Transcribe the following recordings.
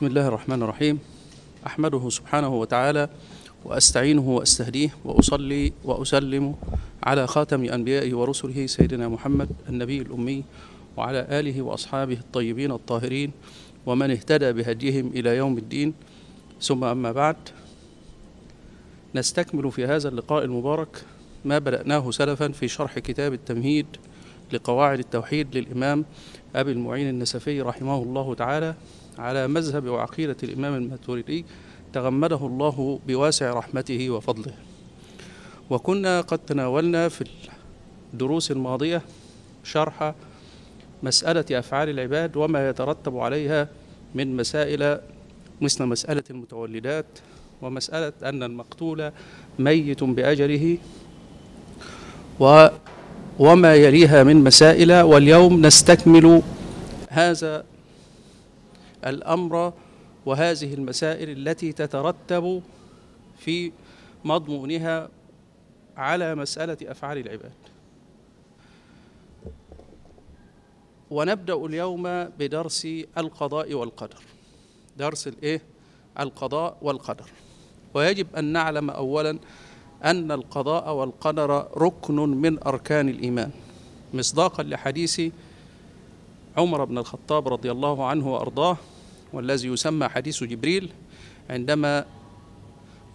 بسم الله الرحمن الرحيم أحمده سبحانه وتعالى وأستعينه وأستهديه وأصلي وأسلم على خاتم أنبيائه ورسله سيدنا محمد النبي الأمي وعلى آله وأصحابه الطيبين الطاهرين ومن اهتدى بهديهم إلى يوم الدين ثم أما بعد نستكمل في هذا اللقاء المبارك ما بدأناه سلفا في شرح كتاب التمهيد لقواعد التوحيد للإمام أبي المعين النسفي رحمه الله تعالى على مذهب وعقيدة الإمام الماتوريدي تغمده الله بواسع رحمته وفضله وكنا قد تناولنا في الدروس الماضية شرح مسألة أفعال العباد وما يترتب عليها من مسائل مثل مسألة المتولدات ومسألة أن المقتول ميت بأجله و وما يليها من مسائل واليوم نستكمل هذا الأمر وهذه المسائل التي تترتب في مضمونها على مسألة أفعال العباد ونبدأ اليوم بدرس القضاء والقدر درس الإيه؟ القضاء والقدر ويجب أن نعلم أولا أن القضاء والقدر ركن من أركان الإيمان مصداقا لحديث عمر بن الخطاب رضي الله عنه وأرضاه والذي يسمى حديث جبريل عندما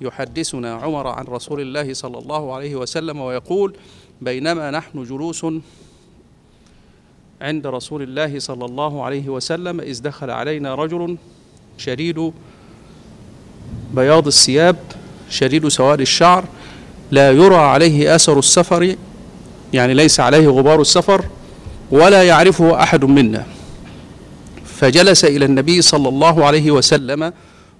يحدثنا عمر عن رسول الله صلى الله عليه وسلم ويقول بينما نحن جلوس عند رسول الله صلى الله عليه وسلم إذ دخل علينا رجل شديد بياض الثياب شديد سواد الشعر لا يرى عليه أثر السفر يعني ليس عليه غبار السفر ولا يعرفه أحد منا فجلس إلى النبي صلى الله عليه وسلم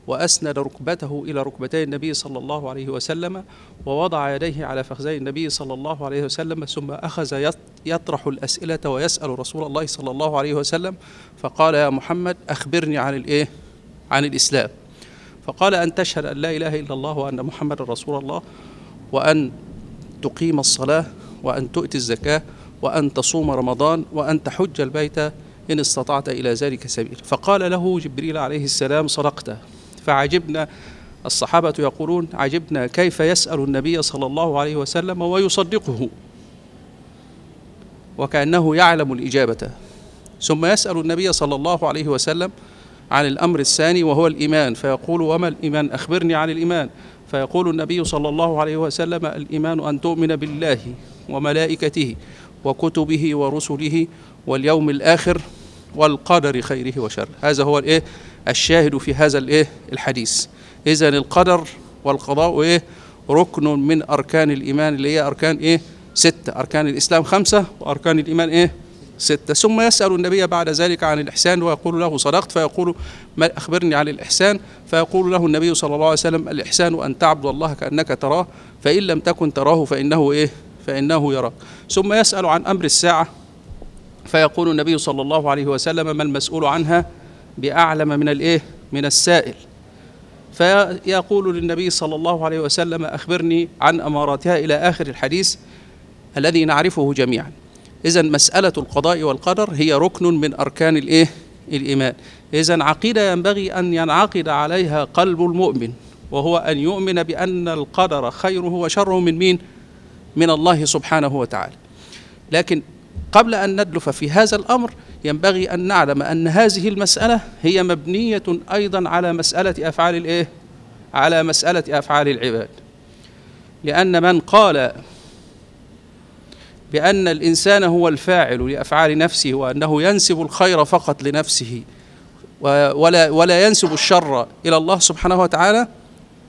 وأسند ركبته إلى ركبتي النبي صلى الله عليه وسلم ووضع يديه على فخذي النبي صلى الله عليه وسلم ثم أخذ يطرح الأسئلة ويسأل رسول الله صلى الله عليه وسلم فقال يا محمد أخبرني عن الإيه؟ عن الإسلام فقال أن تشهد أن لا إله إلا الله وأن محمد رسول الله وأن تقيم الصلاة وأن تؤتي الزكاة وأن تصوم رمضان وأن تحج البيت إن استطعت إلى ذلك سبيل فقال له جبريل عليه السلام صدقت فعجبنا الصحابة يقولون عجبنا كيف يسأل النبي صلى الله عليه وسلم ويصدقه وكأنه يعلم الإجابة ثم يسأل النبي صلى الله عليه وسلم عن الأمر الثاني وهو الإيمان فيقول وما الإيمان أخبرني عن الإيمان فيقول النبي صلى الله عليه وسلم الإيمان أن تؤمن بالله وملائكته وكتبه ورسله واليوم الآخر والقدر خيره وشره هذا هو الإيه الشاهد في هذا الإيه الحديث إذا القدر والقضاء إيه ركن من أركان الإيمان اللي هي أركان إيه ستة أركان الإسلام خمسة وأركان الإيمان إيه ستة ثم يسأل النبي بعد ذلك عن الإحسان ويقول له صدقت فيقول ما أخبرني عن الإحسان فيقول له النبي صلى الله عليه وسلم الإحسان أن تعبد الله كأنك تراه فإن لم تكن تراه فإنه إيه فإنه يراك ثم يسأل عن أمر الساعة فيقول النبي صلى الله عليه وسلم ما المسؤول عنها بأعلم من الإيه من السائل فيقول للنبي صلى الله عليه وسلم أخبرني عن أماراتها إلى آخر الحديث الذي نعرفه جميعا إذا مسألة القضاء والقدر هي ركن من أركان الإيه الإيمان إذا عقيدة ينبغي أن ينعقد عليها قلب المؤمن وهو أن يؤمن بأن القدر خيره وشره من مين؟ من الله سبحانه وتعالى لكن قبل أن ندلف في هذا الأمر ينبغي أن نعلم أن هذه المسألة هي مبنية أيضا على مسألة أفعال الإيه؟ على مسألة أفعال العباد لأن من قال بأن الإنسان هو الفاعل لأفعال نفسه وأنه ينسب الخير فقط لنفسه ولا ولا ينسب الشر إلى الله سبحانه وتعالى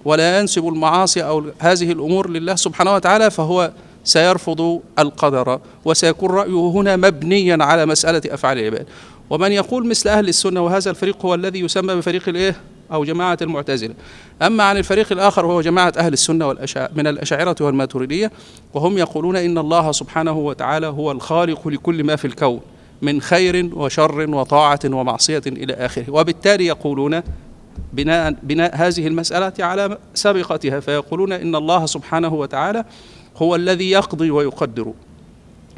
ولا ينسب المعاصي أو هذه الأمور لله سبحانه وتعالى فهو سيرفض القدر وسيكون رأيه هنا مبنيا على مسألة أفعال العباد ومن يقول مثل أهل السنة وهذا الفريق هو الذي يسمى بفريق الإيه؟ أو جماعة المعتزلة أما عن الفريق الآخر وهو جماعة أهل السنة والأشع... من الأشاعرة والماتريدية وهم يقولون إن الله سبحانه وتعالى هو الخالق لكل ما في الكون من خير وشر وطاعة ومعصية إلى آخره وبالتالي يقولون بناء, بناء هذه المسألة على سابقتها فيقولون إن الله سبحانه وتعالى هو الذي يقضي ويقدر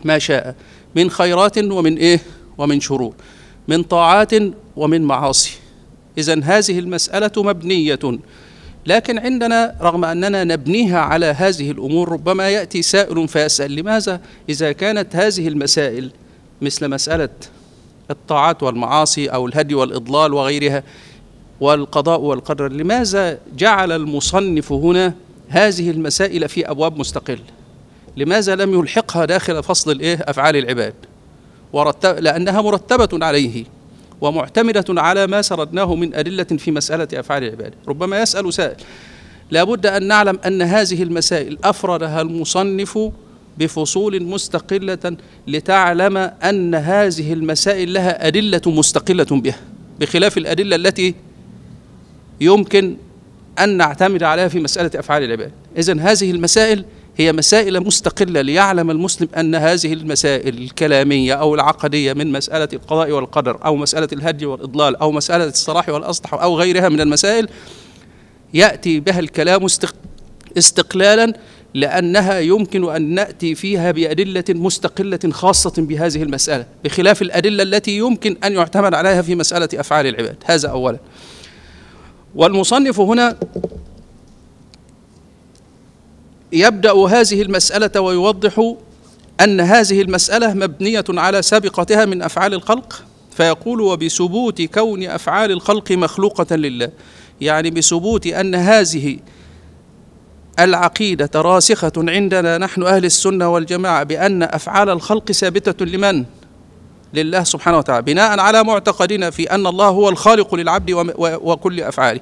ما شاء من خيرات ومن إيه ومن شرور من طاعات ومن معاصي إذا هذه المسألة مبنية لكن عندنا رغم أننا نبنيها على هذه الأمور ربما يأتي سائل فيسأل لماذا إذا كانت هذه المسائل مثل مسألة الطاعات والمعاصي أو الهدي والإضلال وغيرها والقضاء والقدر لماذا جعل المصنف هنا هذه المسائل في أبواب مستقلة لماذا لم يلحقها داخل فصل الإيه؟ أفعال العباد ورتب لأنها مرتبة عليه ومعتمدة على ما سردناه من أدلة في مسألة أفعال العباد ربما يسأل سائل لابد أن نعلم أن هذه المسائل أفردها المصنف بفصول مستقلة لتعلم أن هذه المسائل لها أدلة مستقلة بها بخلاف الأدلة التي يمكن أن نعتمد عليها في مسألة أفعال العباد إذا هذه المسائل هي مسائل مستقلة ليعلم المسلم أن هذه المسائل الكلامية أو العقدية من مسألة القضاء والقدر أو مسألة الهدي والإضلال أو مسألة الصلاح والأصلح أو غيرها من المسائل يأتي بها الكلام استقلالا لأنها يمكن أن نأتي فيها بأدلة مستقلة خاصة بهذه المسألة بخلاف الأدلة التي يمكن أن يعتمد عليها في مسألة أفعال العباد هذا أولا والمصنف هنا يبدأ هذه المسألة ويوضح أن هذه المسألة مبنية على سابقتها من أفعال الخلق فيقول وبثبوت كون أفعال الخلق مخلوقة لله يعني بثبوت أن هذه العقيدة راسخة عندنا نحن أهل السنة والجماعة بأن أفعال الخلق ثابتة لمن؟ لله سبحانه وتعالى بناء على معتقدنا في أن الله هو الخالق للعبد وكل أفعاله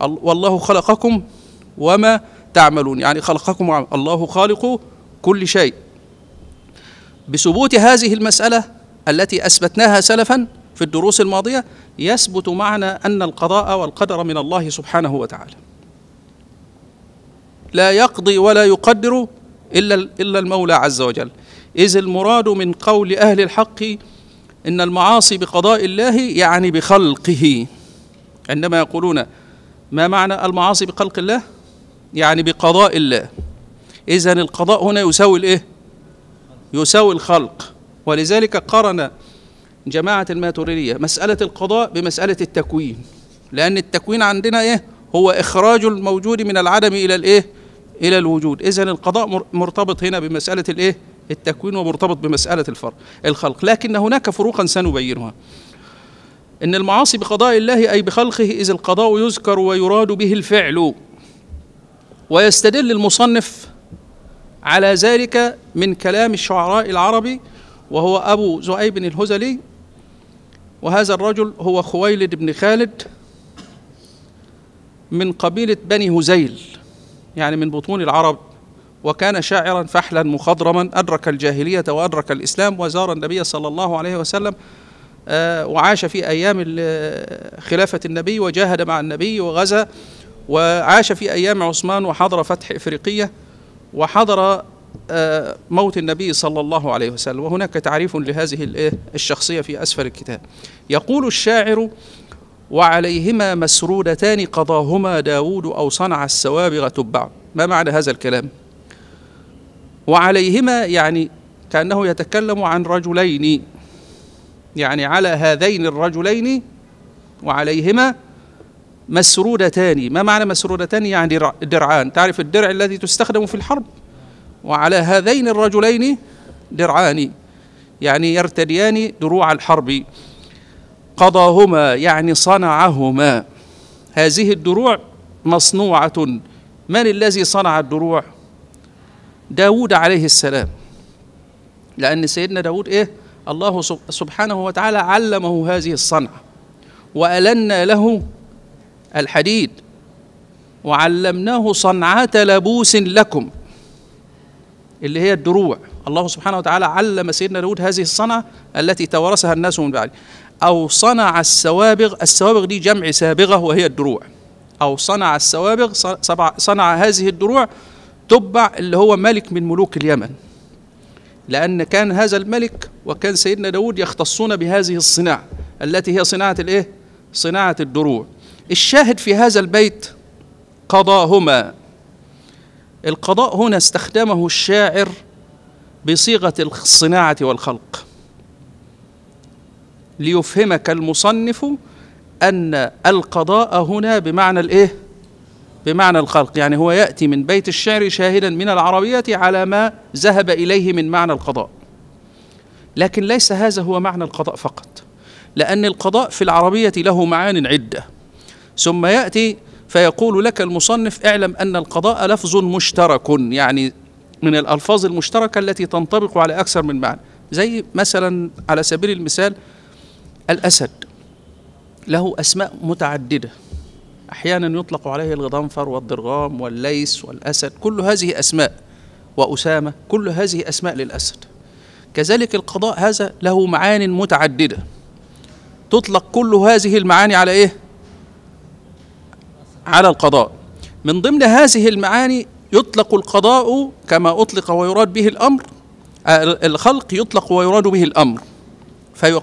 والله خلقكم وما تعملون يعني خلقكم الله خالق كل شيء بثبوت هذه المسألة التي أثبتناها سلفا في الدروس الماضية يثبت معنا أن القضاء والقدر من الله سبحانه وتعالى لا يقضي ولا يقدر إلا إلا المولى عز وجل إذ المراد من قول أهل الحق إن المعاصي بقضاء الله يعني بخلقه عندما يقولون ما معنى المعاصي بخلق الله يعني بقضاء الله إذا القضاء هنا يساوي الإيه يساوي الخلق ولذلك قرن جماعة الماتريدية مسألة القضاء بمسألة التكوين لأن التكوين عندنا إيه هو إخراج الموجود من العدم إلى الإيه إلى الوجود إذا القضاء مرتبط هنا بمسألة الإيه التكوين ومرتبط بمسألة الفرق الخلق لكن هناك فروقا سنبينها إن المعاصي بقضاء الله أي بخلقه إذ القضاء يذكر ويراد به الفعل ويستدل المصنف على ذلك من كلام الشعراء العربي وهو أبو زؤيب الهزلي وهذا الرجل هو خويلد بن خالد من قبيلة بني هزيل يعني من بطون العرب وكان شاعرا فحلا مخضرما أدرك الجاهلية وأدرك الإسلام وزار النبي صلى الله عليه وسلم آه، وعاش في أيام خلافة النبي وجاهد مع النبي وغزا وعاش في أيام عثمان وحضر فتح إفريقية وحضر آه، موت النبي صلى الله عليه وسلم وهناك تعريف لهذه إيه، الشخصية في أسفل الكتاب يقول الشاعر وعليهما مسرودتان قضاهما داود أو صنع السوابغ تبع ما معنى هذا الكلام وعليهما يعني كأنه يتكلم عن رجلين يعني على هذين الرجلين وعليهما مسرودتان ما معنى مسرودتان يعني درعان تعرف الدرع الذي تستخدم في الحرب وعلى هذين الرجلين درعان يعني يرتديان دروع الحرب قضاهما يعني صنعهما هذه الدروع مصنوعة من الذي صنع الدروع داود عليه السلام لأن سيدنا داود إيه الله سبحانه وتعالى علمه هذه الصنعة وألنا له الحديد وعلمناه صنعة لبوس لكم اللي هي الدروع الله سبحانه وتعالى علم سيدنا داود هذه الصنعة التي توارثها الناس من بعده أو صنع السوابغ السوابغ دي جمع سابغة وهي الدروع أو صنع السوابغ صنع هذه الدروع تبع اللي هو ملك من ملوك اليمن لأن كان هذا الملك وكان سيدنا داود يختصون بهذه الصناعة التي هي صناعة الإيه؟ صناعة الدروع الشاهد في هذا البيت قضاهما القضاء هنا استخدمه الشاعر بصيغة الصناعة والخلق ليفهمك المصنف أن القضاء هنا بمعنى الإيه؟ بمعنى الخلق يعني هو يأتي من بيت الشعر شاهدا من العربية على ما ذهب إليه من معنى القضاء لكن ليس هذا هو معنى القضاء فقط لأن القضاء في العربية له معان عدة ثم يأتي فيقول لك المصنف اعلم أن القضاء لفظ مشترك يعني من الألفاظ المشتركة التي تنطبق على أكثر من معنى زي مثلا على سبيل المثال الأسد له أسماء متعددة أحيانا يطلق عليه الغضنفر والضرغام والليس والأسد كل هذه أسماء وأسامة كل هذه أسماء للأسد كذلك القضاء هذا له معان متعددة تطلق كل هذه المعاني على إيه؟ على القضاء من ضمن هذه المعاني يطلق القضاء كما أطلق ويراد به الأمر آه، الخلق يطلق ويراد به الأمر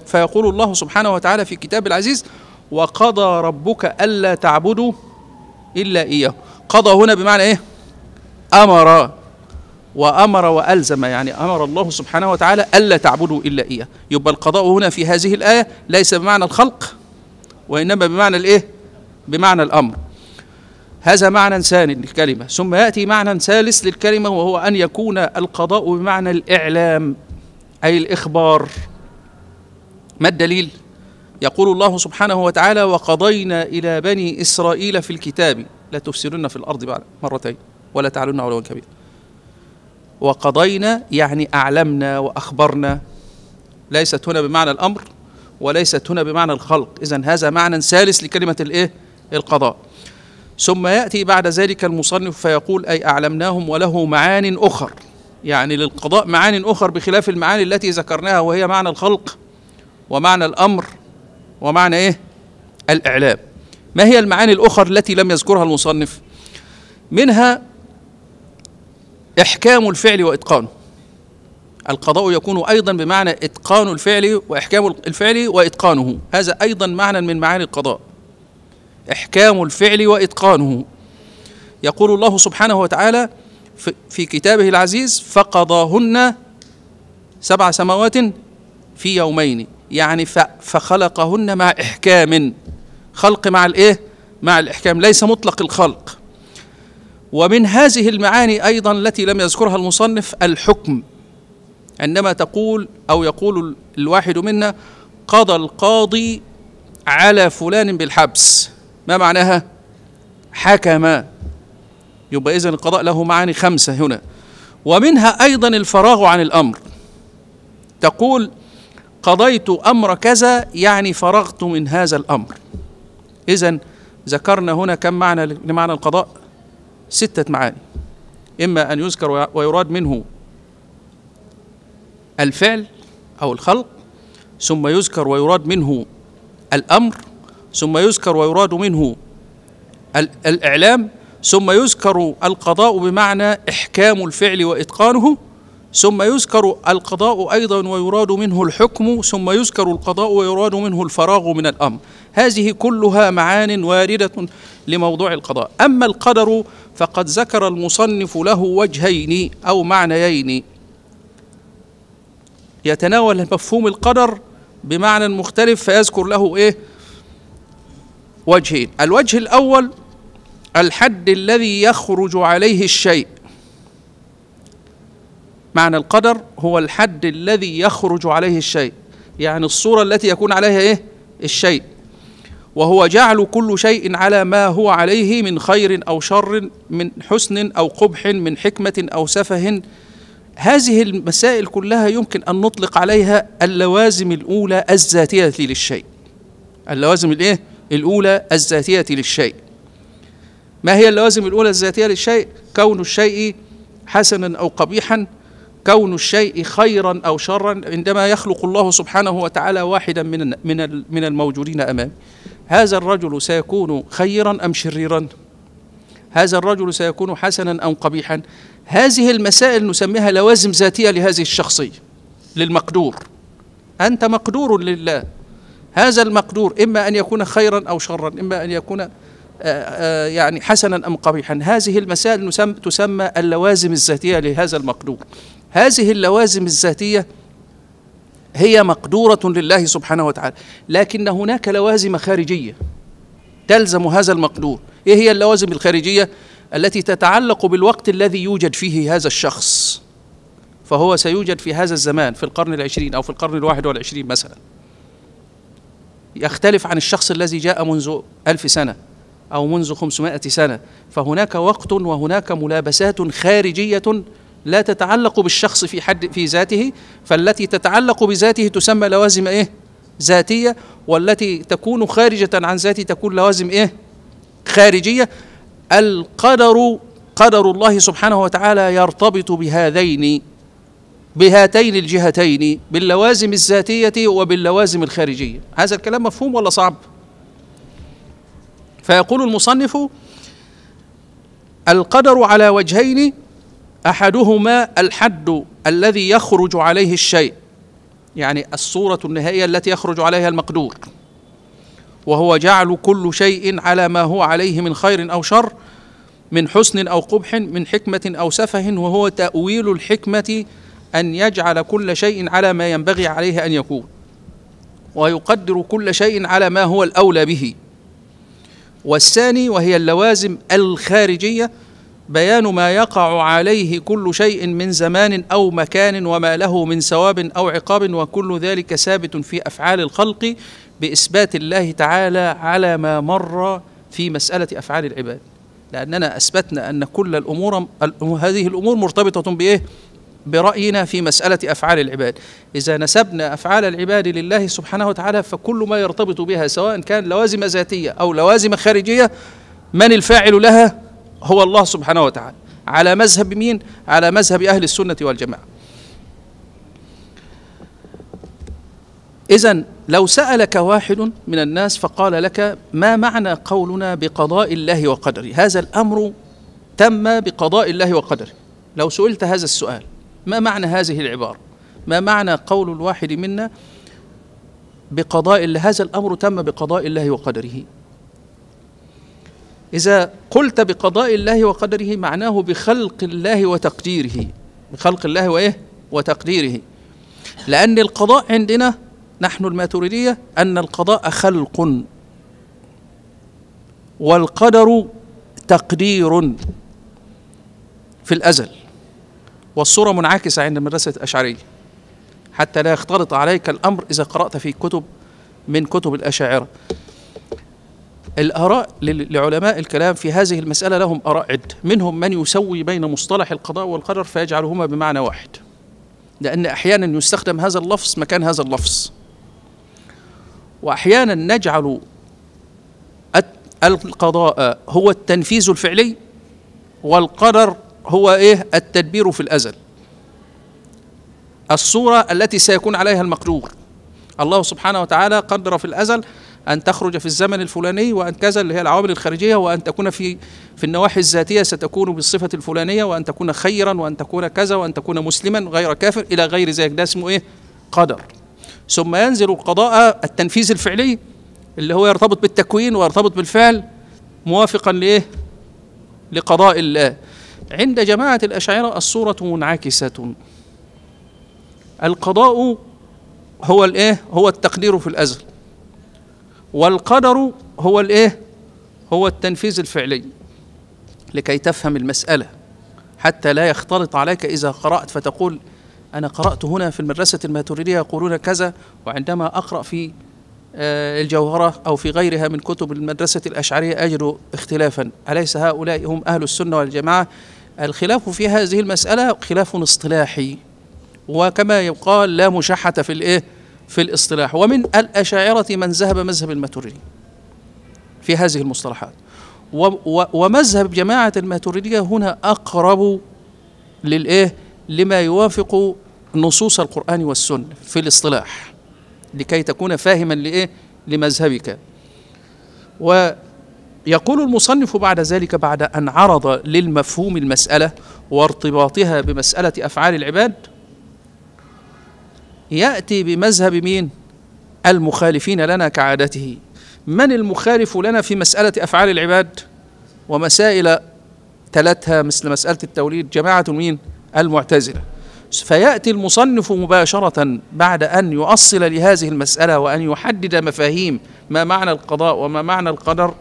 فيقول الله سبحانه وتعالى في كتاب العزيز وقضى ربك ألا تعبدوا إلا إياه قضى هنا بمعنى إيه أمر وأمر وألزم يعني أمر الله سبحانه وتعالى ألا تعبدوا إلا إياه يبقى القضاء هنا في هذه الآية ليس بمعنى الخلق وإنما بمعنى الإيه بمعنى الأمر هذا معنى ثاني للكلمة ثم يأتي معنى ثالث للكلمة وهو أن يكون القضاء بمعنى الإعلام أي الإخبار ما الدليل؟ يقول الله سبحانه وتعالى وقضينا إلى بني إسرائيل في الكتاب لا تفسرن في الأرض بعد مرتين ولا تعلن علوا كبيرا وقضينا يعني أعلمنا وأخبرنا ليست هنا بمعنى الأمر وليست هنا بمعنى الخلق إذا هذا معنى ثالث لكلمة الإيه القضاء ثم يأتي بعد ذلك المصنف فيقول أي أعلمناهم وله معان أخر يعني للقضاء معان أخر بخلاف المعاني التي ذكرناها وهي معنى الخلق ومعنى الأمر ومعنى إيه؟ الإعلام ما هي المعاني الأخرى التي لم يذكرها المصنف؟ منها إحكام الفعل وإتقانه القضاء يكون أيضا بمعنى إتقان الفعل وإحكام الفعل وإتقانه هذا أيضا معنى من معاني القضاء إحكام الفعل وإتقانه يقول الله سبحانه وتعالى في كتابه العزيز فقضاهن سبع سماوات في يومين يعني فخلقهن مع إحكام خلق مع الإيه؟ مع الإحكام ليس مطلق الخلق ومن هذه المعاني أيضا التي لم يذكرها المصنف الحكم عندما تقول أو يقول الواحد منا قضى القاضي على فلان بالحبس ما معناها؟ حكم يبقى إذن القضاء له معاني خمسة هنا ومنها أيضا الفراغ عن الأمر تقول قضيت امر كذا يعني فرغت من هذا الامر اذا ذكرنا هنا كم معنى لمعنى القضاء سته معاني اما ان يذكر ويراد منه الفعل او الخلق ثم يذكر ويراد منه الامر ثم يذكر ويراد منه الاعلام ثم يذكر القضاء بمعنى احكام الفعل واتقانه ثم يذكر القضاء أيضا ويراد منه الحكم ثم يذكر القضاء ويراد منه الفراغ من الأمر هذه كلها معان واردة لموضوع القضاء أما القدر فقد ذكر المصنف له وجهين أو معنيين يتناول مفهوم القدر بمعنى مختلف فيذكر له إيه وجهين الوجه الأول الحد الذي يخرج عليه الشيء معنى القدر هو الحد الذي يخرج عليه الشيء يعني الصورة التي يكون عليها إيه؟ الشيء وهو جعل كل شيء على ما هو عليه من خير أو شر من حسن أو قبح من حكمة أو سفه هذه المسائل كلها يمكن أن نطلق عليها اللوازم الأولى الذاتية للشيء اللوازم الإيه؟ الأولى الذاتية للشيء ما هي اللوازم الأولى الذاتية للشيء؟ كون الشيء حسنا أو قبيحا كون الشيء خيرا او شرا عندما يخلق الله سبحانه وتعالى واحدا من من من الموجودين امامي هذا الرجل سيكون خيرا ام شريرا؟ هذا الرجل سيكون حسنا ام قبيحا؟ هذه المسائل نسميها لوازم ذاتيه لهذه الشخصيه للمقدور انت مقدور لله هذا المقدور اما ان يكون خيرا او شرا اما ان يكون آه، آه، يعني حسنا ام قبيحا هذه المسائل تسمى اللوازم الذاتيه لهذا المقدور هذه اللوازم الذاتيه هي مقدوره لله سبحانه وتعالى لكن هناك لوازم خارجيه تلزم هذا المقدور ايه هي اللوازم الخارجيه التي تتعلق بالوقت الذي يوجد فيه هذا الشخص فهو سيوجد في هذا الزمان في القرن العشرين أو في القرن الواحد والعشرين مثلا يختلف عن الشخص الذي جاء منذ ألف سنة أو منذ خمسمائة سنة فهناك وقت وهناك ملابسات خارجية لا تتعلق بالشخص في حد في ذاته فالتي تتعلق بذاته تسمى لوازم ايه ذاتيه والتي تكون خارجه عن ذاته تكون لوازم ايه خارجيه القدر قدر الله سبحانه وتعالى يرتبط بهذين بهاتين الجهتين باللوازم الذاتيه وباللوازم الخارجيه هذا الكلام مفهوم ولا صعب فيقول المصنف القدر على وجهين احدهما الحد الذي يخرج عليه الشيء يعني الصوره النهائيه التي يخرج عليها المقدور وهو جعل كل شيء على ما هو عليه من خير او شر من حسن او قبح من حكمه او سفه وهو تاويل الحكمه ان يجعل كل شيء على ما ينبغي عليه ان يكون ويقدر كل شيء على ما هو الاولى به والثاني وهي اللوازم الخارجيه بيان ما يقع عليه كل شيء من زمان او مكان وما له من ثواب او عقاب وكل ذلك ثابت في افعال الخلق باثبات الله تعالى على ما مر في مساله افعال العباد لاننا اثبتنا ان كل الامور هذه الامور مرتبطه بايه برأينا في مسألة أفعال العباد إذا نسبنا أفعال العباد لله سبحانه وتعالى فكل ما يرتبط بها سواء كان لوازم ذاتية أو لوازم خارجية من الفاعل لها هو الله سبحانه وتعالى على مذهب مين؟ على مذهب أهل السنة والجماعة إذا لو سألك واحد من الناس فقال لك ما معنى قولنا بقضاء الله وقدره هذا الأمر تم بقضاء الله وقدره لو سئلت هذا السؤال ما معنى هذه العبارة ما معنى قول الواحد منا بقضاء الله هذا الأمر تم بقضاء الله وقدره إذا قلت بقضاء الله وقدره معناه بخلق الله وتقديره بخلق الله وإيه وتقديره لأن القضاء عندنا نحن الماتريدية أن القضاء خلق والقدر تقدير في الأزل والصورة منعكسة عند مدرسة الأشعرية حتى لا يختلط عليك الأمر إذا قرأت في كتب من كتب الأشاعرة الآراء لعلماء الكلام في هذه المسألة لهم آراء عدة منهم من يسوي بين مصطلح القضاء والقدر فيجعلهما بمعنى واحد لأن أحيانا يستخدم هذا اللفظ مكان هذا اللفظ وأحيانا نجعل القضاء هو التنفيذ الفعلي والقدر هو إيه التدبير في الأزل الصورة التي سيكون عليها المقدور الله سبحانه وتعالى قدر في الأزل أن تخرج في الزمن الفلاني وأن كذا اللي هي العوامل الخارجية وأن تكون في في النواحي الذاتية ستكون بالصفة الفلانية وأن تكون خيرا وأن تكون كذا وأن تكون مسلما غير كافر إلى غير ذلك ده اسمه إيه؟ قدر ثم ينزل القضاء التنفيذ الفعلي اللي هو يرتبط بالتكوين ويرتبط بالفعل موافقا لإيه؟ لقضاء الله عند جماعة الأشاعرة الصورة منعكسة القضاء هو الايه هو التقدير في الازل والقدر هو الايه هو التنفيذ الفعلي لكي تفهم المسألة حتى لا يختلط عليك إذا قرأت فتقول أنا قرأت هنا في المدرسة الماتريدية يقولون كذا وعندما أقرأ في آه، الجوهرة أو في غيرها من كتب المدرسة الأشعرية أجد اختلافا أليس هؤلاء هم أهل السنة والجماعة الخلاف في هذه المسألة خلاف اصطلاحي وكما يقال لا مشحة في الإيه في الاصطلاح ومن الأشاعرة من ذهب مذهب الماتريدي في هذه المصطلحات ومذهب جماعة الماتريدية هنا أقرب للإيه لما يوافق نصوص القرآن والسنة في الاصطلاح لكي تكون فاهما لإيه لمذهبك ويقول المصنف بعد ذلك بعد أن عرض للمفهوم المسألة وارتباطها بمسألة أفعال العباد يأتي بمذهب مين؟ المخالفين لنا كعادته من المخالف لنا في مسألة أفعال العباد ومسائل تلتها مثل مسألة التوليد جماعة مين؟ المعتزلة فيأتي المصنف مباشرة بعد أن يؤصل لهذه المسألة وأن يحدد مفاهيم ما معنى القضاء وما معنى القدر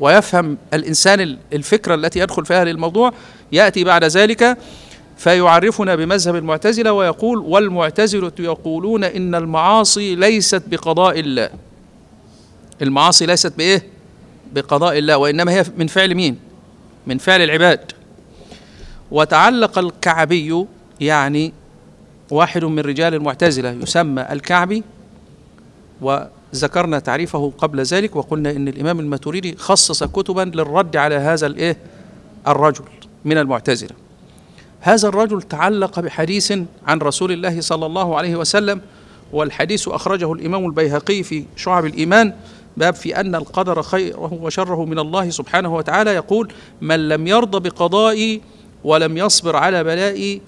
ويفهم الإنسان الفكرة التي يدخل فيها للموضوع يأتي بعد ذلك فيعرفنا بمذهب المعتزلة ويقول والمعتزلة يقولون إن المعاصي ليست بقضاء الله المعاصي ليست بإيه؟ بقضاء الله وإنما هي من فعل مين؟ من فعل العباد وتعلق الكعبي يعني واحد من رجال المعتزلة يسمى الكعبي وذكرنا تعريفه قبل ذلك وقلنا إن الإمام الماتوريدي خصص كتبا للرد على هذا الإيه؟ الرجل من المعتزلة هذا الرجل تعلق بحديث عن رسول الله صلى الله عليه وسلم والحديث أخرجه الإمام البيهقي في شعب الإيمان باب في أن القدر خيره وشره من الله سبحانه وتعالى يقول من لم يرضى بقضائي ولم يصبر على بلائي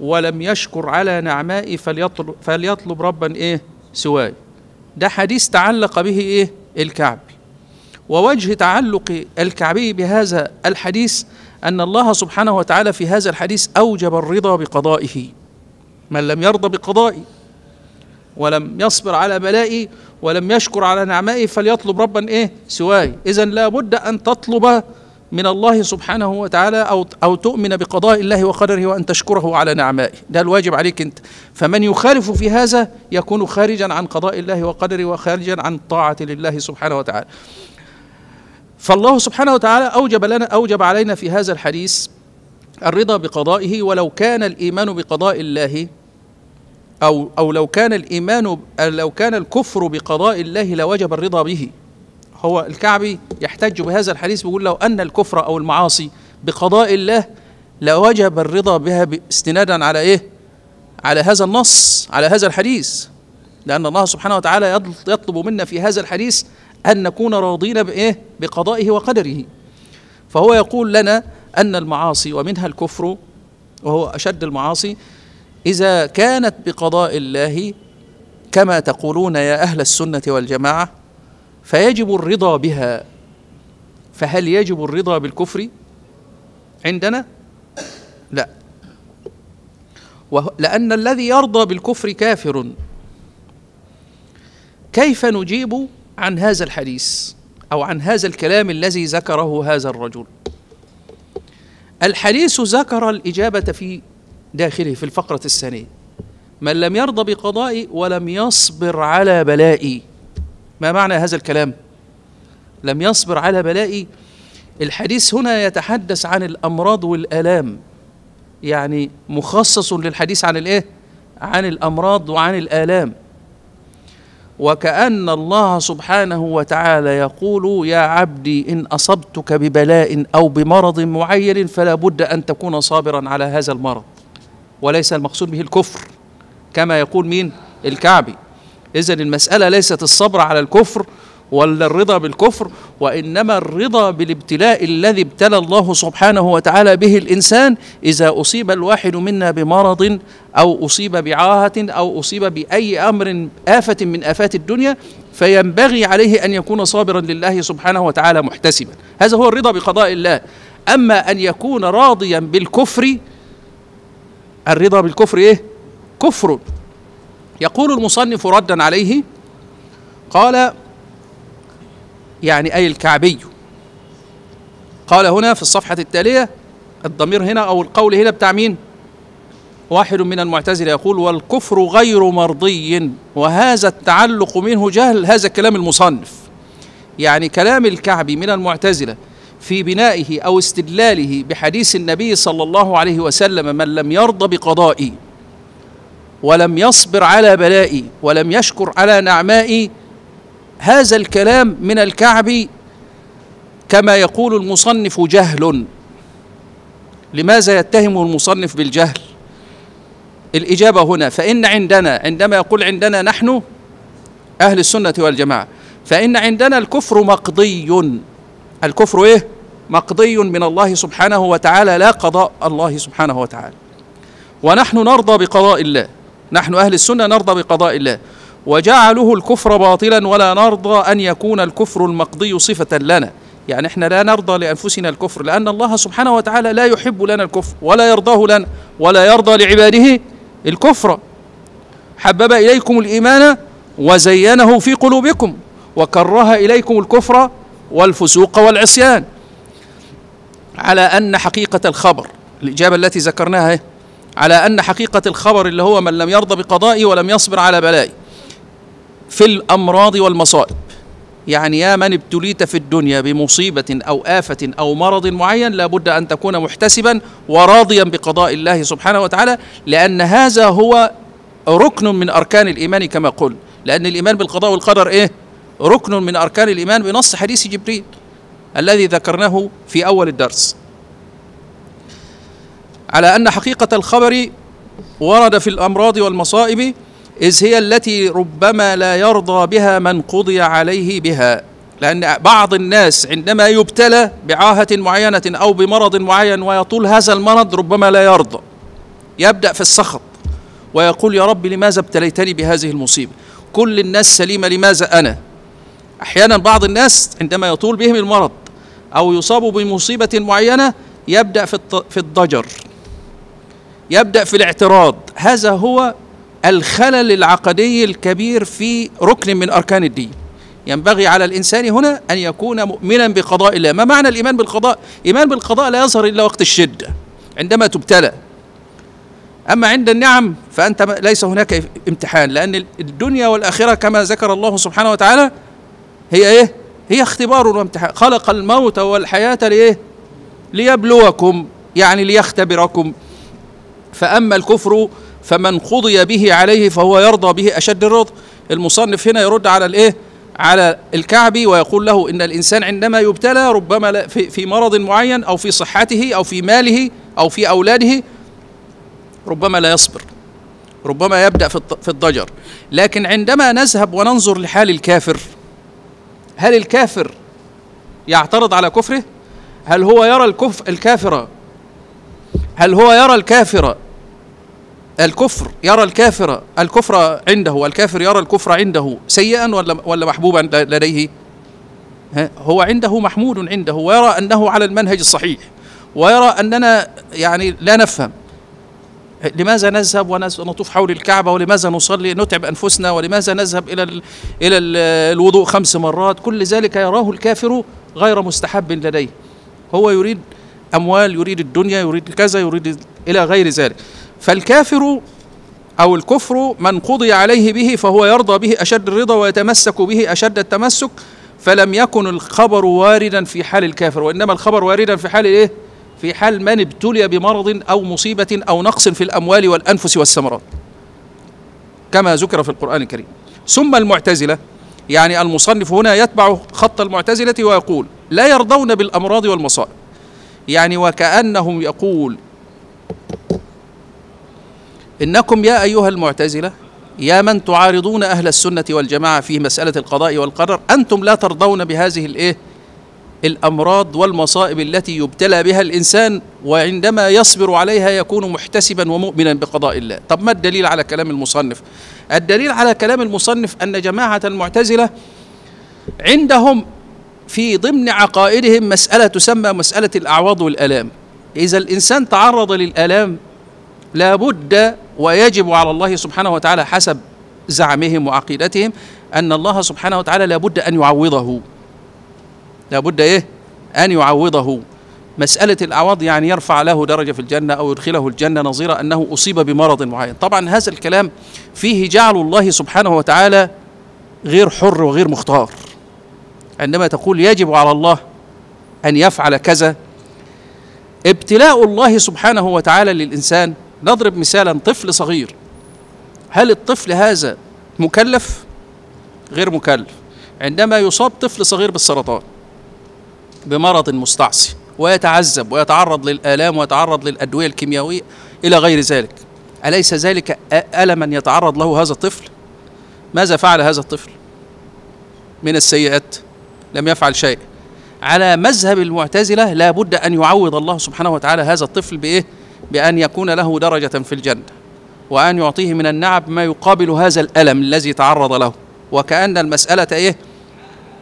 ولم يشكر على نعمائي فليطلب, فليطلب ربا إيه سواي ده حديث تعلق به إيه الكعبي ووجه تعلق الكعبي بهذا الحديث أن الله سبحانه وتعالى في هذا الحديث أوجب الرضا بقضائه من لم يرضى بقضائي ولم يصبر على بلائي ولم يشكر على نعمائي فليطلب ربا إيه سواي إذا لابد أن تطلب من الله سبحانه وتعالى أو, أو تؤمن بقضاء الله وقدره وأن تشكره على نعمائه ده الواجب عليك أنت فمن يخالف في هذا يكون خارجا عن قضاء الله وقدره وخارجا عن طاعة لله سبحانه وتعالى فالله سبحانه وتعالى أوجب لنا أوجب علينا في هذا الحديث الرضا بقضائه ولو كان الإيمان بقضاء الله أو أو لو كان الإيمان لو كان الكفر بقضاء الله لوجب الرضا به هو الكعبي يحتج بهذا الحديث بيقول لو أن الكفر أو المعاصي بقضاء الله لوجب الرضا بها استنادا على إيه؟ على هذا النص على هذا الحديث لأن الله سبحانه وتعالى يطلب منا في هذا الحديث أن نكون راضين بإيه؟ بقضائه وقدره فهو يقول لنا أن المعاصي ومنها الكفر وهو أشد المعاصي إذا كانت بقضاء الله كما تقولون يا أهل السنة والجماعة فيجب الرضا بها فهل يجب الرضا بالكفر عندنا؟ لا لأن الذي يرضى بالكفر كافر كيف نجيب عن هذا الحديث أو عن هذا الكلام الذي ذكره هذا الرجل الحديث ذكر الإجابة في داخله في الفقرة الثانية من لم يرضى بقضائي ولم يصبر على بلائي ما معنى هذا الكلام لم يصبر على بلائي الحديث هنا يتحدث عن الأمراض والآلام يعني مخصص للحديث عن الإيه عن الأمراض وعن الآلام وكأن الله سبحانه وتعالى يقول يا عبدي إن أصبتك ببلاء أو بمرض معين فلا بد أن تكون صابرا على هذا المرض وليس المقصود به الكفر كما يقول مين الكعبي إذا المسألة ليست الصبر على الكفر ولا الرضا بالكفر وانما الرضا بالابتلاء الذي ابتلى الله سبحانه وتعالى به الانسان اذا اصيب الواحد منا بمرض او اصيب بعاهه او اصيب باي امر افه من افات الدنيا فينبغي عليه ان يكون صابرا لله سبحانه وتعالى محتسبا هذا هو الرضا بقضاء الله اما ان يكون راضيا بالكفر الرضا بالكفر ايه كفر يقول المصنف ردا عليه قال يعني أي الكعبي قال هنا في الصفحة التالية الضمير هنا أو القول هنا بتاع مين واحد من المعتزلة يقول والكفر غير مرضي وهذا التعلق منه جهل هذا كلام المصنف يعني كلام الكعبي من المعتزلة في بنائه أو استدلاله بحديث النبي صلى الله عليه وسلم من لم يرضى بقضائي ولم يصبر على بلائي ولم يشكر على نعمائي هذا الكلام من الكعبي كما يقول المصنف جهل لماذا يتهم المصنف بالجهل الإجابة هنا فإن عندنا عندما يقول عندنا نحن أهل السنة والجماعة فإن عندنا الكفر مقضي الكفر إيه؟ مقضي من الله سبحانه وتعالى لا قضاء الله سبحانه وتعالى ونحن نرضى بقضاء الله نحن أهل السنة نرضى بقضاء الله وجعله الكفر باطلا ولا نرضى ان يكون الكفر المقضي صفه لنا يعني احنا لا نرضى لانفسنا الكفر لان الله سبحانه وتعالى لا يحب لنا الكفر ولا يرضاه لنا ولا يرضى لعباده الكفر حبب اليكم الايمان وزينه في قلوبكم وكره اليكم الكفر والفسوق والعصيان على ان حقيقه الخبر الاجابه التي ذكرناها إيه؟ على ان حقيقه الخبر اللي هو من لم يرضى بقضائي ولم يصبر على بلائي في الامراض والمصائب يعني يا من ابتليت في الدنيا بمصيبه او افه او مرض معين لابد ان تكون محتسبا وراضيا بقضاء الله سبحانه وتعالى لان هذا هو ركن من اركان الايمان كما قل لان الايمان بالقضاء والقدر ايه ركن من اركان الايمان بنص حديث جبريل الذي ذكرناه في اول الدرس على ان حقيقه الخبر ورد في الامراض والمصائب إذ هي التي ربما لا يرضى بها من قضي عليه بها لأن بعض الناس عندما يبتلى بعاهة معينة أو بمرض معين ويطول هذا المرض ربما لا يرضى يبدأ في السخط ويقول يا رب لماذا ابتليتني بهذه المصيبة كل الناس سليمة لماذا أنا أحيانا بعض الناس عندما يطول بهم المرض أو يصابوا بمصيبة معينة يبدأ في الضجر يبدأ في الاعتراض هذا هو الخلل العقدي الكبير في ركن من أركان الدين ينبغي على الإنسان هنا أن يكون مؤمنا بقضاء الله ما معنى الإيمان بالقضاء؟ إيمان بالقضاء لا يظهر إلا وقت الشدة عندما تبتلى أما عند النعم فأنت ليس هناك امتحان لأن الدنيا والآخرة كما ذكر الله سبحانه وتعالى هي إيه؟ هي اختبار وامتحان خلق الموت والحياة لإيه؟ ليبلوكم يعني ليختبركم فأما الكفر فمن قضي به عليه فهو يرضى به أشد الرضا المصنف هنا يرد على الإيه على الكعبي ويقول له إن الإنسان عندما يبتلى ربما في مرض معين أو في صحته أو في ماله أو في أولاده ربما لا يصبر ربما يبدأ في الضجر لكن عندما نذهب وننظر لحال الكافر هل الكافر يعترض على كفره هل هو يرى الكفر الكافر هل هو يرى الكافر الكفر يرى الكافر الكفر عنده الكافر يرى الكفر عنده سيئا ولا ولا محبوبا لديه هو عنده محمود عنده ويرى انه على المنهج الصحيح ويرى اننا يعني لا نفهم لماذا نذهب ونطوف حول الكعبة ولماذا نصلي نتعب أنفسنا ولماذا نذهب إلى إلى الوضوء خمس مرات كل ذلك يراه الكافر غير مستحب لديه هو يريد أموال يريد الدنيا يريد كذا يريد إلى غير ذلك فالكافر أو الكفر من قضي عليه به فهو يرضى به أشد الرضا ويتمسك به أشد التمسك فلم يكن الخبر واردا في حال الكافر وإنما الخبر واردا في حال إيه؟ في حال من ابتلي بمرض أو مصيبة أو نقص في الأموال والأنفس والثمرات كما ذكر في القرآن الكريم ثم المعتزلة يعني المصنف هنا يتبع خط المعتزلة ويقول لا يرضون بالأمراض والمصائب يعني وكأنهم يقول إنكم يا أيها المعتزلة يا من تعارضون أهل السنة والجماعة في مسألة القضاء والقدر أنتم لا ترضون بهذه الإيه الأمراض والمصائب التي يبتلى بها الإنسان وعندما يصبر عليها يكون محتسبا ومؤمنا بقضاء الله طب ما الدليل على كلام المصنف الدليل على كلام المصنف أن جماعة المعتزلة عندهم في ضمن عقائدهم مسألة تسمى مسألة الأعواض والألام إذا الإنسان تعرض للآلام لابد ويجب على الله سبحانه وتعالى حسب زعمهم وعقيدتهم أن الله سبحانه وتعالى لابد أن يعوضه لابد إيه أن يعوضه مسألة الأعواض يعني يرفع له درجة في الجنة أو يدخله الجنة نظير أنه أصيب بمرض معين طبعا هذا الكلام فيه جعل الله سبحانه وتعالى غير حر وغير مختار عندما تقول يجب على الله أن يفعل كذا ابتلاء الله سبحانه وتعالى للإنسان نضرب مثالا طفل صغير هل الطفل هذا مكلف غير مكلف عندما يصاب طفل صغير بالسرطان بمرض مستعصي ويتعذب ويتعرض للآلام ويتعرض للأدوية الكيميائية إلى غير ذلك أليس ذلك ألما يتعرض له هذا الطفل ماذا فعل هذا الطفل من السيئات لم يفعل شيء على مذهب المعتزلة لابد أن يعوض الله سبحانه وتعالى هذا الطفل بإيه بأن يكون له درجة في الجنة وأن يعطيه من النعم ما يقابل هذا الألم الذي تعرض له وكأن المسألة إيه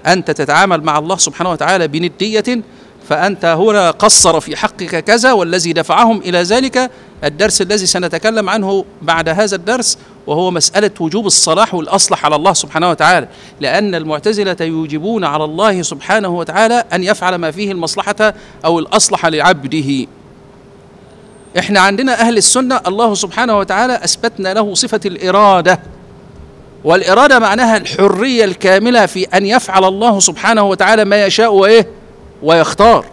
أنت تتعامل مع الله سبحانه وتعالى بندية فأنت هنا قصر في حقك كذا والذي دفعهم إلى ذلك الدرس الذي سنتكلم عنه بعد هذا الدرس وهو مسألة وجوب الصلاح والأصلح على الله سبحانه وتعالى لأن المعتزلة يوجبون على الله سبحانه وتعالى أن يفعل ما فيه المصلحة أو الأصلح لعبده احنا عندنا اهل السنه الله سبحانه وتعالى اثبتنا له صفه الاراده والاراده معناها الحريه الكامله في ان يفعل الله سبحانه وتعالى ما يشاء وايه ويختار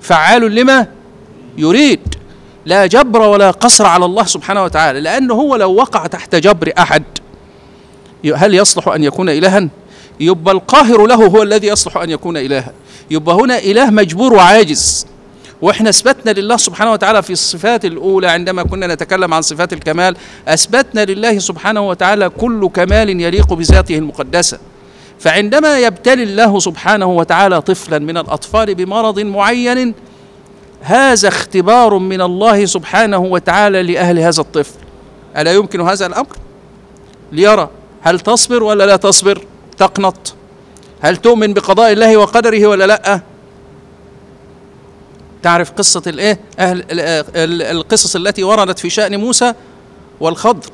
فعال لما يريد لا جبر ولا قصر على الله سبحانه وتعالى لأنه هو لو وقع تحت جبر أحد هل يصلح أن يكون إلها؟ يبقى القاهر له هو الذي يصلح أن يكون إلها يبقى هنا إله مجبور وعاجز واحنا اثبتنا لله سبحانه وتعالى في الصفات الاولى عندما كنا نتكلم عن صفات الكمال اثبتنا لله سبحانه وتعالى كل كمال يليق بذاته المقدسه فعندما يبتلي الله سبحانه وتعالى طفلا من الاطفال بمرض معين هذا اختبار من الله سبحانه وتعالى لاهل هذا الطفل الا يمكن هذا الامر ليرى هل تصبر ولا لا تصبر تقنط هل تؤمن بقضاء الله وقدره ولا لا تعرف قصة الإيه؟ أهل القصص التي وردت في شأن موسى والخضر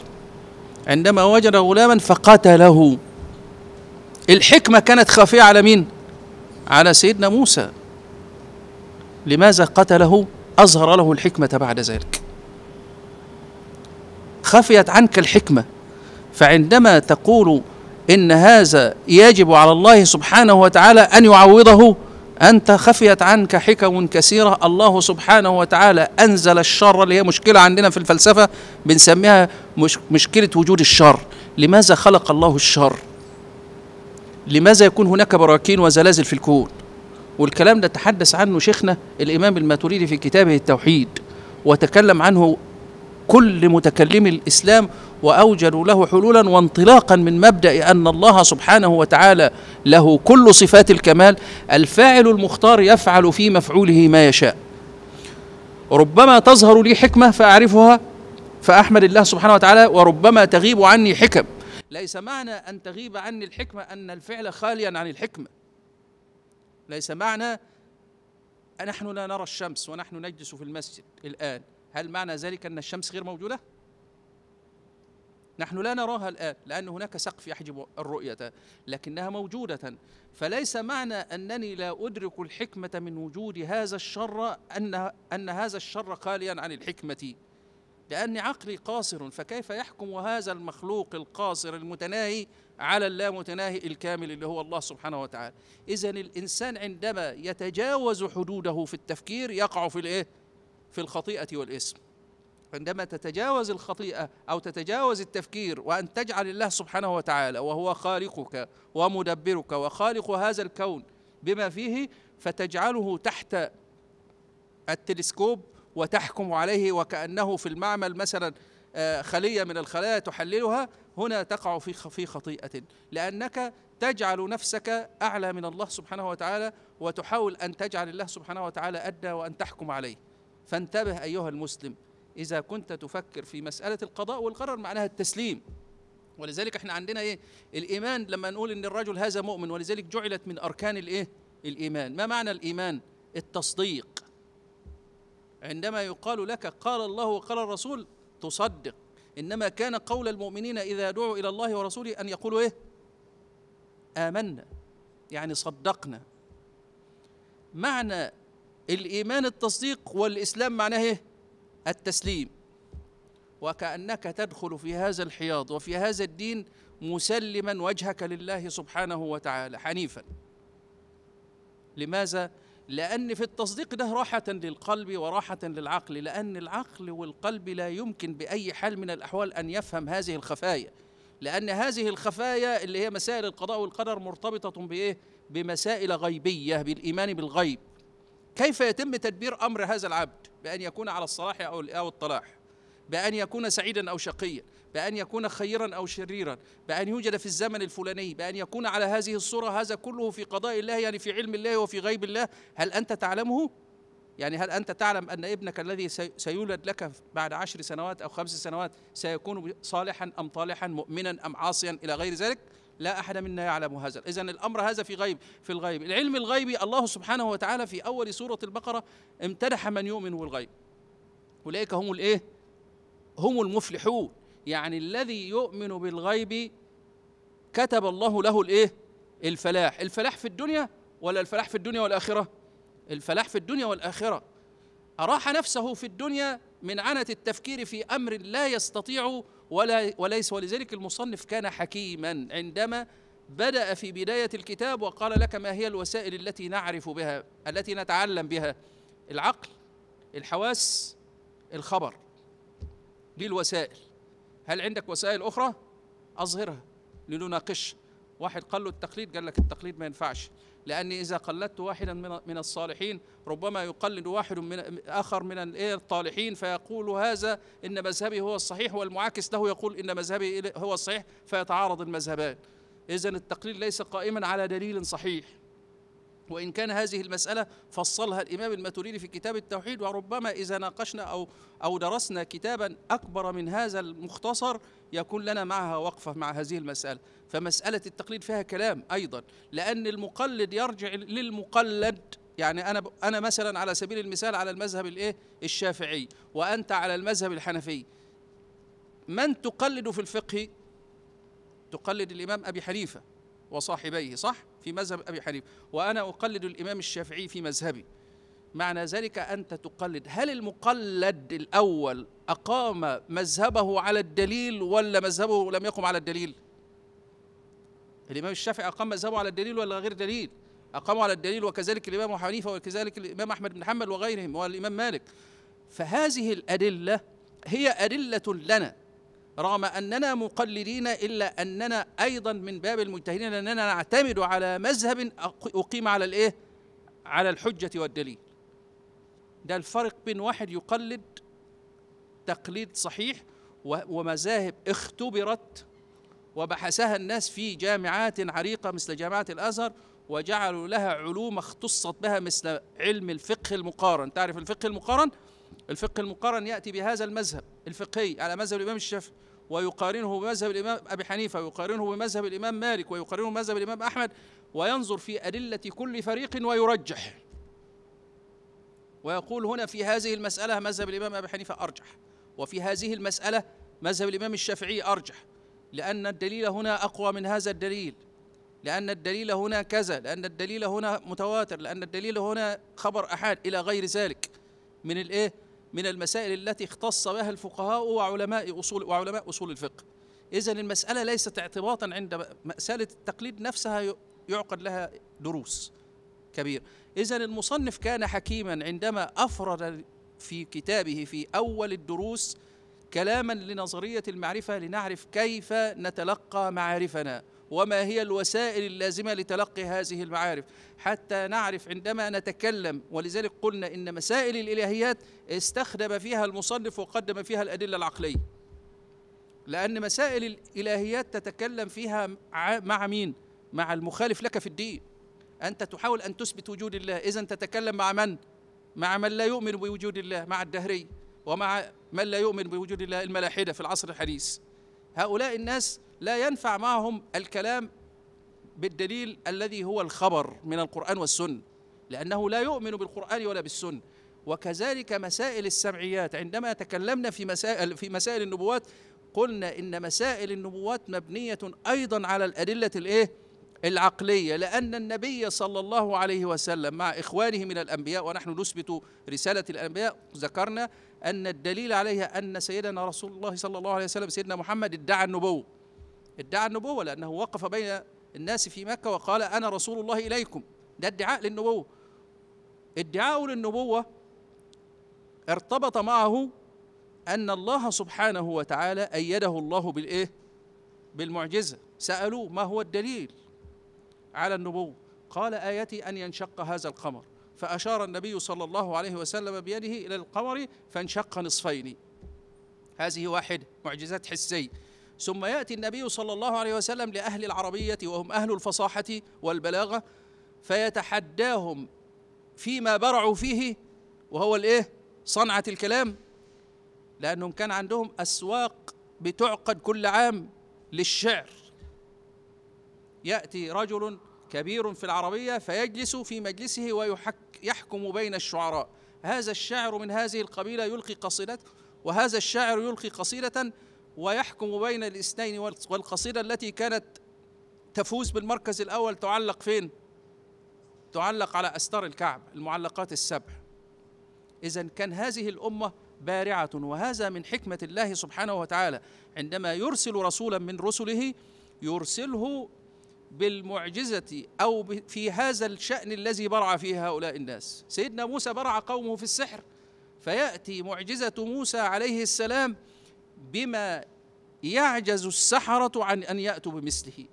عندما وجد غلاما فقتله الحكمة كانت خافية على مين؟ على سيدنا موسى لماذا قتله؟ أظهر له الحكمة بعد ذلك خفيت عنك الحكمة فعندما تقول إن هذا يجب على الله سبحانه وتعالى أن يعوضه أنت خفيت عنك حكم كثيرة الله سبحانه وتعالى أنزل الشر اللي هي مشكلة عندنا في الفلسفة بنسميها مش مشكلة وجود الشر لماذا خلق الله الشر لماذا يكون هناك براكين وزلازل في الكون والكلام ده تحدث عنه شيخنا الإمام الماتريدي في كتابه التوحيد وتكلم عنه كل متكلمي الإسلام واوجدوا له حلولا وانطلاقا من مبدا ان الله سبحانه وتعالى له كل صفات الكمال الفاعل المختار يفعل في مفعوله ما يشاء ربما تظهر لي حكمه فاعرفها فاحمد الله سبحانه وتعالى وربما تغيب عني حكم ليس معنى ان تغيب عني الحكمه ان الفعل خاليا عن الحكمه ليس معنى نحن لا نرى الشمس ونحن نجلس في المسجد الان هل معنى ذلك ان الشمس غير موجوده نحن لا نراها الآن لأن هناك سقف يحجب الرؤية لكنها موجودة فليس معنى أنني لا أدرك الحكمة من وجود هذا الشر أن, أن هذا الشر خاليا عن الحكمة لأن عقلي قاصر فكيف يحكم هذا المخلوق القاصر المتناهي على اللامتناهي الكامل اللي هو الله سبحانه وتعالى إذا الإنسان عندما يتجاوز حدوده في التفكير يقع في الإيه؟ في الخطيئة والإثم عندما تتجاوز الخطيئة أو تتجاوز التفكير وأن تجعل الله سبحانه وتعالى وهو خالقك ومدبرك وخالق هذا الكون بما فيه فتجعله تحت التلسكوب وتحكم عليه وكأنه في المعمل مثلا آه، خلية من الخلايا تحللها هنا تقع في في خطيئة لأنك تجعل نفسك أعلى من الله سبحانه وتعالى وتحاول أن تجعل الله سبحانه وتعالى أدنى وأن تحكم عليه فانتبه أيها المسلم إذا كنت تفكر في مسألة القضاء والقرار معناها التسليم ولذلك احنا عندنا ايه الإيمان لما نقول إن الرجل هذا مؤمن ولذلك جعلت من أركان الايه الإيمان ما معنى الإيمان التصديق عندما يقال لك قال الله وقال الرسول تصدق إنما كان قول المؤمنين إذا دعوا إلى الله ورسوله أن يقولوا إيه آمنا يعني صدقنا معنى الإيمان التصديق والإسلام معناه إيه التسليم وكأنك تدخل في هذا الحياض وفي هذا الدين مسلما وجهك لله سبحانه وتعالى حنيفا لماذا؟ لأن في التصديق ده راحة للقلب وراحة للعقل لأن العقل والقلب لا يمكن بأي حال من الأحوال أن يفهم هذه الخفايا لأن هذه الخفايا اللي هي مسائل القضاء والقدر مرتبطة بإيه؟ بمسائل غيبية بالإيمان بالغيب كيف يتم تدبير امر هذا العبد بان يكون على الصلاح او او الطلاح بان يكون سعيدا او شقيا بان يكون خيرا او شريرا بان يوجد في الزمن الفلاني بان يكون على هذه الصوره هذا كله في قضاء الله يعني في علم الله وفي غيب الله هل انت تعلمه يعني هل انت تعلم ان ابنك الذي سيولد لك بعد عشر سنوات او خمس سنوات سيكون صالحا ام طالحا مؤمنا ام عاصيا الى غير ذلك لا أحد منا يعلم هذا إذا الأمر هذا في غيب في الغيب العلم الغيبي الله سبحانه وتعالى في أول سورة البقرة امتدح من يؤمن بالغيب أولئك هم الإيه هم المفلحون يعني الذي يؤمن بالغيب كتب الله له الإيه الفلاح الفلاح في الدنيا ولا الفلاح في الدنيا والآخرة الفلاح في الدنيا والآخرة أراح نفسه في الدنيا من عنة التفكير في أمر لا يستطيع ولا وليس ولذلك المصنف كان حكيما عندما بدأ في بداية الكتاب وقال لك ما هي الوسائل التي نعرف بها التي نتعلم بها العقل الحواس الخبر دي الوسائل هل عندك وسائل أخرى؟ أظهرها لنناقش واحد قال له التقليد قال لك التقليد ما ينفعش لأني إذا قلدت واحدا من الصالحين ربما يقلد واحد من آخر من إيه، الطالحين فيقول هذا إن مذهبي هو الصحيح والمعاكس له يقول إن مذهبي هو الصحيح فيتعارض المذهبان إذا التقليد ليس قائما على دليل صحيح وإن كان هذه المسألة فصلها الإمام الماتريدي في كتاب التوحيد وربما إذا ناقشنا أو أو درسنا كتابا أكبر من هذا المختصر يكون لنا معها وقفة مع هذه المسألة فمسألة التقليد فيها كلام أيضا لأن المقلد يرجع للمقلد يعني أنا أنا مثلا على سبيل المثال على المذهب الإيه الشافعي وأنت على المذهب الحنفي من تقلد في الفقه تقلد الإمام أبي حنيفة وصاحبيه صح في مذهب أبي حنيفة وأنا أقلد الإمام الشافعي في مذهبي معنى ذلك أنت تقلد هل المقلد الأول أقام مذهبه على الدليل ولا مذهبه لم يقم على الدليل الإمام الشافعي أقام مذهبه على الدليل ولا غير دليل أقاموا على الدليل وكذلك الإمام حنيفة وكذلك الإمام أحمد بن حنبل وغيرهم والإمام مالك فهذه الأدلة هي أدلة لنا رغم أننا مقلدين إلا أننا أيضا من باب المجتهدين أننا نعتمد على مذهب أقيم على الإيه؟ على الحجة والدليل ده الفرق بين واحد يقلد تقليد صحيح ومذاهب اختبرت وبحثها الناس في جامعات عريقة مثل جامعة الأزهر وجعلوا لها علوم اختصت بها مثل علم الفقه المقارن تعرف الفقه المقارن الفقه المقارن يأتي بهذا المذهب الفقهي على مذهب الإمام الشافعي ويقارنه بمذهب الإمام أبي حنيفة ويقارنه بمذهب الإمام مالك ويقارنه بمذهب الإمام أحمد وينظر في أدلة كل فريق ويرجح ويقول هنا في هذه المسألة مذهب الإمام أبي حنيفة أرجح وفي هذه المسألة مذهب الإمام الشافعي أرجح لأن الدليل هنا أقوى من هذا الدليل لأن الدليل هنا كذا لأن الدليل هنا متواتر لأن الدليل هنا خبر أحد إلى غير ذلك من الإيه؟ من المسائل التي اختص بها الفقهاء وعلماء أصول وعلماء أصول الفقه إذا المسألة ليست اعتباطا عند مسألة التقليد نفسها يعقد لها دروس كبير إذا المصنف كان حكيما عندما أفرد في كتابه في أول الدروس كلاما لنظرية المعرفة لنعرف كيف نتلقى معارفنا وما هي الوسائل اللازمة لتلقي هذه المعارف حتى نعرف عندما نتكلم ولذلك قلنا إن مسائل الإلهيات استخدم فيها المصنف وقدم فيها الأدلة العقلية لأن مسائل الإلهيات تتكلم فيها مع مين؟ مع المخالف لك في الدين أنت تحاول أن تثبت وجود الله إذا تتكلم مع من؟ مع من لا يؤمن بوجود الله مع الدهري ومع من لا يؤمن بوجود الله الملاحدة في العصر الحديث هؤلاء الناس لا ينفع معهم الكلام بالدليل الذي هو الخبر من القرآن والسنة لأنه لا يؤمن بالقرآن ولا بالسنة وكذلك مسائل السمعيات عندما تكلمنا في مسائل في مسائل النبوات قلنا إن مسائل النبوات مبنية أيضا على الأدلة الإيه؟ العقليه لان النبي صلى الله عليه وسلم مع اخوانه من الانبياء ونحن نثبت رساله الانبياء ذكرنا ان الدليل عليها ان سيدنا رسول الله صلى الله عليه وسلم سيدنا محمد ادعى النبوه ادعى النبوه لانه وقف بين الناس في مكه وقال انا رسول الله اليكم ده ادعاء للنبوه ادعاء للنبوه ارتبط معه ان الله سبحانه وتعالى ايده الله بالايه بالمعجزه سالوه ما هو الدليل على النبوة قال آيتي أن ينشق هذا القمر فأشار النبي صلى الله عليه وسلم بيده إلى القمر فانشق نصفين هذه واحدة معجزات حسية ثم يأتي النبي صلى الله عليه وسلم لأهل العربية وهم أهل الفصاحة والبلاغة فيتحداهم فيما برعوا فيه وهو الإيه؟ صنعة الكلام لأنهم كان عندهم أسواق بتعقد كل عام للشعر يأتي رجل كبير في العربية فيجلس في مجلسه ويحكم بين الشعراء هذا الشاعر من هذه القبيلة يلقي قصيدة وهذا الشاعر يلقي قصيدة ويحكم بين الاثنين والقصيدة التي كانت تفوز بالمركز الأول تعلق فين؟ تعلق على أستار الكعب المعلقات السبع إذا كان هذه الأمة بارعة وهذا من حكمة الله سبحانه وتعالى عندما يرسل رسولا من رسله يرسله بالمعجزة أو في هذا الشأن الذي برع فيه هؤلاء الناس سيدنا موسى برع قومه في السحر فيأتي معجزة موسى عليه السلام بما يعجز السحرة عن أن يأتوا بمثله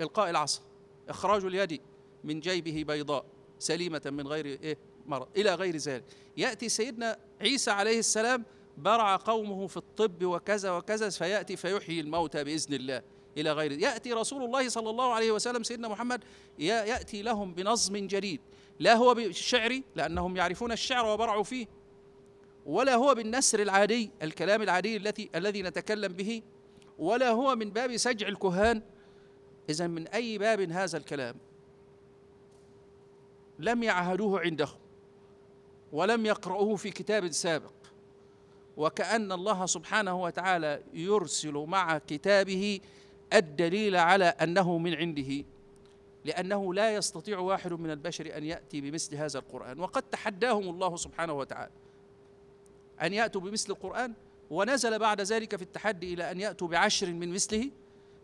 إلقاء العصا إخراج اليد من جيبه بيضاء سليمة من غير إيه مرض إلى غير ذلك يأتي سيدنا عيسى عليه السلام برع قومه في الطب وكذا وكذا فيأتي فيحيي الموتى بإذن الله إلى غير يأتي رسول الله صلى الله عليه وسلم سيدنا محمد يأتي لهم بنظم جديد لا هو بالشعر لأنهم يعرفون الشعر وبرعوا فيه ولا هو بالنسر العادي الكلام العادي التي الذي نتكلم به ولا هو من باب سجع الكهان إذا من أي باب هذا الكلام لم يعهدوه عندهم ولم يقرؤوه في كتاب سابق وكأن الله سبحانه وتعالى يرسل مع كتابه الدليل على انه من عنده لانه لا يستطيع واحد من البشر ان ياتي بمثل هذا القران وقد تحداهم الله سبحانه وتعالى ان ياتوا بمثل القران ونزل بعد ذلك في التحدي الى ان ياتوا بعشر من مثله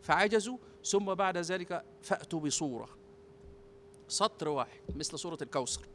فعجزوا ثم بعد ذلك فاتوا بصوره سطر واحد مثل سوره الكوثر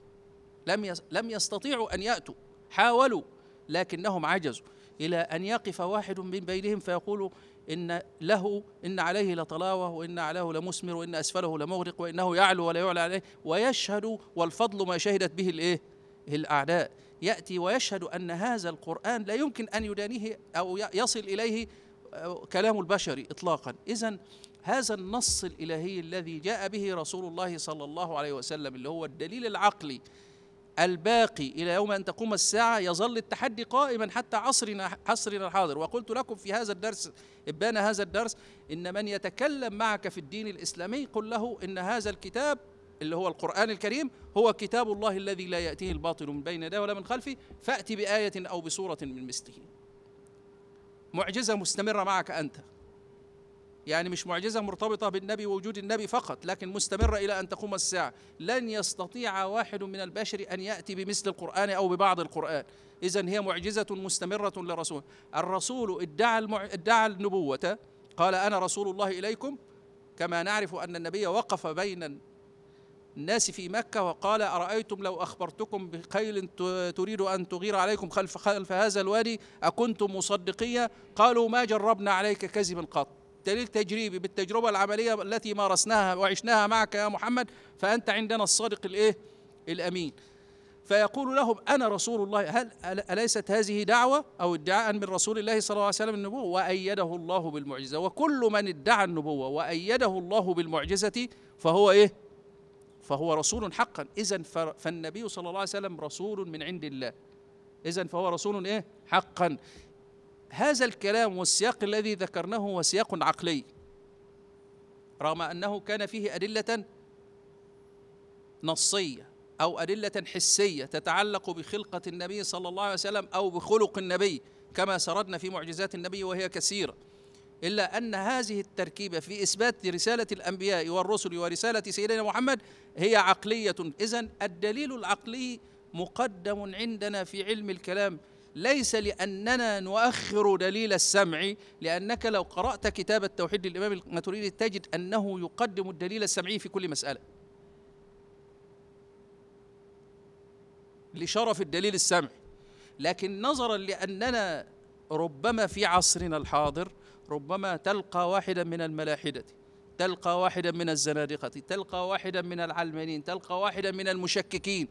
لم لم يستطيعوا ان ياتوا حاولوا لكنهم عجزوا الى ان يقف واحد من بينهم فيقول إن له إن عليه لطلاوة وإن علاه لمثمر وإن أسفله لمغرق وإنه يعلو ولا يعلى عليه ويشهد والفضل ما شهدت به الإيه؟ الأعداء يأتي ويشهد أن هذا القرآن لا يمكن أن يدانيه أو يصل إليه آه، كلام البشر إطلاقا إذا هذا النص الإلهي الذي جاء به رسول الله صلى الله عليه وسلم اللي هو الدليل العقلي الباقي إلى يوم أن تقوم الساعة يظل التحدي قائما حتى عصرنا عصرنا الحاضر وقلت لكم في هذا الدرس إبان هذا الدرس إن من يتكلم معك في الدين الإسلامي قل له إن هذا الكتاب اللي هو القرآن الكريم هو كتاب الله الذي لا يأتيه الباطل من بين يديه ولا من خلفه فأت بآية أو بسورة من مثله معجزة مستمرة معك أنت يعني مش معجزة مرتبطة بالنبي ووجود النبي فقط لكن مستمرة إلى أن تقوم الساعة لن يستطيع واحد من البشر أن يأتي بمثل القرآن أو ببعض القرآن إذا هي معجزة مستمرة لرسول الرسول ادعى, المع... ادعى النبوة قال أنا رسول الله إليكم كما نعرف أن النبي وقف بين الناس في مكة وقال أرأيتم لو أخبرتكم بخيل تريد أن تغير عليكم خلف, خلف هذا الوادي أكنتم مصدقية قالوا ما جربنا عليك كذبا قط دليل تجريبي بالتجربة العملية التي مارسناها وعشناها معك يا محمد فأنت عندنا الصادق الإيه؟ الأمين فيقول لهم أنا رسول الله هل أليست هذه دعوة أو ادعاء من رسول الله صلى الله عليه وسلم النبوة وأيده الله بالمعجزة وكل من ادعى النبوة وأيده الله بالمعجزة فهو إيه فهو رسول حقا إذا فالنبي صلى الله عليه وسلم رسول من عند الله إذا فهو رسول إيه حقا هذا الكلام والسياق الذي ذكرناه هو سياق عقلي رغم انه كان فيه ادله نصيه او ادله حسيه تتعلق بخلقه النبي صلى الله عليه وسلم او بخلق النبي كما سردنا في معجزات النبي وهي كثيره الا ان هذه التركيبه في اثبات رساله الانبياء والرسل ورساله سيدنا محمد هي عقليه اذا الدليل العقلي مقدم عندنا في علم الكلام ليس لأننا نؤخر دليل السمع لأنك لو قرأت كتاب التوحيد للإمام الماتريدي تجد أنه يقدم الدليل السمعي في كل مسألة لشرف الدليل السمعي لكن نظرا لأننا ربما في عصرنا الحاضر ربما تلقى واحدا من الملاحدة تلقى واحدا من الزنادقة تلقى واحدا من العلمانيين تلقى واحدا من المشككين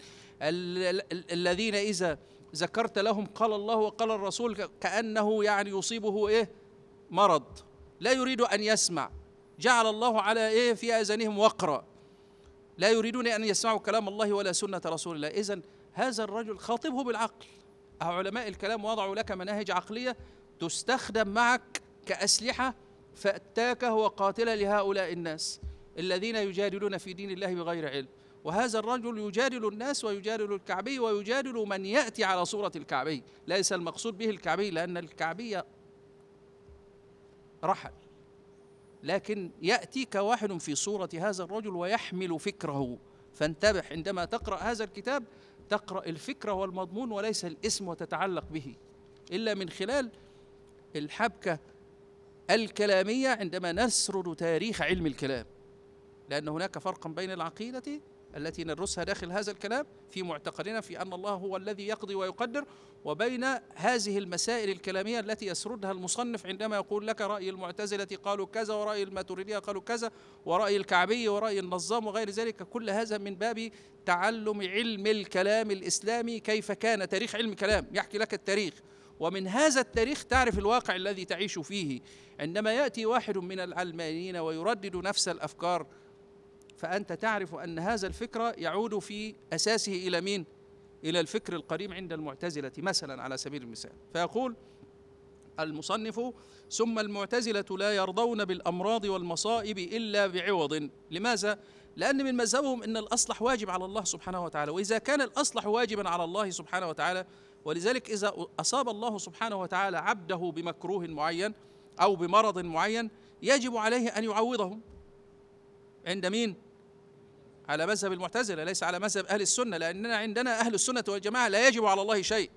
الذين إذا ذكرت لهم قال الله وقال الرسول كأنه يعني يصيبه إيه مرض لا يريد أن يسمع جعل الله على إيه في آذانهم وقرا لا يريدون أن يسمعوا كلام الله ولا سنة رسول الله إذا هذا الرجل خاطبه بالعقل علماء الكلام وضعوا لك مناهج عقلية تستخدم معك كأسلحة فأتاك هو قاتلة لهؤلاء الناس الذين يجادلون في دين الله بغير علم وهذا الرجل يجادل الناس ويجادل الكعبي ويجادل من يأتي على صورة الكعبي ليس المقصود به الكعبي لأن الكعبي رحل لكن ياتيك واحد في صورة هذا الرجل ويحمل فكره فانتبه عندما تقرأ هذا الكتاب تقرأ الفكرة والمضمون وليس الاسم وتتعلق به إلا من خلال الحبكة الكلامية عندما نسرد تاريخ علم الكلام لأن هناك فرقا بين العقيدة التي ندرسها داخل هذا الكلام في معتقدنا في أن الله هو الذي يقضي ويقدر وبين هذه المسائل الكلامية التي يسردها المصنف عندما يقول لك رأي المعتزلة قالوا كذا ورأي الماتريدية قالوا كذا ورأي الكعبي ورأي النظام وغير ذلك كل هذا من باب تعلم علم الكلام الإسلامي كيف كان تاريخ علم كلام يحكي لك التاريخ ومن هذا التاريخ تعرف الواقع الذي تعيش فيه عندما يأتي واحد من العلمانيين ويردد نفس الأفكار فأنت تعرف أن هذا الفكر يعود في أساسه إلى مين؟ إلى الفكر القديم عند المعتزلة مثلا على سبيل المثال فيقول المصنف ثم المعتزلة لا يرضون بالأمراض والمصائب إلا بعوض لماذا؟ لأن من مذهبهم أن الأصلح واجب على الله سبحانه وتعالى وإذا كان الأصلح واجبا على الله سبحانه وتعالى ولذلك إذا أصاب الله سبحانه وتعالى عبده بمكروه معين أو بمرض معين يجب عليه أن يعوضه عند مين؟ على مذهب المعتزلة ليس على مذهب أهل السنة لأننا عندنا أهل السنة والجماعة لا يجب على الله شيء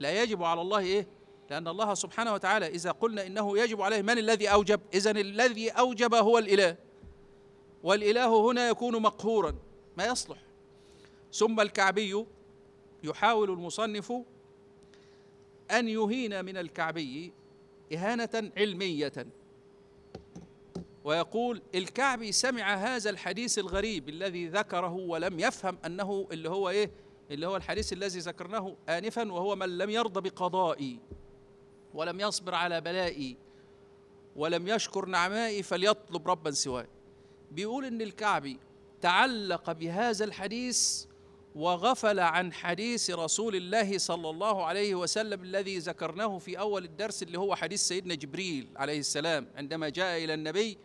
لا يجب على الله إيه لأن الله سبحانه وتعالى إذا قلنا إنه يجب عليه من الذي أوجب إذا الذي أوجب هو الإله والإله هنا يكون مقهورا ما يصلح ثم الكعبي يحاول المصنف أن يهين من الكعبي إهانة علمية ويقول الكعبي سمع هذا الحديث الغريب الذي ذكره ولم يفهم أنه اللي هو إيه اللي هو الحديث الذي ذكرناه آنفا وهو من لم يرضى بقضائي ولم يصبر على بلائي ولم يشكر نعمائي فليطلب ربا سواي بيقول ان الكعبي تعلق بهذا الحديث وغفل عن حديث رسول الله صلى الله عليه وسلم الذي ذكرناه في اول الدرس اللي هو حديث سيدنا جبريل عليه السلام عندما جاء الى النبي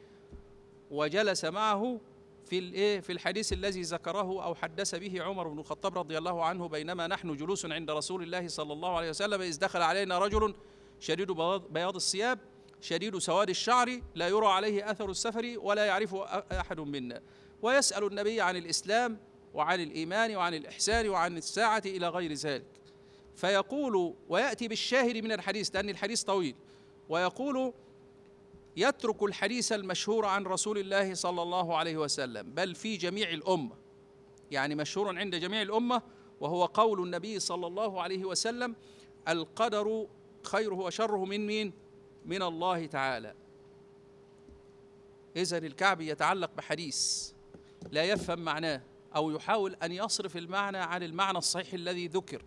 وجلس معه في الايه في الحديث الذي ذكره او حدث به عمر بن الخطاب رضي الله عنه بينما نحن جلوس عند رسول الله صلى الله عليه وسلم اذ دخل علينا رجل شديد بياض الثياب شديد سواد الشعر لا يرى عليه اثر السفر ولا يعرف احد منا ويسال النبي عن الاسلام وعن الايمان وعن الاحسان وعن الساعه الى غير ذلك فيقول وياتي بالشاهد من الحديث لان الحديث طويل ويقول يترك الحديث المشهور عن رسول الله صلى الله عليه وسلم بل في جميع الامه يعني مشهور عند جميع الامه وهو قول النبي صلى الله عليه وسلم القدر خيره وشره من مين من الله تعالى اذا الكعبي يتعلق بحديث لا يفهم معناه او يحاول ان يصرف المعنى عن المعنى الصحيح الذي ذكر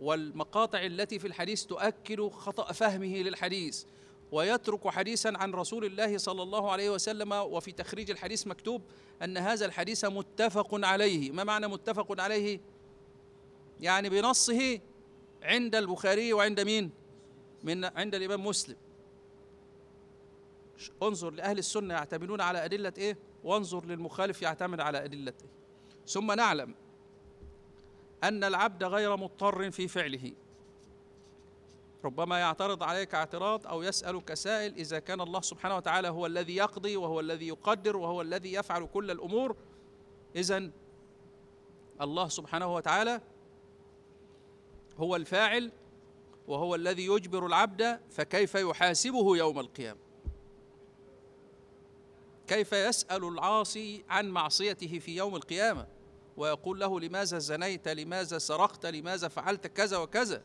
والمقاطع التي في الحديث تؤكد خطا فهمه للحديث ويترك حديثا عن رسول الله صلى الله عليه وسلم وفي تخريج الحديث مكتوب أن هذا الحديث متفق عليه ما معنى متفق عليه يعني بنصه عند البخاري وعند مين من عند الإمام مسلم انظر لأهل السنة يعتمدون على أدلة إيه وانظر للمخالف يعتمد على أدلة إيه ثم نعلم أن العبد غير مضطر في فعله ربما يعترض عليك اعتراض أو يسألك سائل إذا كان الله سبحانه وتعالى هو الذي يقضي وهو الذي يقدر وهو الذي يفعل كل الأمور إذا الله سبحانه وتعالى هو الفاعل وهو الذي يجبر العبد فكيف يحاسبه يوم القيامة كيف يسأل العاصي عن معصيته في يوم القيامة ويقول له لماذا زنيت لماذا سرقت لماذا فعلت كذا وكذا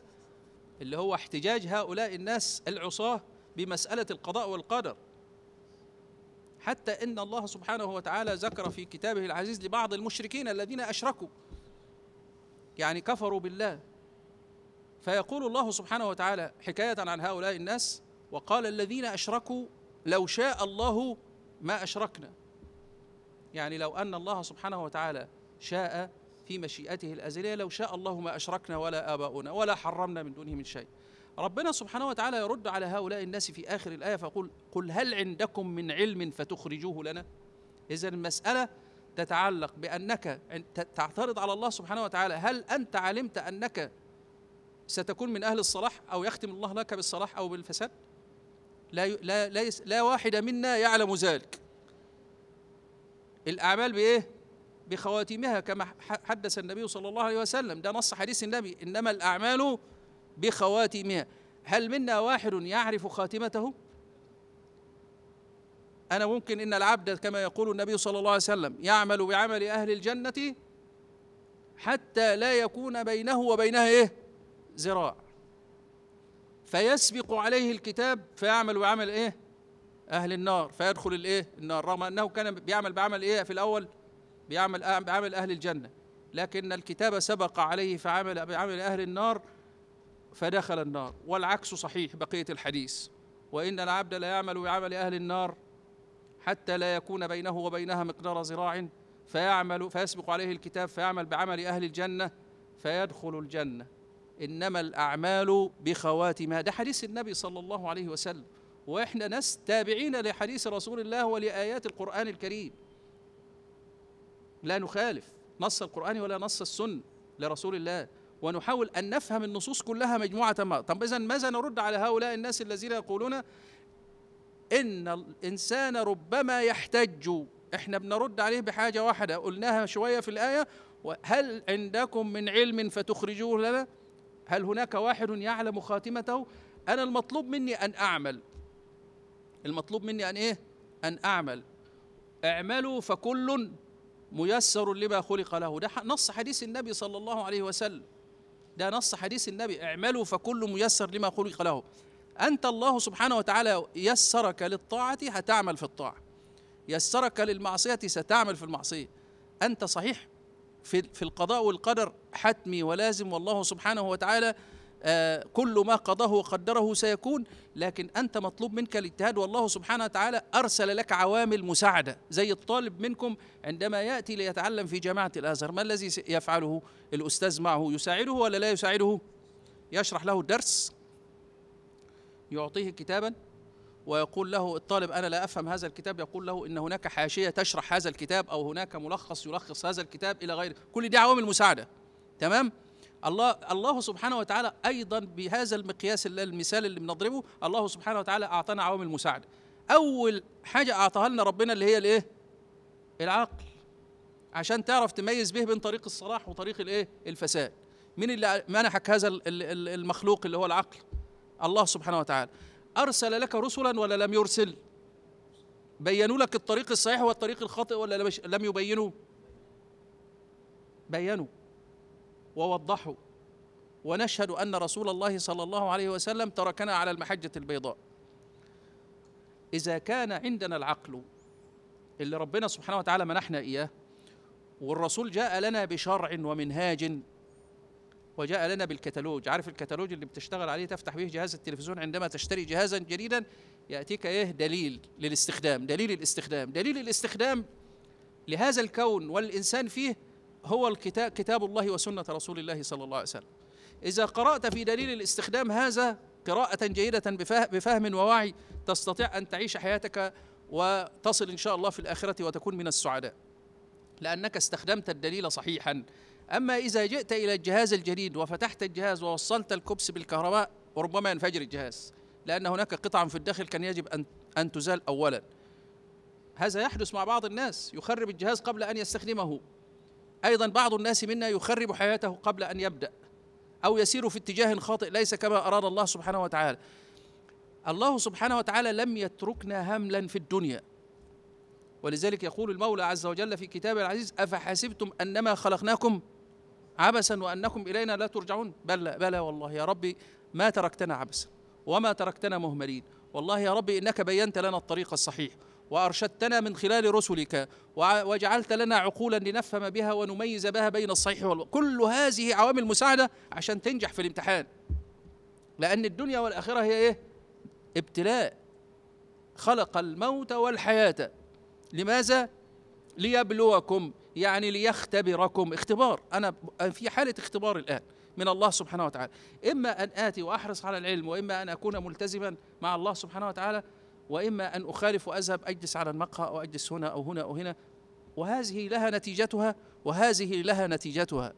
اللي هو احتجاج هؤلاء الناس العصاه بمساله القضاء والقدر حتى ان الله سبحانه وتعالى ذكر في كتابه العزيز لبعض المشركين الذين اشركوا يعني كفروا بالله فيقول الله سبحانه وتعالى حكايه عن هؤلاء الناس وقال الذين اشركوا لو شاء الله ما اشركنا يعني لو ان الله سبحانه وتعالى شاء في مشيئته الأزلية لو شاء الله ما أشركنا ولا آباؤنا ولا حرمنا من دونه من شيء ربنا سبحانه وتعالى يرد على هؤلاء الناس في آخر الآية فيقول قل هل عندكم من علم فتخرجوه لنا إذا المسألة تتعلق بأنك تعترض على الله سبحانه وتعالى هل أنت علمت أنك ستكون من أهل الصلاح أو يختم الله لك بالصلاح أو بالفساد لا, لا, لا, لا واحد منا يعلم ذلك الأعمال بإيه بخواتمها كما حدث النبي صلى الله عليه وسلم ده نص حديث النبي إنما الأعمال بخواتمها هل منا واحد يعرف خاتمته أنا ممكن إن العبد كما يقول النبي صلى الله عليه وسلم يعمل بعمل أهل الجنة حتى لا يكون بينه وبينها إيه زراع فيسبق عليه الكتاب فيعمل بعمل إيه أهل النار فيدخل الإيه النار رغم أنه كان بيعمل بعمل إيه في الأول بيعمل بعمل أهل الجنة لكن الكتاب سبق عليه فعمل بعمل أهل النار فدخل النار والعكس صحيح بقية الحديث وإن العبد لا يعمل بعمل أهل النار حتى لا يكون بينه وبينها مقدار ذراع فيعمل فيسبق عليه الكتاب فيعمل بعمل أهل الجنة فيدخل الجنة إنما الأعمال بخواتمها ده حديث النبي صلى الله عليه وسلم وإحنا ناس تابعين لحديث رسول الله ولآيات القرآن الكريم لا نخالف نص القرآن ولا نص السنة لرسول الله ونحاول أن نفهم النصوص كلها مجموعة ما طب إذا ماذا نرد على هؤلاء الناس الذين يقولون إن الإنسان ربما يحتج إحنا بنرد عليه بحاجة واحدة قلناها شوية في الآية هل عندكم من علم فتخرجوه لنا هل هناك واحد يعلم خاتمته أنا المطلوب مني أن أعمل المطلوب مني أن إيه أن أعمل اعملوا فكل ميسر لما خلق له ده نص حديث النبي صلى الله عليه وسلم ده نص حديث النبي اعملوا فكل ميسر لما خلق له أنت الله سبحانه وتعالى يسرك للطاعة هتعمل في الطاعة يسرك للمعصية ستعمل في المعصية أنت صحيح في, في القضاء والقدر حتمي ولازم والله سبحانه وتعالى آه، كل ما قضاه وقدره سيكون لكن أنت مطلوب منك الاجتهاد والله سبحانه وتعالى أرسل لك عوامل مساعدة زي الطالب منكم عندما يأتي ليتعلم في جامعة الأزهر ما الذي يفعله الأستاذ معه يساعده ولا لا يساعده يشرح له الدرس يعطيه كتابا ويقول له الطالب أنا لا أفهم هذا الكتاب يقول له إن هناك حاشية تشرح هذا الكتاب أو هناك ملخص يلخص هذا الكتاب إلى غيره كل دي عوامل مساعدة تمام؟ الله الله سبحانه وتعالى ايضا بهذا المقياس اللي المثال اللي بنضربه الله سبحانه وتعالى اعطانا عوامل المساعده اول حاجه اعطاها لنا ربنا اللي هي الايه العقل عشان تعرف تميز به بين طريق الصلاح وطريق الايه الفساد مين اللي منحك هذا المخلوق اللي هو العقل الله سبحانه وتعالى ارسل لك رسلا ولا لم يرسل بينوا لك الطريق الصحيح والطريق الخاطئ ولا لم يبينوا بينوا ووضحوا ونشهد ان رسول الله صلى الله عليه وسلم تركنا على المحجه البيضاء اذا كان عندنا العقل اللي ربنا سبحانه وتعالى منحنا اياه والرسول جاء لنا بشرع ومنهاج وجاء لنا بالكتالوج عارف الكتالوج اللي بتشتغل عليه تفتح به جهاز التلفزيون عندما تشتري جهازا جديدا ياتيك ايه دليل للاستخدام دليل الاستخدام دليل الاستخدام لهذا الكون والانسان فيه هو الكتاب كتاب الله وسنة رسول الله صلى الله عليه وسلم إذا قرأت في دليل الاستخدام هذا قراءة جيدة بفهم ووعي تستطيع أن تعيش حياتك وتصل إن شاء الله في الآخرة وتكون من السعداء لأنك استخدمت الدليل صحيحا أما إذا جئت إلى الجهاز الجديد وفتحت الجهاز ووصلت الكبس بالكهرباء وربما ينفجر الجهاز لأن هناك قطعا في الداخل كان يجب أن أن تزال أولا هذا يحدث مع بعض الناس يخرب الجهاز قبل أن يستخدمه أيضا بعض الناس منا يخرب حياته قبل أن يبدأ أو يسير في اتجاه خاطئ ليس كما أراد الله سبحانه وتعالى الله سبحانه وتعالى لم يتركنا هملا في الدنيا ولذلك يقول المولى عز وجل في كتابه العزيز أفحسبتم أنما خلقناكم عبثا وأنكم إلينا لا ترجعون بلى بلى والله يا ربي ما تركتنا عبثا وما تركتنا مهملين والله يا ربي إنك بينت لنا الطريق الصحيح وارشدتنا من خلال رسلك وجعلت لنا عقولا لنفهم بها ونميز بها بين الصحيح والغلط كل هذه عوامل مساعده عشان تنجح في الامتحان لان الدنيا والاخره هي ايه ابتلاء خلق الموت والحياه لماذا ليبلوكم يعني ليختبركم اختبار انا في حاله اختبار الان من الله سبحانه وتعالى اما ان اتي واحرص على العلم واما ان اكون ملتزما مع الله سبحانه وتعالى وإما أن أخالف وأذهب أجلس على المقهى أو أجلس هنا أو هنا أو هنا وهذه لها نتيجتها وهذه لها نتيجتها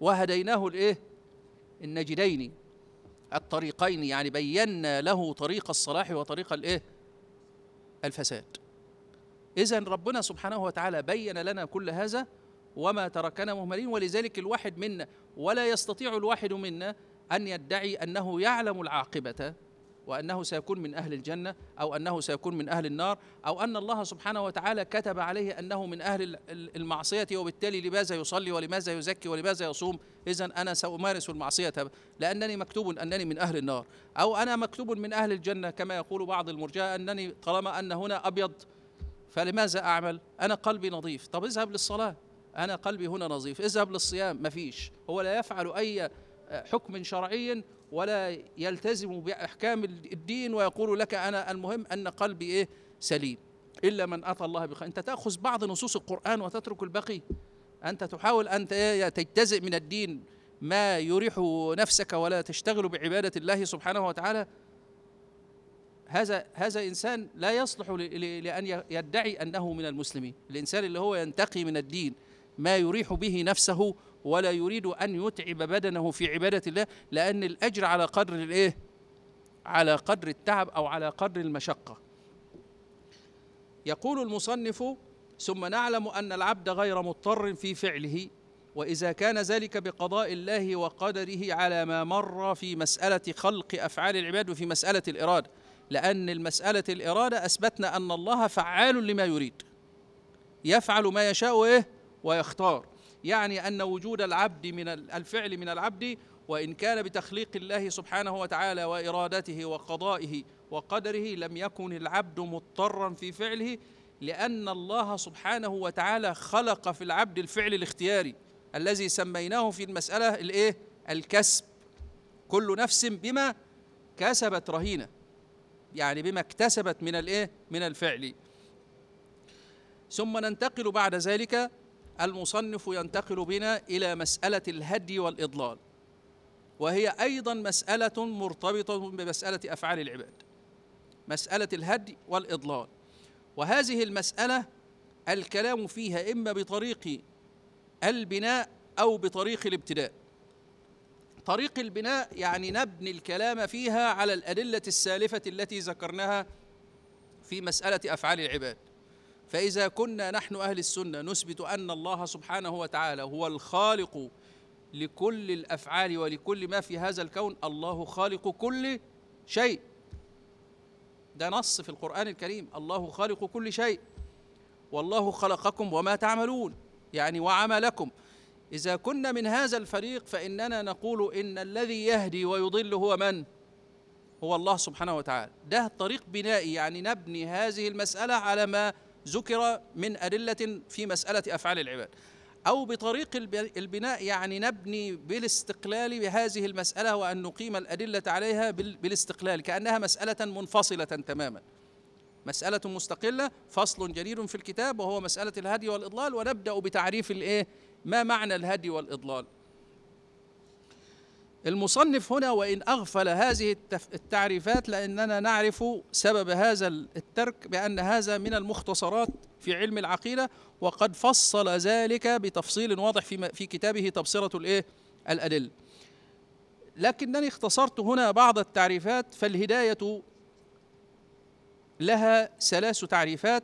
وهديناه الإيه؟ النجدين الطريقين يعني بينا له طريق الصلاح وطريق الإيه؟ الفساد إذا ربنا سبحانه وتعالى بين لنا كل هذا وما تركنا مهملين ولذلك الواحد منا ولا يستطيع الواحد منا أن يدعي أنه يعلم العاقبة وأنه سيكون من أهل الجنة أو أنه سيكون من أهل النار أو أن الله سبحانه وتعالى كتب عليه أنه من أهل المعصية وبالتالي لماذا يصلي ولماذا يزكي ولماذا يصوم إذا أنا سأمارس المعصية لأنني مكتوب أنني من أهل النار أو أنا مكتوب من أهل الجنة كما يقول بعض المرجاء أنني طالما أن هنا أبيض فلماذا أعمل أنا قلبي نظيف طب اذهب للصلاة أنا قلبي هنا نظيف اذهب للصيام مفيش هو لا يفعل أي حكم شرعي ولا يلتزم باحكام الدين ويقول لك انا المهم ان قلبي ايه سليم الا من اتى الله بخير انت تاخذ بعض نصوص القران وتترك الباقي انت تحاول ان إيه؟ تجتزئ من الدين ما يريح نفسك ولا تشتغل بعباده الله سبحانه وتعالى هذا هذا انسان لا يصلح لان يدعي انه من المسلمين الانسان اللي هو ينتقي من الدين ما يريح به نفسه ولا يريد أن يتعب بدنه في عبادة الله لأن الأجر على قدر الإيه؟ على قدر التعب أو على قدر المشقة يقول المصنف ثم نعلم أن العبد غير مضطر في فعله وإذا كان ذلك بقضاء الله وقدره على ما مر في مسألة خلق أفعال العباد وفي مسألة الإرادة لأن المسألة الإرادة أثبتنا أن الله فعال لما يريد يفعل ما يشاء وإيه ويختار يعني أن وجود العبد من الفعل من العبد وإن كان بتخليق الله سبحانه وتعالى وإرادته وقضائه وقدره لم يكن العبد مضطرا في فعله لأن الله سبحانه وتعالى خلق في العبد الفعل الاختياري الذي سميناه في المسألة الإيه؟ الكسب كل نفس بما كسبت رهينة يعني بما اكتسبت من الإيه؟ من الفعل ثم ننتقل بعد ذلك المصنف ينتقل بنا إلى مسألة الهدي والإضلال وهي أيضا مسألة مرتبطة بمسألة أفعال العباد مسألة الهدي والإضلال وهذه المسألة الكلام فيها إما بطريق البناء أو بطريق الابتداء طريق البناء يعني نبني الكلام فيها على الأدلة السالفة التي ذكرناها في مسألة أفعال العباد فإذا كنا نحن أهل السنة نثبت أن الله سبحانه وتعالى هو الخالق لكل الأفعال ولكل ما في هذا الكون الله خالق كل شيء ده نص في القرآن الكريم الله خالق كل شيء والله خلقكم وما تعملون يعني وعملكم إذا كنا من هذا الفريق فإننا نقول إن الذي يهدي ويضل هو من؟ هو الله سبحانه وتعالى ده طريق بنائي يعني نبني هذه المسألة على ما ذكر من أدلة في مسألة أفعال العباد أو بطريق البناء يعني نبني بالاستقلال بهذه المسألة وأن نقيم الأدلة عليها بالاستقلال كأنها مسألة منفصلة تماما مسألة مستقلة فصل جديد في الكتاب وهو مسألة الهدي والإضلال ونبدأ بتعريف الإيه ما معنى الهدي والإضلال المصنف هنا وإن أغفل هذه التعريفات لأننا نعرف سبب هذا الترك بأن هذا من المختصرات في علم العقيدة وقد فصل ذلك بتفصيل واضح في, في كتابه تبصرة الإيه؟ الأدلة لكنني اختصرت هنا بعض التعريفات فالهداية لها ثلاث تعريفات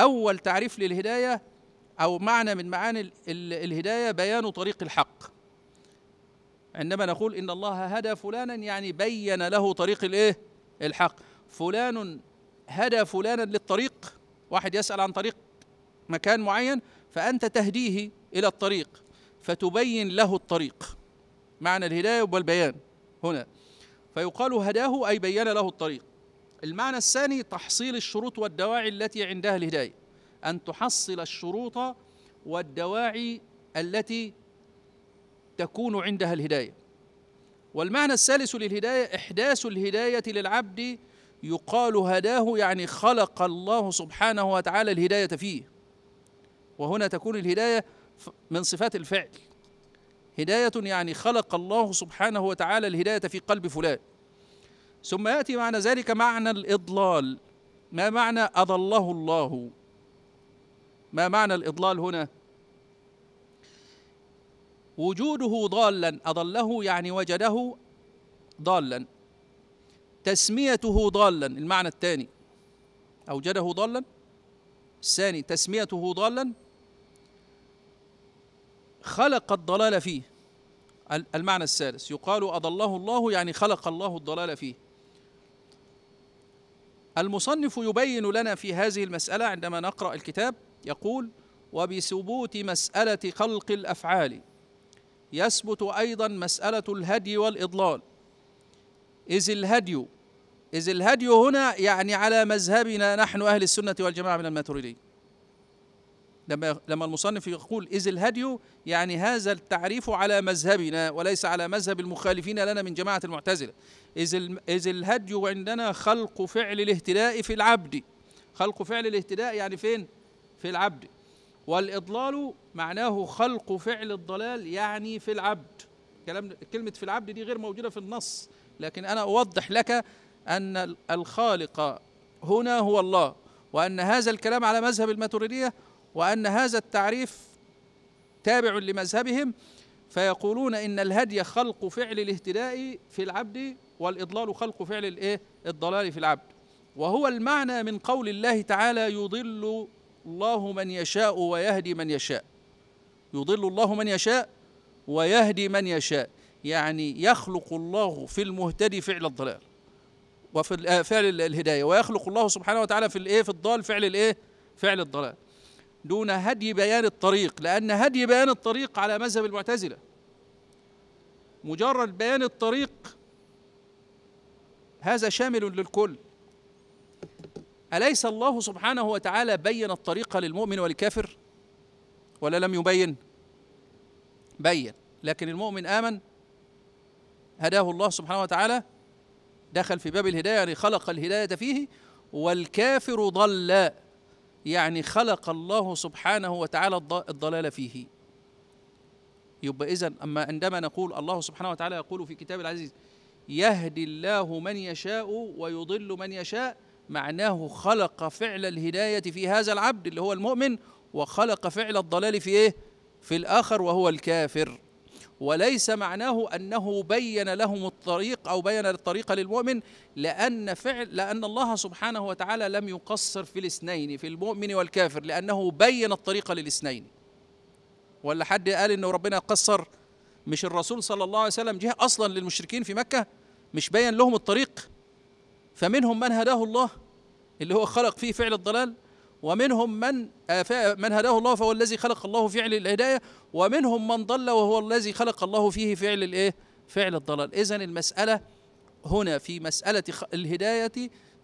أول تعريف للهداية أو معنى من معاني الهداية بيان طريق الحق عندما نقول إن الله هدى فلانا يعني بين له طريق الإيه؟ الحق فلان هدى فلانا للطريق واحد يسأل عن طريق مكان معين فأنت تهديه إلى الطريق فتبين له الطريق معنى الهداية والبيان هنا فيقال هداه أي بين له الطريق المعنى الثاني تحصيل الشروط والدواعي التي عندها الهداية أن تحصل الشروط والدواعي التي تكون عندها الهدايه والمعنى الثالث للهدايه احداث الهدايه للعبد يقال هداه يعني خلق الله سبحانه وتعالى الهدايه فيه وهنا تكون الهدايه من صفات الفعل هدايه يعني خلق الله سبحانه وتعالى الهدايه في قلب فلان ثم ياتي معنى ذلك معنى الاضلال ما معنى اضله الله ما معنى الاضلال هنا وجوده ضالا أضله يعني وجده ضالا تسميته ضالا المعنى الثاني أوجده ضالا الثاني تسميته ضالا خلق الضلال فيه المعنى الثالث يقال أضله الله يعني خلق الله الضلال فيه المصنف يبين لنا في هذه المسألة عندما نقرأ الكتاب يقول وبثبوت مسألة خلق الأفعال يثبت أيضا مسألة الهدي والإضلال إذ الهدي إذ الهدي هنا يعني على مذهبنا نحن أهل السنة والجماعة من الماتريديين لما لما المصنف يقول إذ الهدي يعني هذا التعريف على مذهبنا وليس على مذهب المخالفين لنا من جماعة المعتزلة إذ إذ الهدي عندنا خلق فعل الاهتداء في العبد خلق فعل الاهتداء يعني فين؟ في العبد والإضلال معناه خلق فعل الضلال يعني في العبد كلام كلمة في العبد دي غير موجودة في النص لكن أنا أوضح لك أن الخالق هنا هو الله وأن هذا الكلام على مذهب الماتريدية وأن هذا التعريف تابع لمذهبهم فيقولون إن الهدي خلق فعل الاهتداء في العبد والإضلال خلق فعل الإيه؟ الضلال في العبد وهو المعنى من قول الله تعالى يضل الله من يشاء ويهدي من يشاء يضل الله من يشاء ويهدي من يشاء يعني يخلق الله في المهتدي فعل الضلال وفي آه، فعل الهدايه ويخلق الله سبحانه وتعالى في الايه في الضال فعل الايه فعل الضلال دون هدي بيان الطريق لان هدي بيان الطريق على مذهب المعتزله مجرد بيان الطريق هذا شامل للكل أليس الله سبحانه وتعالى بين الطريق للمؤمن والكافر ولا لم يبين بين لكن المؤمن آمن هداه الله سبحانه وتعالى دخل في باب الهداية يعني خلق الهداية فيه والكافر ضل يعني خلق الله سبحانه وتعالى الضلال فيه يبقى إذا أما عندما نقول الله سبحانه وتعالى يقول في كتاب العزيز يهدي الله من يشاء ويضل من يشاء معناه خلق فعل الهداية في هذا العبد اللي هو المؤمن وخلق فعل الضلال في إيه؟ في الآخر وهو الكافر وليس معناه أنه بين لهم الطريق أو بين الطريق للمؤمن لأن فعل لأن الله سبحانه وتعالى لم يقصر في الاثنين في المؤمن والكافر لأنه بين الطريق للاثنين ولا حد قال إنه ربنا قصر مش الرسول صلى الله عليه وسلم جه أصلا للمشركين في مكة مش بين لهم الطريق فمنهم من هداه الله اللي هو خلق فيه فعل الضلال ومنهم من آه، من هداه الله فهو الذي خلق الله فعل الهدايه ومنهم من ضل وهو الذي خلق الله فيه فعل الايه؟ فعل الضلال، اذا المساله هنا في مساله الهدايه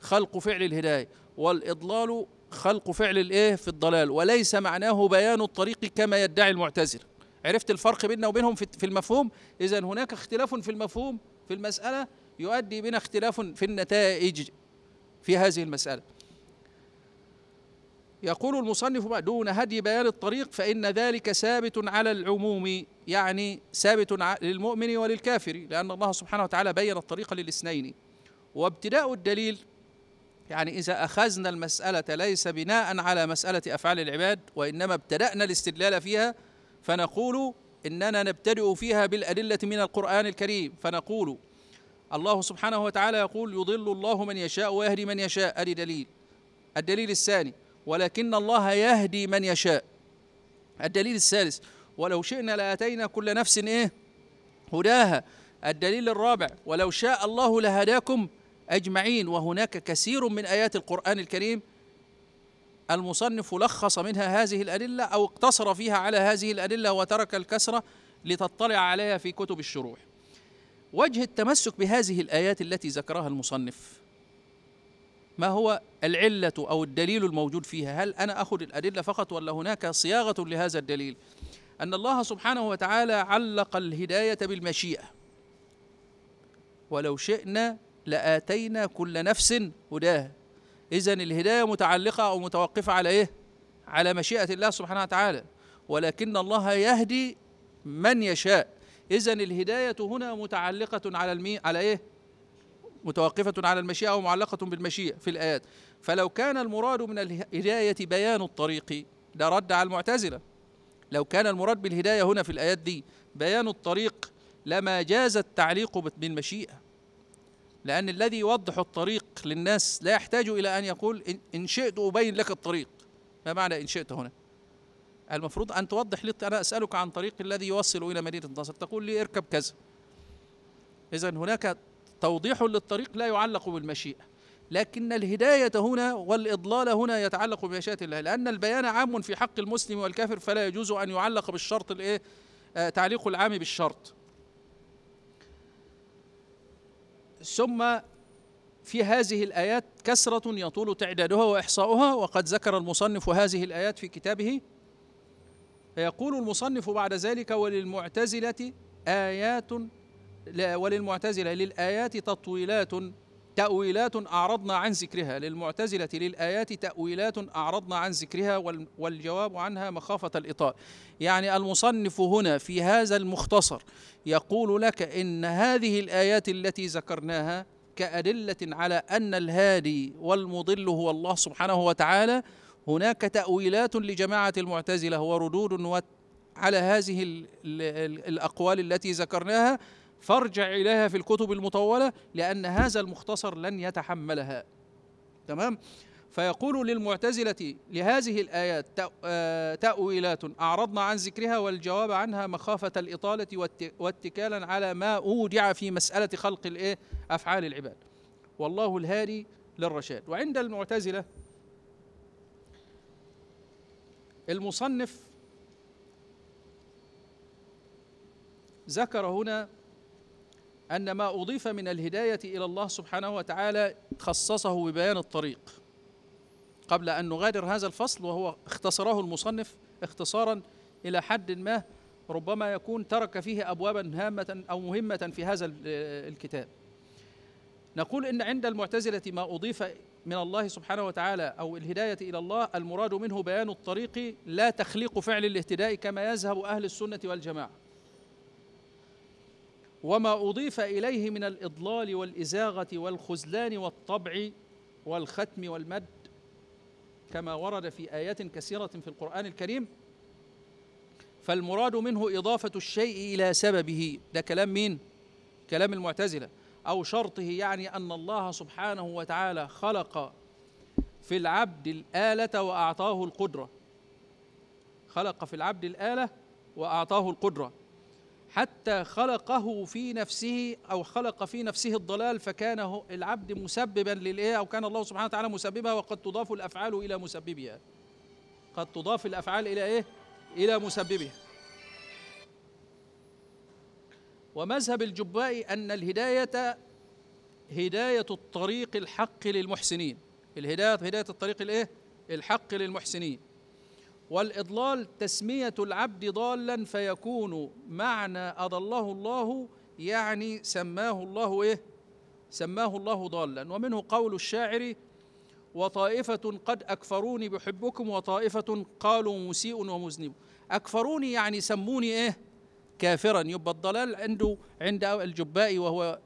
خلق فعل الهدايه والاضلال خلق فعل الايه؟ في الضلال وليس معناه بيان الطريق كما يدعي المعتزل. عرفت الفرق بيننا وبينهم في المفهوم؟ اذا هناك اختلاف في المفهوم في المساله يؤدي بنا اختلاف في النتائج في هذه المسألة يقول المصنف دون هدي بيان الطريق فإن ذلك ثابت على العموم يعني ثابت للمؤمن وللكافر لأن الله سبحانه وتعالى بين الطريق للاثنين وابتداء الدليل يعني إذا أخذنا المسألة ليس بناء على مسألة أفعال العباد وإنما ابتدأنا الاستدلال فيها فنقول إننا نبتدئ فيها بالأدلة من القرآن الكريم فنقول الله سبحانه وتعالى يقول يضل الله من يشاء ويهدي من يشاء ادي دليل الدليل الثاني ولكن الله يهدي من يشاء الدليل الثالث ولو شئنا لاتينا كل نفس ايه هداها الدليل الرابع ولو شاء الله لهداكم اجمعين وهناك كثير من ايات القران الكريم المصنف لخص منها هذه الادله او اقتصر فيها على هذه الادله وترك الكسره لتطلع عليها في كتب الشروح وجه التمسك بهذه الآيات التي ذكرها المصنف ما هو العلة أو الدليل الموجود فيها هل أنا أخذ الأدلة فقط ولا هناك صياغة لهذا الدليل أن الله سبحانه وتعالى علق الهداية بالمشيئة ولو شئنا لآتينا كل نفس هداها إذا الهداية متعلقة أو متوقفة على إيه؟ على مشيئة الله سبحانه وتعالى ولكن الله يهدي من يشاء إذا الهداية هنا متعلقة على المي على إيه؟ متوقفة على المشيئة أو معلقة بالمشيئة في الآيات فلو كان المراد من الهداية بيان الطريق ده رد على المعتزلة لو كان المراد بالهداية هنا في الآيات دي بيان الطريق لما جاز التعليق بالمشيئة لأن الذي يوضح الطريق للناس لا يحتاج إلى أن يقول إن شئت أبين لك الطريق ما معنى إن شئت هنا المفروض أن توضح لي أنا أسألك عن طريق الذي يوصل إلى مدينة النصر تقول لي اركب كذا إذا هناك توضيح للطريق لا يعلق بالمشيئة لكن الهداية هنا والإضلال هنا يتعلق بمشيئة الله لأن البيان عام في حق المسلم والكافر فلا يجوز أن يعلق بالشرط الإيه آه، تعليق العام بالشرط ثم في هذه الآيات كسرة يطول تعدادها وإحصاؤها وقد ذكر المصنف هذه الآيات في كتابه فيقول المصنف بعد ذلك وللمعتزلة آيات وللمعتزلة للآيات تطويلات تأويلات أعرضنا عن ذكرها للمعتزلة للآيات تأويلات أعرضنا عن ذكرها والجواب عنها مخافة الإطال يعني المصنف هنا في هذا المختصر يقول لك إن هذه الآيات التي ذكرناها كأدلة على أن الهادي والمضل هو الله سبحانه وتعالى هناك تأويلات لجماعة المعتزلة وردود على هذه الأقوال التي ذكرناها فارجع إليها في الكتب المطولة لأن هذا المختصر لن يتحملها تمام فيقول للمعتزلة لهذه الآيات آه، تأويلات أعرضنا عن ذكرها والجواب عنها مخافة الإطالة واتكالا على ما أودع في مسألة خلق الإيه أفعال العباد والله الهادي للرشاد وعند المعتزلة المصنف ذكر هنا أن ما أضيف من الهداية إلى الله سبحانه وتعالى خصصه ببيان الطريق قبل أن نغادر هذا الفصل وهو اختصره المصنف اختصارا إلى حد ما ربما يكون ترك فيه أبوابا هامة أو مهمة في هذا الكتاب نقول إن عند المعتزلة ما أضيف من الله سبحانه وتعالى أو الهداية إلى الله المراد منه بيان الطريق لا تخليق فعل الاهتداء كما يذهب أهل السنة والجماعة وما أضيف إليه من الإضلال والإزاغة والخذلان والطبع والختم والمد كما ورد في آيات كثيرة في القرآن الكريم فالمراد منه إضافة الشيء إلى سببه ده كلام مين؟ كلام المعتزلة او شرطه يعني ان الله سبحانه وتعالى خلق في العبد الاله واعطاه القدره خلق في العبد الاله واعطاه القدره حتى خلقه في نفسه او خلق في نفسه الضلال فكان العبد مسببا للايه او كان الله سبحانه وتعالى مسببها وقد تضاف الافعال الى مسببها قد تضاف الافعال الى ايه الى مسببها ومذهب الجبائي أن الهداية هداية الطريق الحق للمحسنين الهداية هداية الطريق الإيه؟ الحق للمحسنين والإضلال تسمية العبد ضالا فيكون معنى أضله الله يعني سماه الله إيه؟ سماه الله ضالا ومنه قول الشاعر وطائفة قد أكفروني بحبكم وطائفة قالوا مسيء ومذنب أكفروني يعني سموني إيه؟ كافرا يبقى الضلال عنده عند الجبائي وهو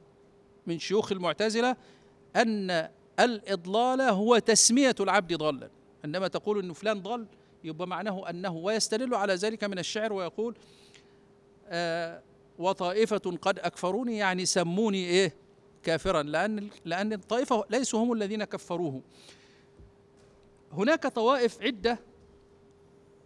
من شيوخ المعتزلة أن الإضلال هو تسمية العبد ضالا عندما تقول أن فلان ضل يبقى معناه أنه ويستدل على ذلك من الشعر ويقول آه وطائفة قد أكفروني يعني سموني إيه كافرا لأن لأن الطائفة ليسوا هم الذين كفروه هناك طوائف عدة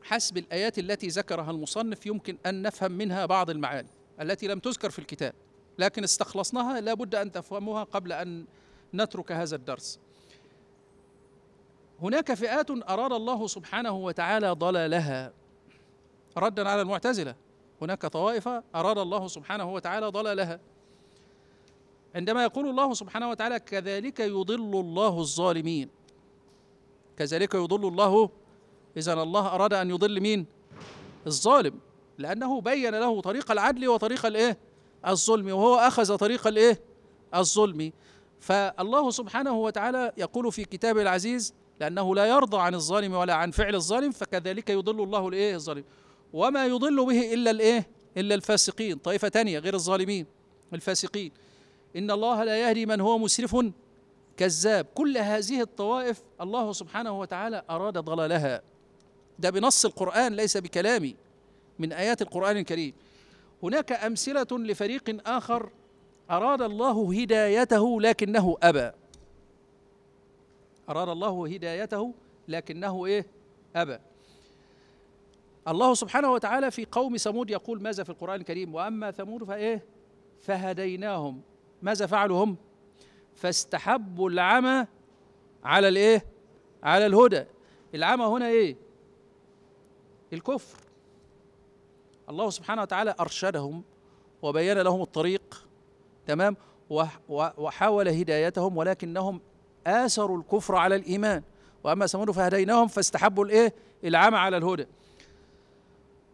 حسب الآيات التي ذكرها المصنف يمكن أن نفهم منها بعض المعاني التي لم تذكر في الكتاب لكن استخلصناها لا بد أن تفهموها قبل أن نترك هذا الدرس هناك فئات أراد الله سبحانه وتعالى ضلالها ردا على المعتزلة هناك طوائف أراد الله سبحانه وتعالى ضلالها عندما يقول الله سبحانه وتعالى كذلك يضل الله الظالمين كذلك يضل الله إذا الله أراد أن يضل مين؟ الظالم لأنه بين له طريق العدل وطريق الإيه؟ الظلم وهو أخذ طريق الإيه؟ الظلم فالله سبحانه وتعالى يقول في كتابه العزيز لأنه لا يرضى عن الظالم ولا عن فعل الظالم فكذلك يضل الله الإيه؟ الظالم وما يضل به إلا الإيه؟ إلا الفاسقين طائفة تانية غير الظالمين الفاسقين إن الله لا يهدي من هو مسرف كذاب كل هذه الطوائف الله سبحانه وتعالى أراد ضلالها ده بنص القرآن ليس بكلامي من آيات القرآن الكريم هناك أمثلة لفريق آخر أراد الله هدايته لكنه أبى أراد الله هدايته لكنه إيه أبى الله سبحانه وتعالى في قوم ثمود يقول ماذا في القرآن الكريم وأما ثمود فإيه فهديناهم ماذا فعلوا هم فاستحبوا العمى على الإيه على الهدى العمى هنا إيه الكفر الله سبحانه وتعالى أرشدهم وبين لهم الطريق تمام وحاول هدايتهم ولكنهم آثروا الكفر على الإيمان وأما ثمود فهديناهم فاستحبوا الإيه العمى على الهدى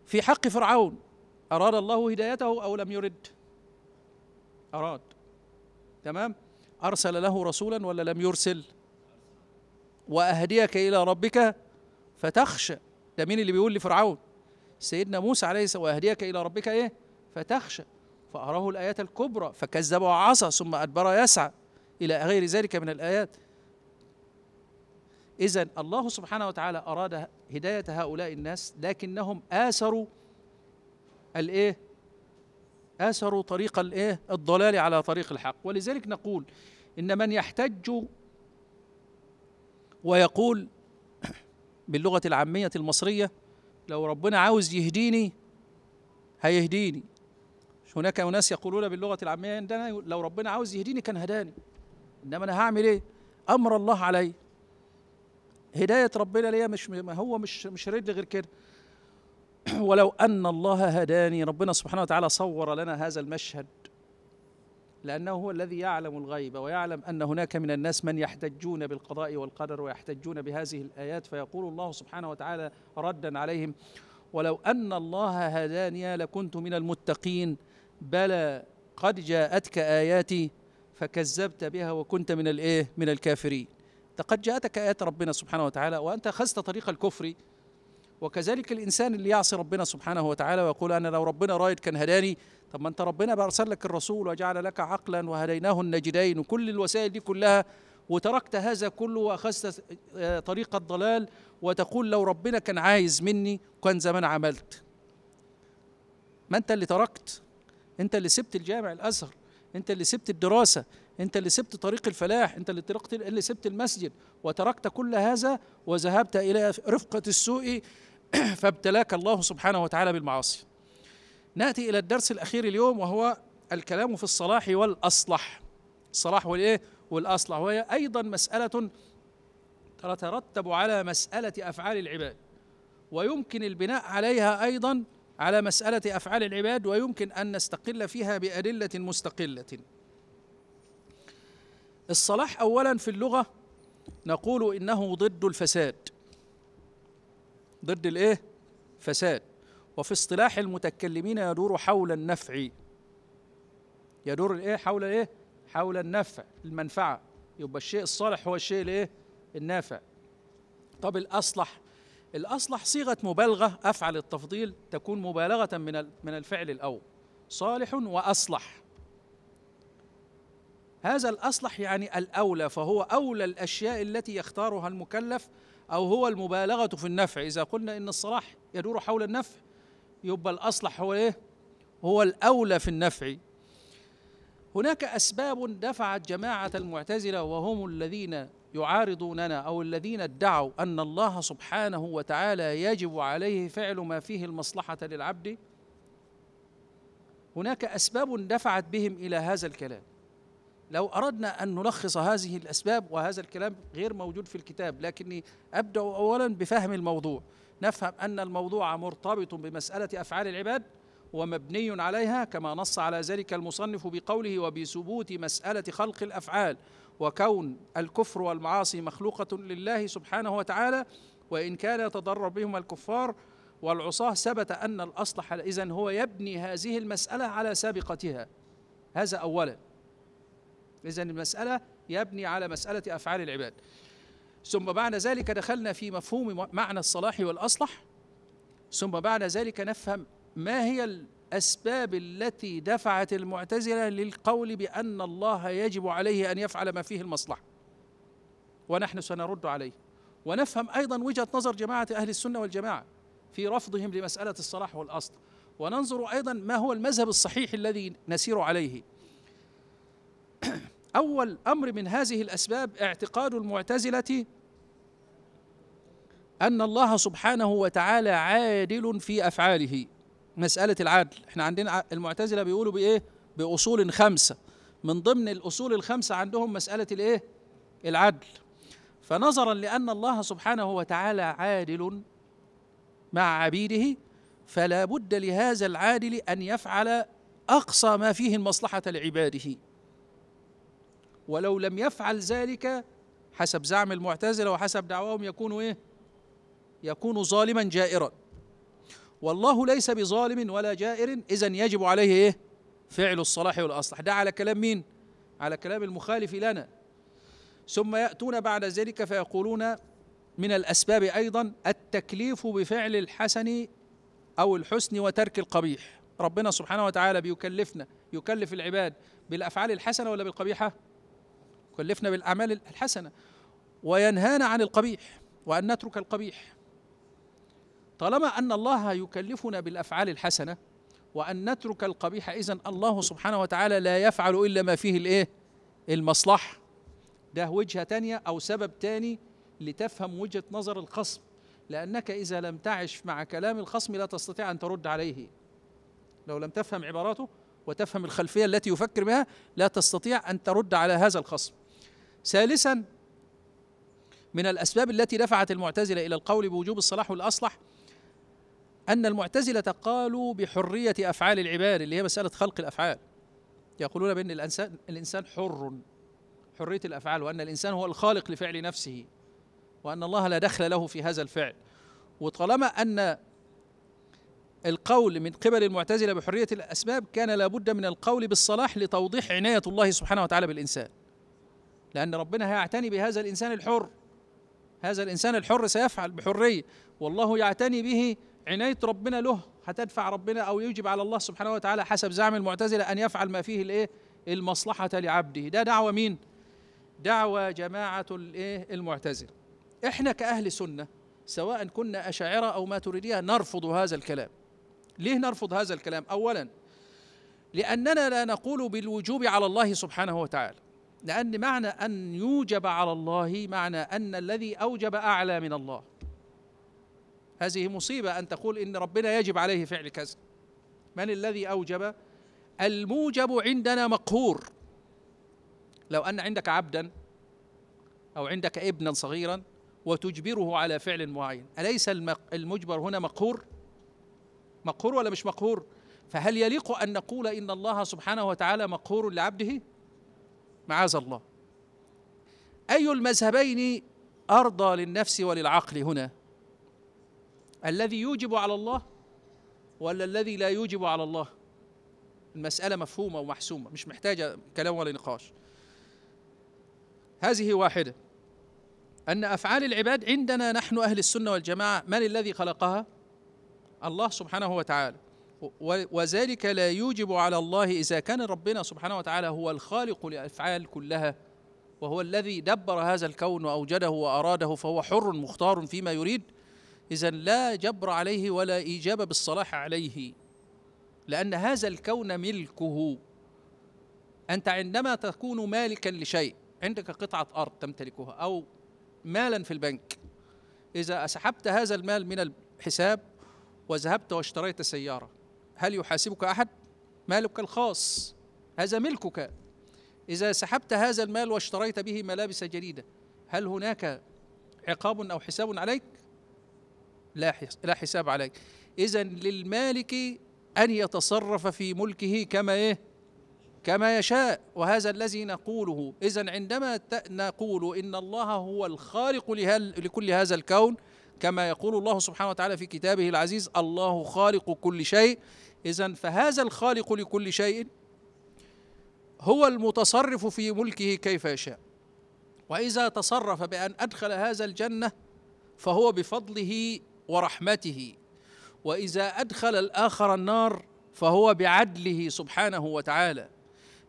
في حق فرعون أراد الله هدايته أو لم يرد أراد تمام أرسل له رسولا ولا لم يرسل وأهديك إلى ربك فتخشى ده مين اللي بيقول لفرعون سيدنا موسى عليه السلام واهديك الى ربك ايه فتخشى فاراه الايات الكبرى فكذب وعصى ثم ادبر يسعى الى غير ذلك من الايات اذا الله سبحانه وتعالى اراد هدايه هؤلاء الناس لكنهم اثروا الايه اثروا طريق الايه الضلال على طريق الحق ولذلك نقول ان من يحتج ويقول باللغة العامية المصرية لو ربنا عاوز يهديني هيهديني هناك أناس يقولون باللغة العامية عندنا لو ربنا عاوز يهديني كان هداني إنما أنا هعمل إيه؟ أمر الله علي هداية ربنا ليا مش ما هو مش مش رد غير كده ولو أن الله هداني ربنا سبحانه وتعالى صور لنا هذا المشهد لأنه هو الذي يعلم الغيب ويعلم أن هناك من الناس من يحتجون بالقضاء والقدر ويحتجون بهذه الآيات فيقول الله سبحانه وتعالى ردا عليهم ولو أن الله هداني لكنت من المتقين بلى قد جاءتك آياتي فكذبت بها وكنت من الإيه من الكافرين لقد جاءتك آيات ربنا سبحانه وتعالى وأنت أخذت طريق الكفر وكذلك الانسان اللي يعصي ربنا سبحانه وتعالى ويقول انا لو ربنا رايد كان هداني طب ما انت ربنا بارسل لك الرسول وجعل لك عقلا وهديناه النجدين وكل الوسائل دي كلها وتركت هذا كله واخذت آه، طريق الضلال وتقول لو ربنا كان عايز مني كان زمان عملت ما انت اللي تركت انت اللي سبت الجامع الازهر انت اللي سبت الدراسه انت اللي سبت طريق الفلاح انت اللي تركت اللي سبت المسجد وتركت كل هذا وذهبت الى رفقه السوء فابتلاك الله سبحانه وتعالى بالمعاصي ناتي الى الدرس الاخير اليوم وهو الكلام في الصلاح والاصلح الصلاح والايه والاصلح وهي ايضا مساله تترتب على مساله افعال العباد ويمكن البناء عليها ايضا على مساله افعال العباد ويمكن ان نستقل فيها بادله مستقله الصلاح اولا في اللغه نقول انه ضد الفساد ضد الايه فساد وفي اصطلاح المتكلمين يدور حول النفع يدور الايه حول الايه حول النفع المنفعه يبقى الشيء الصالح هو الشيء الايه النافع طب الاصلح الاصلح صيغه مبالغه افعل التفضيل تكون مبالغه من من الفعل الاول صالح واصلح هذا الاصلح يعني الاولى فهو اولى الاشياء التي يختارها المكلف أو هو المبالغة في النفع إذا قلنا إن الصلاح يدور حول النفع يبقى الأصلح هو إيه؟ هو الأولى في النفع هناك أسباب دفعت جماعة المعتزلة وهم الذين يعارضوننا أو الذين ادعوا أن الله سبحانه وتعالى يجب عليه فعل ما فيه المصلحة للعبد هناك أسباب دفعت بهم إلى هذا الكلام لو أردنا أن نلخص هذه الأسباب وهذا الكلام غير موجود في الكتاب لكني أبدأ أولا بفهم الموضوع نفهم أن الموضوع مرتبط بمسألة أفعال العباد ومبني عليها كما نص على ذلك المصنف بقوله وبثبوت مسألة خلق الأفعال وكون الكفر والمعاصي مخلوقة لله سبحانه وتعالى وإن كان يتضرر بهم الكفار والعصاة ثبت أن الأصلح إذن هو يبني هذه المسألة على سابقتها هذا أولا إذا المسألة يبني على مسألة أفعال العباد ثم بعد ذلك دخلنا في مفهوم معنى الصلاح والأصلح ثم بعد ذلك نفهم ما هي الأسباب التي دفعت المعتزلة للقول بأن الله يجب عليه أن يفعل ما فيه المصلحة ونحن سنرد عليه ونفهم أيضا وجهة نظر جماعة أهل السنة والجماعة في رفضهم لمسألة الصلاح والأصل وننظر أيضا ما هو المذهب الصحيح الذي نسير عليه أول أمر من هذه الأسباب اعتقاد المعتزلة أن الله سبحانه وتعالى عادل في أفعاله مسألة العدل احنا عندنا المعتزلة بيقولوا بإيه بأصول خمسة من ضمن الأصول الخمسة عندهم مسألة الإيه العدل فنظرا لأن الله سبحانه وتعالى عادل مع عبيده فلا بد لهذا العادل أن يفعل أقصى ما فيه المصلحة لعباده ولو لم يفعل ذلك حسب زعم المعتزلة وحسب دعواهم يكون إيه؟ يكون ظالما جائرا والله ليس بظالم ولا جائر إذا يجب عليه إيه؟ فعل الصلاح والأصلح ده على كلام مين؟ على كلام المخالف لنا ثم يأتون بعد ذلك فيقولون من الأسباب أيضا التكليف بفعل الحسن أو الحسن وترك القبيح ربنا سبحانه وتعالى بيكلفنا يكلف العباد بالأفعال الحسنة ولا بالقبيحة؟ كلفنا بالأعمال الحسنة وينهانا عن القبيح وأن نترك القبيح طالما أن الله يكلفنا بالأفعال الحسنة وأن نترك القبيح إذن الله سبحانه وتعالى لا يفعل إلا ما فيه الإيه؟ المصلحة ده وجهة تانية أو سبب تاني لتفهم وجهة نظر الخصم لأنك إذا لم تعش مع كلام الخصم لا تستطيع أن ترد عليه لو لم تفهم عباراته وتفهم الخلفية التي يفكر بها لا تستطيع أن ترد على هذا الخصم ثالثا من الأسباب التي دفعت المعتزلة إلى القول بوجوب الصلاح والأصلح أن المعتزلة قالوا بحرية أفعال العباد اللي هي مسألة خلق الأفعال يقولون بأن الإنسان الإنسان حر حرية الأفعال وأن الإنسان هو الخالق لفعل نفسه وأن الله لا دخل له في هذا الفعل وطالما أن القول من قبل المعتزلة بحرية الأسباب كان لابد من القول بالصلاح لتوضيح عناية الله سبحانه وتعالى بالإنسان لأن ربنا هيعتني بهذا الإنسان الحر هذا الإنسان الحر سيفعل بحرية والله يعتني به عناية ربنا له هتدفع ربنا أو يجب على الله سبحانه وتعالى حسب زعم المعتزلة أن يفعل ما فيه الإيه المصلحة لعبده ده دعوة مين؟ دعوة جماعة الإيه المعتزلة إحنا كأهل سنة سواء كنا أشاعرة أو ما تريديها نرفض هذا الكلام ليه نرفض هذا الكلام؟ أولا لأننا لا نقول بالوجوب على الله سبحانه وتعالى لأن معنى أن يوجب على الله معنى أن الذي أوجب أعلى من الله هذه مصيبة أن تقول إن ربنا يجب عليه فعل كذا من الذي أوجب الموجب عندنا مقهور لو أن عندك عبدا أو عندك ابنا صغيرا وتجبره على فعل معين أليس المجبر هنا مقهور مقهور ولا مش مقهور فهل يليق أن نقول إن الله سبحانه وتعالى مقهور لعبده معاذ الله أي المذهبين أرضى للنفس وللعقل هنا الذي يوجب على الله ولا الذي لا يوجب على الله المسألة مفهومة ومحسومة مش محتاجة كلام ولا نقاش هذه واحدة أن أفعال العباد عندنا نحن أهل السنة والجماعة من الذي خلقها؟ الله سبحانه وتعالى وذلك لا يوجب على الله إذا كان ربنا سبحانه وتعالى هو الخالق لأفعال كلها وهو الذي دبر هذا الكون وأوجده وأراده فهو حر مختار فيما يريد إذا لا جبر عليه ولا إيجاب بالصلاح عليه لأن هذا الكون ملكه أنت عندما تكون مالكا لشيء عندك قطعة أرض تمتلكها أو مالا في البنك إذا أسحبت هذا المال من الحساب وذهبت واشتريت سيارة هل يحاسبك أحد؟ مالك الخاص هذا ملكك إذا سحبت هذا المال واشتريت به ملابس جديدة هل هناك عقاب أو حساب عليك؟ لا لا حساب عليك إذا للمالك أن يتصرف في ملكه كما إيه؟ كما يشاء وهذا الذي نقوله إذا عندما نقول إن الله هو الخالق لكل هذا الكون كما يقول الله سبحانه وتعالى في كتابه العزيز الله خالق كل شيء إذا فهذا الخالق لكل شيء هو المتصرف في ملكه كيف يشاء وإذا تصرف بأن أدخل هذا الجنة فهو بفضله ورحمته وإذا أدخل الآخر النار فهو بعدله سبحانه وتعالى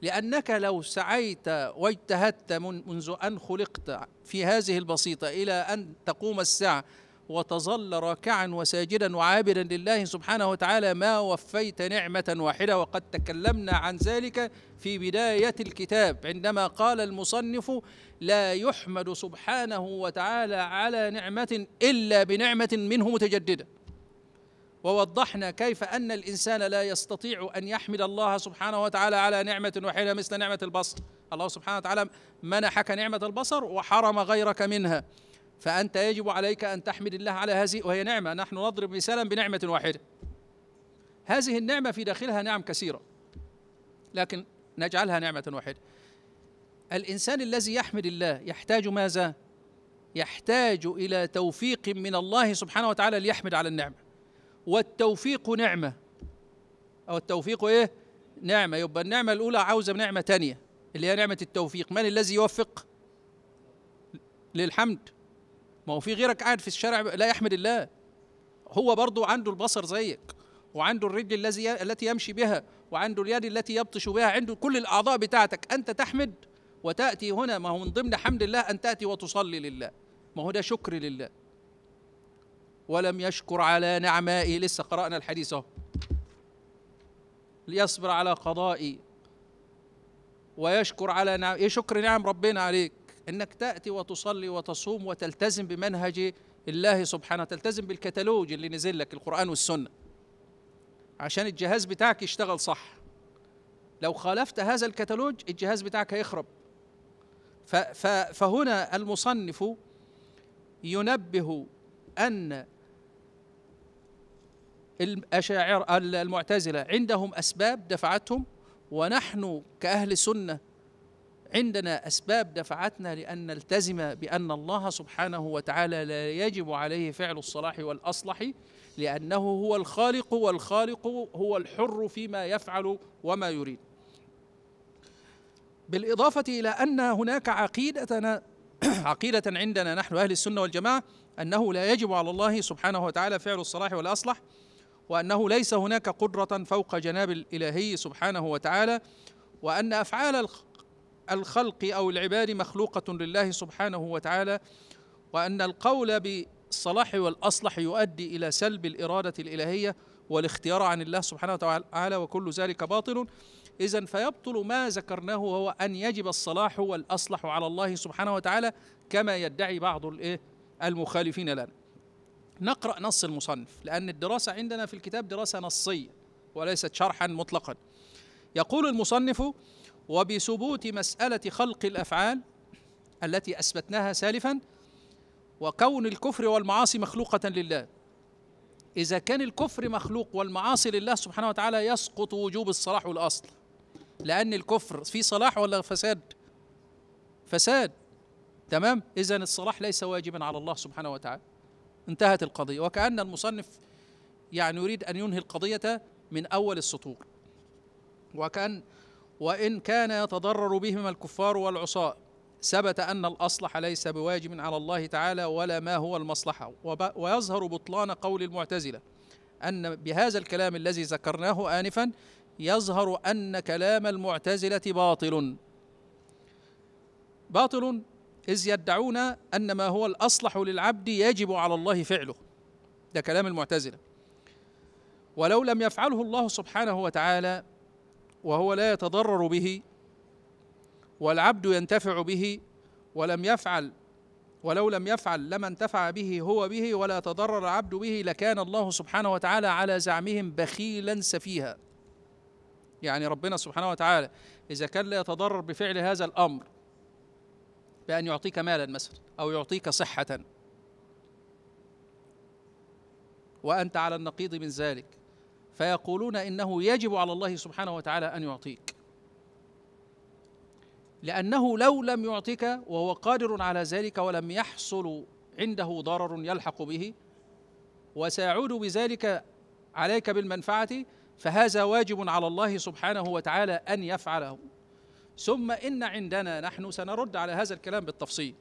لأنك لو سعيت واجتهدت منذ أن خلقت في هذه البسيطة إلى أن تقوم الساعة وتظل راكعا وساجدا وعابدا لله سبحانه وتعالى ما وفيت نعمة واحدة وقد تكلمنا عن ذلك في بداية الكتاب عندما قال المصنف لا يحمد سبحانه وتعالى على نعمة إلا بنعمة منه متجددة ووضحنا كيف أن الإنسان لا يستطيع أن يحمد الله سبحانه وتعالى على نعمة واحدة مثل نعمة البصر الله سبحانه وتعالى منحك نعمة البصر وحرم غيرك منها فأنت يجب عليك أن تحمد الله على هذه وهي نعمة نحن نضرب مثالا بنعمة واحدة هذه النعمة في داخلها نعم كثيرة لكن نجعلها نعمة واحدة الإنسان الذي يحمد الله يحتاج ماذا؟ يحتاج إلى توفيق من الله سبحانه وتعالى ليحمد على النعمة والتوفيق نعمة أو التوفيق إيه؟ نعمة يبقى النعمة الأولى عاوزة نعمة تانية اللي هي نعمة التوفيق من الذي يوفق للحمد ما هو في غيرك قاعد في الشارع لا يحمد الله هو برضه عنده البصر زيك وعنده الرجل الذي التي يمشي بها وعنده اليد التي يبطش بها عنده كل الاعضاء بتاعتك انت تحمد وتاتي هنا ما هو من ضمن حمد الله ان تاتي وتصلي لله ما هو ده شكر لله ولم يشكر على نعمائي لسه قرانا الحديث اهو ليصبر على قضائي ويشكر على نعم ايه شكر نعم ربنا عليك انك تاتي وتصلي وتصوم وتلتزم بمنهج الله سبحانه تلتزم بالكتالوج اللي نزل لك القران والسنه عشان الجهاز بتاعك يشتغل صح لو خالفت هذا الكتالوج الجهاز بتاعك هيخرب فهنا المصنف ينبه ان الاشاعره المعتزله عندهم اسباب دفعتهم ونحن كاهل سنه عندنا اسباب دفعتنا لان نلتزم بان الله سبحانه وتعالى لا يجب عليه فعل الصلاح والاصلح لانه هو الخالق والخالق هو الحر فيما يفعل وما يريد. بالاضافه الى ان هناك عقيدتنا عقيده عندنا نحن اهل السنه والجماعه انه لا يجب على الله سبحانه وتعالى فعل الصلاح والاصلح وانه ليس هناك قدره فوق جناب الالهي سبحانه وتعالى وان افعال الخلق او العباد مخلوقه لله سبحانه وتعالى وان القول بالصلاح والاصلح يؤدي الى سلب الاراده الالهيه والاختيار عن الله سبحانه وتعالى وكل ذلك باطل إذا فيبطل ما ذكرناه وهو أن يجب الصلاح والأصلح على الله سبحانه وتعالى كما يدعي بعض الإيه المخالفين لنا نقرأ نص المصنف لأن الدراسة عندنا في الكتاب دراسة نصية وليست شرحا مطلقا يقول المصنف وبثبوت مسألة خلق الأفعال التي أثبتناها سالفا وكون الكفر والمعاصي مخلوقة لله إذا كان الكفر مخلوق والمعاصي لله سبحانه وتعالى يسقط وجوب الصلاح والأصل لأن الكفر في صلاح ولا فساد فساد تمام إذا الصلاح ليس واجبا على الله سبحانه وتعالى انتهت القضية وكأن المصنف يعني يريد أن ينهي القضية من أول السطور وكأن وإن كان يتضرر بهما الكفار والعصاة ثبت أن الأصلح ليس بواجب على الله تعالى ولا ما هو المصلحة ويظهر بطلان قول المعتزلة أن بهذا الكلام الذي ذكرناه آنفا يظهر أن كلام المعتزلة باطل باطل إذ يدعون أن ما هو الأصلح للعبد يجب على الله فعله ده كلام المعتزلة ولو لم يفعله الله سبحانه وتعالى وهو لا يتضرر به والعبد ينتفع به ولم يفعل ولو لم يفعل لما انتفع به هو به ولا تضرر العبد به لكان الله سبحانه وتعالى على زعمهم بخيلا سفيها يعني ربنا سبحانه وتعالى إذا كان لا يتضرر بفعل هذا الأمر بأن يعطيك مالا مثلا أو يعطيك صحة وأنت على النقيض من ذلك فيقولون انه يجب على الله سبحانه وتعالى ان يعطيك لانه لو لم يعطك وهو قادر على ذلك ولم يحصل عنده ضرر يلحق به وسيعود بذلك عليك بالمنفعه فهذا واجب على الله سبحانه وتعالى ان يفعله ثم ان عندنا نحن سنرد على هذا الكلام بالتفصيل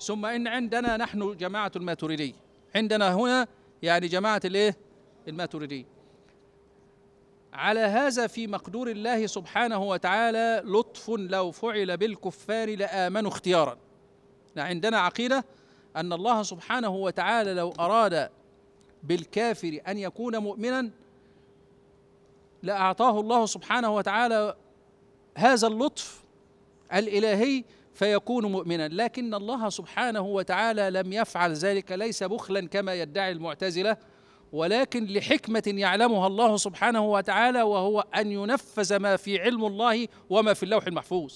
ثم ان عندنا نحن جماعه الماتريدي عندنا هنا يعني جماعه الايه الماتريدي على هذا في مقدور الله سبحانه وتعالى لطف لو فعل بالكفار لآمنوا اختيارا عندنا عقيدة أن الله سبحانه وتعالى لو أراد بالكافر أن يكون مؤمنا لأعطاه الله سبحانه وتعالى هذا اللطف الإلهي فيكون مؤمنا لكن الله سبحانه وتعالى لم يفعل ذلك ليس بخلا كما يدعي المعتزله ولكن لحكمة يعلمها الله سبحانه وتعالى وهو أن ينفذ ما في علم الله وما في اللوح المحفوظ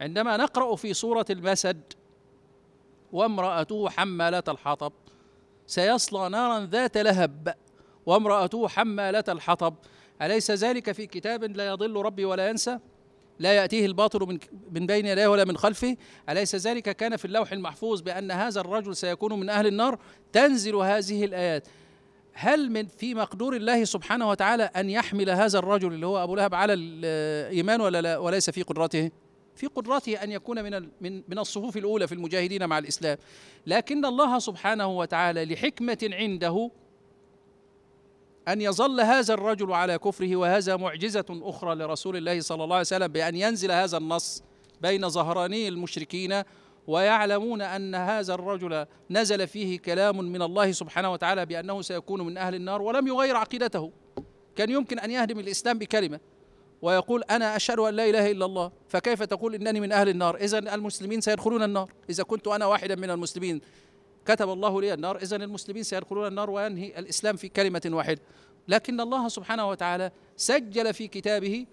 عندما نقرأ في سورة المسد وامرأته حمالة الحطب سيصلى نارا ذات لهب وامرأته حمالة الحطب أليس ذلك في كتاب لا يضل ربي ولا ينسى لا يأتيه الباطل من, من بين يديه ولا من خلفه أليس ذلك كان في اللوح المحفوظ بأن هذا الرجل سيكون من أهل النار تنزل هذه الآيات هل من في مقدور الله سبحانه وتعالى ان يحمل هذا الرجل اللي هو ابو لهب على الايمان ولا لا وليس في قدرته؟ في قدرته ان يكون من من من الصفوف الاولى في المجاهدين مع الاسلام، لكن الله سبحانه وتعالى لحكمه عنده أن يظل هذا الرجل على كفره وهذا معجزة أخرى لرسول الله صلى الله عليه وسلم بأن ينزل هذا النص بين ظهراني المشركين ويعلمون أن هذا الرجل نزل فيه كلام من الله سبحانه وتعالى بأنه سيكون من أهل النار ولم يغير عقيدته كان يمكن أن يهدم الإسلام بكلمة ويقول أنا أشهد أن لا إله إلا الله فكيف تقول إنني من أهل النار إذا المسلمين سيدخلون النار إذا كنت أنا واحدا من المسلمين كتب الله لي النار إذا المسلمين سيدخلون النار وينهي الإسلام في كلمة واحدة لكن الله سبحانه وتعالى سجل في كتابه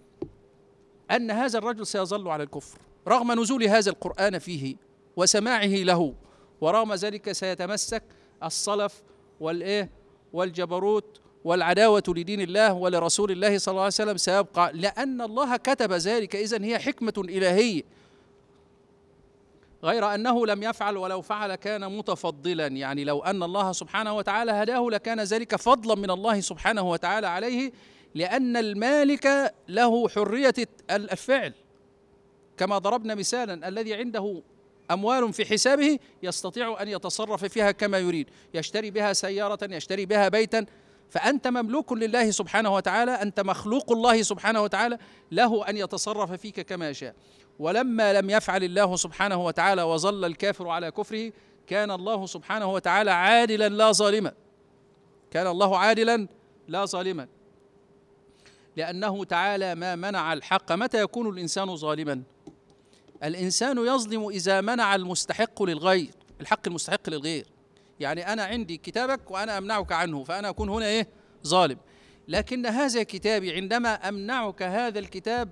أن هذا الرجل سيظل على الكفر رغم نزول هذا القرآن فيه وسماعه له ورغم ذلك سيتمسك الصلف والايه والجبروت والعداوة لدين الله ولرسول الله صلى الله عليه وسلم سيبقى لأن الله كتب ذلك إذا هي حكمة إلهية غير أنه لم يفعل ولو فعل كان متفضلا يعني لو أن الله سبحانه وتعالى هداه لكان ذلك فضلا من الله سبحانه وتعالى عليه لأن المالك له حرية الفعل كما ضربنا مثالا الذي عنده أموال في حسابه يستطيع أن يتصرف فيها كما يريد يشتري بها سيارة يشتري بها بيتا فأنت مملوك لله سبحانه وتعالى أنت مخلوق الله سبحانه وتعالى له أن يتصرف فيك كما يشاء ولما لم يفعل الله سبحانه وتعالى وظل الكافر على كفره كان الله سبحانه وتعالى عادلا لا ظالما كان الله عادلا لا ظالما لأنه تعالى ما منع الحق متى يكون الإنسان ظالما الإنسان يظلم إذا منع المستحق للغير الحق المستحق للغير يعني أنا عندي كتابك وأنا أمنعك عنه فأنا أكون هنا إيه ظالم لكن هذا كتابي عندما أمنعك هذا الكتاب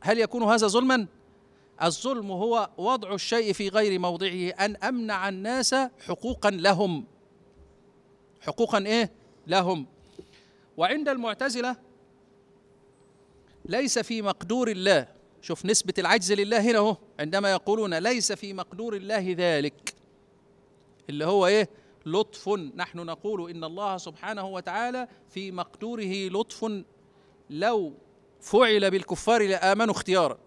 هل يكون هذا ظلما؟ الظلم هو وضع الشيء في غير موضعه أن أمنع الناس حقوقا لهم حقوقا إيه؟ لهم وعند المعتزلة ليس في مقدور الله شوف نسبة العجز لله هنا اهو عندما يقولون ليس في مقدور الله ذلك اللي هو ايه لطف نحن نقول ان الله سبحانه وتعالى في مقدوره لطف لو فعل بالكفار لامنوا اختيارا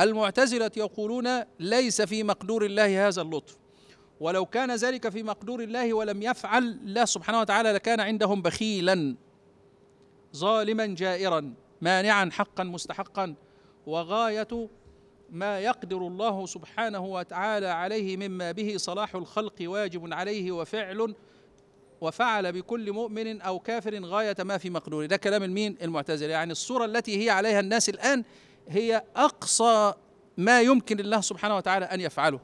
المعتزلة يقولون ليس في مقدور الله هذا اللطف ولو كان ذلك في مقدور الله ولم يفعل الله سبحانه وتعالى لكان عندهم بخيلا ظالما جائرا مانعا حقا مستحقا وغايه ما يقدر الله سبحانه وتعالى عليه مما به صلاح الخلق واجب عليه وفعل وفعل بكل مؤمن او كافر غايه ما في مقدوره ده كلام المين المعتزله يعني الصوره التي هي عليها الناس الان هي اقصى ما يمكن الله سبحانه وتعالى ان يفعله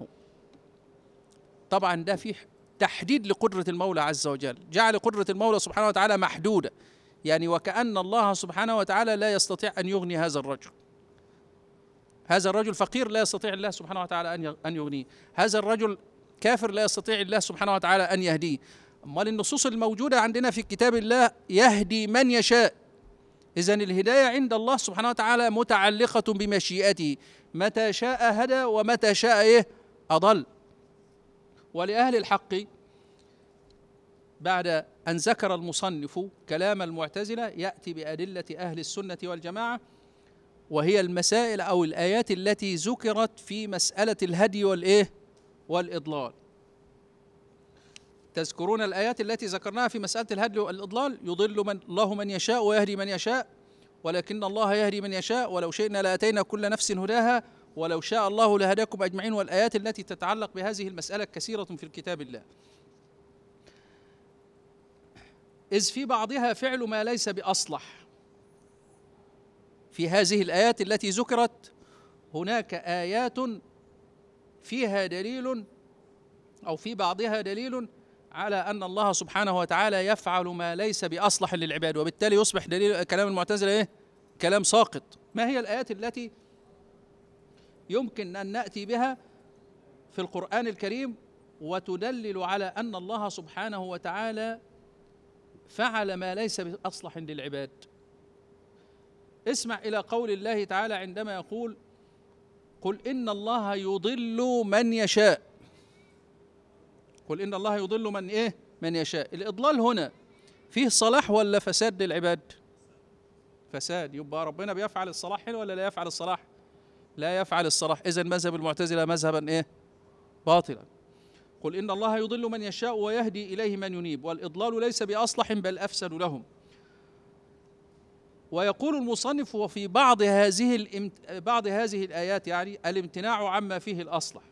طبعا ده فيه تحديد لقدره المولى عز وجل جعل قدره المولى سبحانه وتعالى محدوده يعني وكان الله سبحانه وتعالى لا يستطيع ان يغني هذا الرجل هذا الرجل فقير لا يستطيع الله سبحانه وتعالى أن يغنيه هذا الرجل كافر لا يستطيع الله سبحانه وتعالى أن يهديه أمال النصوص الموجودة عندنا في كتاب الله يهدي من يشاء إذا الهداية عند الله سبحانه وتعالى متعلقة بمشيئته متى شاء هدى ومتى شاء إيه أضل ولأهل الحق بعد أن ذكر المصنف كلام المعتزلة يأتي بأدلة أهل السنة والجماعة وهي المسائل أو الآيات التي ذكرت في مسألة الهدي والإيه والإضلال تذكرون الآيات التي ذكرناها في مسألة الهدي والإضلال يضل من الله من يشاء ويهدي من يشاء ولكن الله يهدي من يشاء ولو شئنا لأتينا كل نفس هداها ولو شاء الله لهداكم أجمعين والآيات التي تتعلق بهذه المسألة كثيرة في الكتاب الله إذ في بعضها فعل ما ليس بأصلح في هذه الآيات التي ذكرت هناك آيات فيها دليل أو في بعضها دليل على أن الله سبحانه وتعالى يفعل ما ليس بأصلح للعباد وبالتالي يصبح دليل كلام المعتزلة إيه؟ كلام ساقط ما هي الآيات التي يمكن أن نأتي بها في القرآن الكريم وتدلل على أن الله سبحانه وتعالى فعل ما ليس بأصلح للعباد اسمع الى قول الله تعالى عندما يقول قل ان الله يضل من يشاء قل ان الله يضل من ايه من يشاء الاضلال هنا فيه صلاح ولا فساد للعباد فساد يبقى ربنا بيفعل الصلاح حلو ولا لا يفعل الصلاح لا يفعل الصلاح اذا مذهب المعتزله مذهبا ايه باطلا قل ان الله يضل من يشاء ويهدي اليه من ينيب والاضلال ليس باصلح بل افسد لهم ويقول المصنف وفي بعض هذه الامت... بعض هذه الايات يعني الامتناع عما فيه الاصلح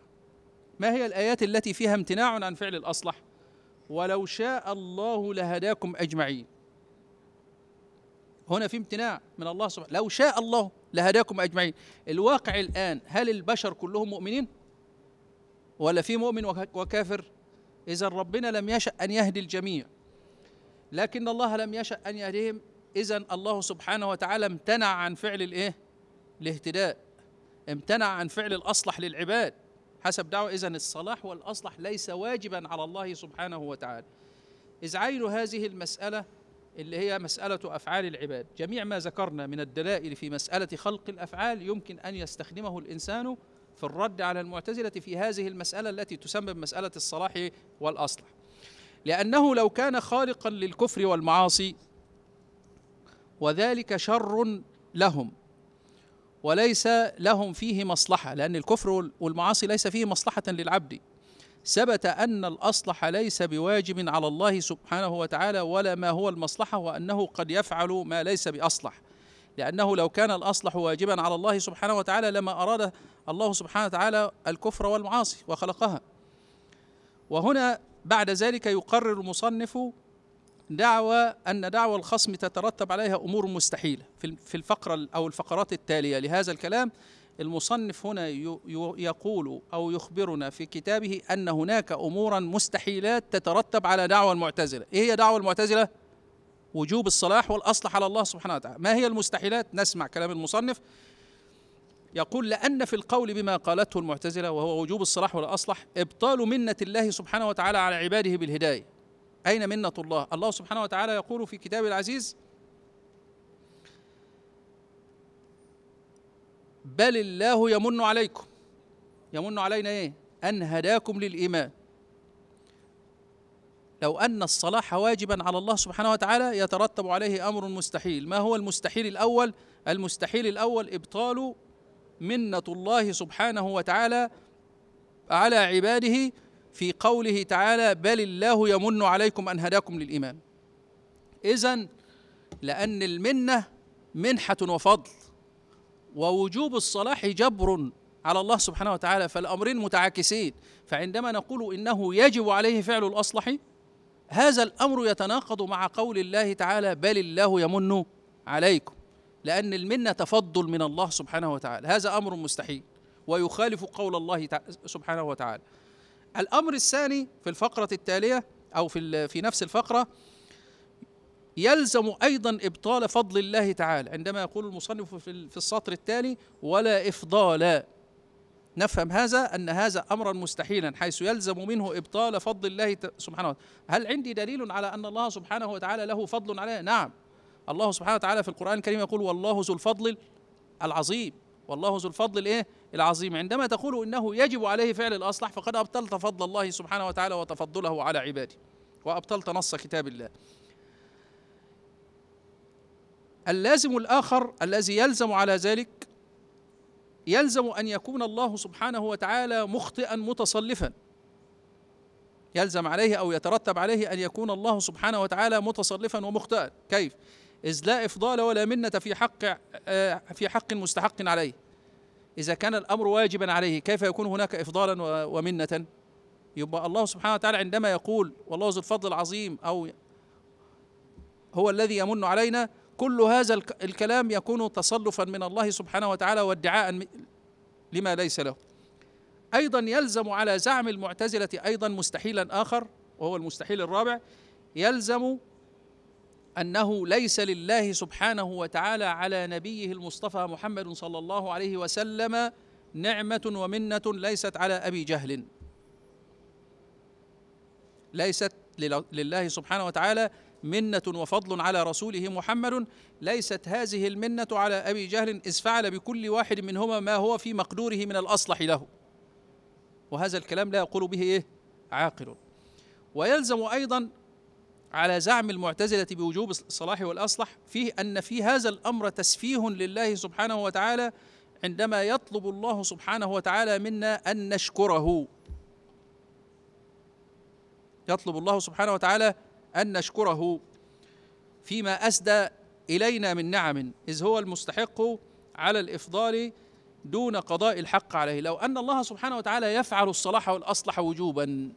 ما هي الايات التي فيها امتناع عن فعل الاصلح ولو شاء الله لهداكم اجمعين هنا في امتناع من الله سبحانه لو شاء الله لهداكم اجمعين الواقع الان هل البشر كلهم مؤمنين ولا في مؤمن وكافر اذا ربنا لم يشا ان يهدي الجميع لكن الله لم يشا ان يهديهم اذا الله سبحانه وتعالى امتنع عن فعل الايه الاهتداء امتنع عن فعل الاصلح للعباد حسب دعوة اذا الصلاح والاصلح ليس واجبا على الله سبحانه وتعالى اذ عين هذه المساله اللي هي مسألة أفعال العباد جميع ما ذكرنا من الدلائل في مسألة خلق الأفعال يمكن أن يستخدمه الإنسان في الرد على المعتزلة في هذه المسألة التي تسمى بمسألة الصلاح والأصلح لأنه لو كان خالقا للكفر والمعاصي وذلك شر لهم وليس لهم فيه مصلحه لان الكفر والمعاصي ليس فيه مصلحه للعبد ثبت ان الاصلح ليس بواجب على الله سبحانه وتعالى ولا ما هو المصلحه وانه قد يفعل ما ليس باصلح لانه لو كان الاصلح واجبا على الله سبحانه وتعالى لما اراد الله سبحانه وتعالى الكفر والمعاصي وخلقها وهنا بعد ذلك يقرر المصنف دعوى أن دعوى الخصم تترتب عليها أمور مستحيلة في الفقرة أو الفقرات التالية لهذا الكلام المصنف هنا يقول أو يخبرنا في كتابه أن هناك أمورا مستحيلات تترتب على دعوى المعتزلة إيه هي دعوى المعتزلة؟ وجوب الصلاح والأصلح على الله سبحانه وتعالى ما هي المستحيلات؟ نسمع كلام المصنف يقول لأن في القول بما قالته المعتزلة وهو وجوب الصلاح والأصلح إبطال منة الله سبحانه وتعالى على عباده بالهداية أين منة الله الله سبحانه وتعالى يقول في كتابه العزيز بل الله يمن عليكم يمن علينا ايه ان هداكم للايمان لو ان الصلاح واجبا على الله سبحانه وتعالى يترتب عليه امر مستحيل ما هو المستحيل الاول المستحيل الاول ابطال منه الله سبحانه وتعالى على عباده في قوله تعالى بل الله يمن عليكم أن هداكم للإيمان إذا لأن المنة منحة وفضل ووجوب الصلاح جبر على الله سبحانه وتعالى فالأمرين متعاكسين فعندما نقول إنه يجب عليه فعل الأصلح هذا الأمر يتناقض مع قول الله تعالى بل الله يمن عليكم لأن المنة تفضل من الله سبحانه وتعالى هذا أمر مستحيل ويخالف قول الله سبحانه وتعالى الأمر الثاني في الفقرة التالية أو في في نفس الفقرة يلزم أيضا إبطال فضل الله تعالى عندما يقول المصنف في السطر التالي ولا إفضال نفهم هذا أن هذا أمرا مستحيلا حيث يلزم منه إبطال فضل الله سبحانه وتعالى هل عندي دليل على أن الله سبحانه وتعالى له فضل عليه نعم الله سبحانه وتعالى في القرآن الكريم يقول والله ذو الفضل العظيم والله ذو الفضل الايه العظيم عندما تقول انه يجب عليه فعل الاصلح فقد ابطلت فضل الله سبحانه وتعالى وتفضله على عباده وابطلت نص كتاب الله اللازم الاخر الذي يلزم على ذلك يلزم ان يكون الله سبحانه وتعالى مخطئا متصلفا يلزم عليه او يترتب عليه ان يكون الله سبحانه وتعالى متصلفا ومخطئا كيف إذ لا إفضال ولا منة في حق آه، في حق مستحق عليه إذا كان الأمر واجبا عليه كيف يكون هناك إفضالا ومنة يبقى الله سبحانه وتعالى عندما يقول والله ذو الفضل العظيم أو هو الذي يمن علينا كل هذا الكلام يكون تصلفا من الله سبحانه وتعالى وادعاء لما ليس له أيضا يلزم على زعم المعتزلة أيضا مستحيلا آخر وهو المستحيل الرابع يلزم انه ليس لله سبحانه وتعالى على نبيه المصطفى محمد صلى الله عليه وسلم نعمه ومنه ليست على ابي جهل ليست لله سبحانه وتعالى منه وفضل على رسوله محمد ليست هذه المنه على ابي جهل اذ فعل بكل واحد منهما ما هو في مقدوره من الاصلح له وهذا الكلام لا يقول به ايه عاقل ويلزم ايضا على زعم المعتزلة بوجوب الصلاح والأصلح فيه أن في هذا الأمر تسفيه لله سبحانه وتعالى عندما يطلب الله سبحانه وتعالى منا أن نشكره يطلب الله سبحانه وتعالى أن نشكره فيما أسدى إلينا من نعم إذ هو المستحق على الإفضال دون قضاء الحق عليه لو أن الله سبحانه وتعالى يفعل الصلاح والأصلح وجوبا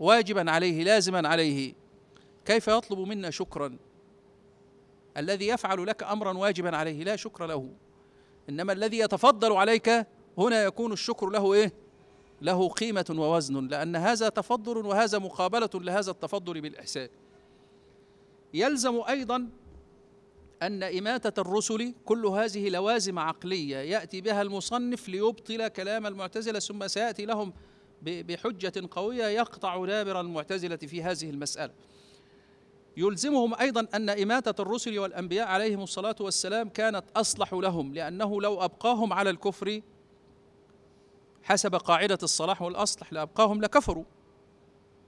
واجبا عليه لازما عليه كيف يطلب منا شكرا الذي يفعل لك امرا واجبا عليه لا شكر له انما الذي يتفضل عليك هنا يكون الشكر له ايه له قيمه ووزن لان هذا تفضل وهذا مقابله لهذا التفضل بالاحسان يلزم ايضا ان اماته الرسل كل هذه لوازم عقليه ياتي بها المصنف ليبطل كلام المعتزله ثم سياتي لهم بحجه قويه يقطع دابر المعتزله في هذه المساله يلزمهم أيضا أن إماتة الرسل والأنبياء عليهم الصلاة والسلام كانت أصلح لهم لأنه لو أبقاهم على الكفر حسب قاعدة الصلاح والأصلح لأبقاهم لكفروا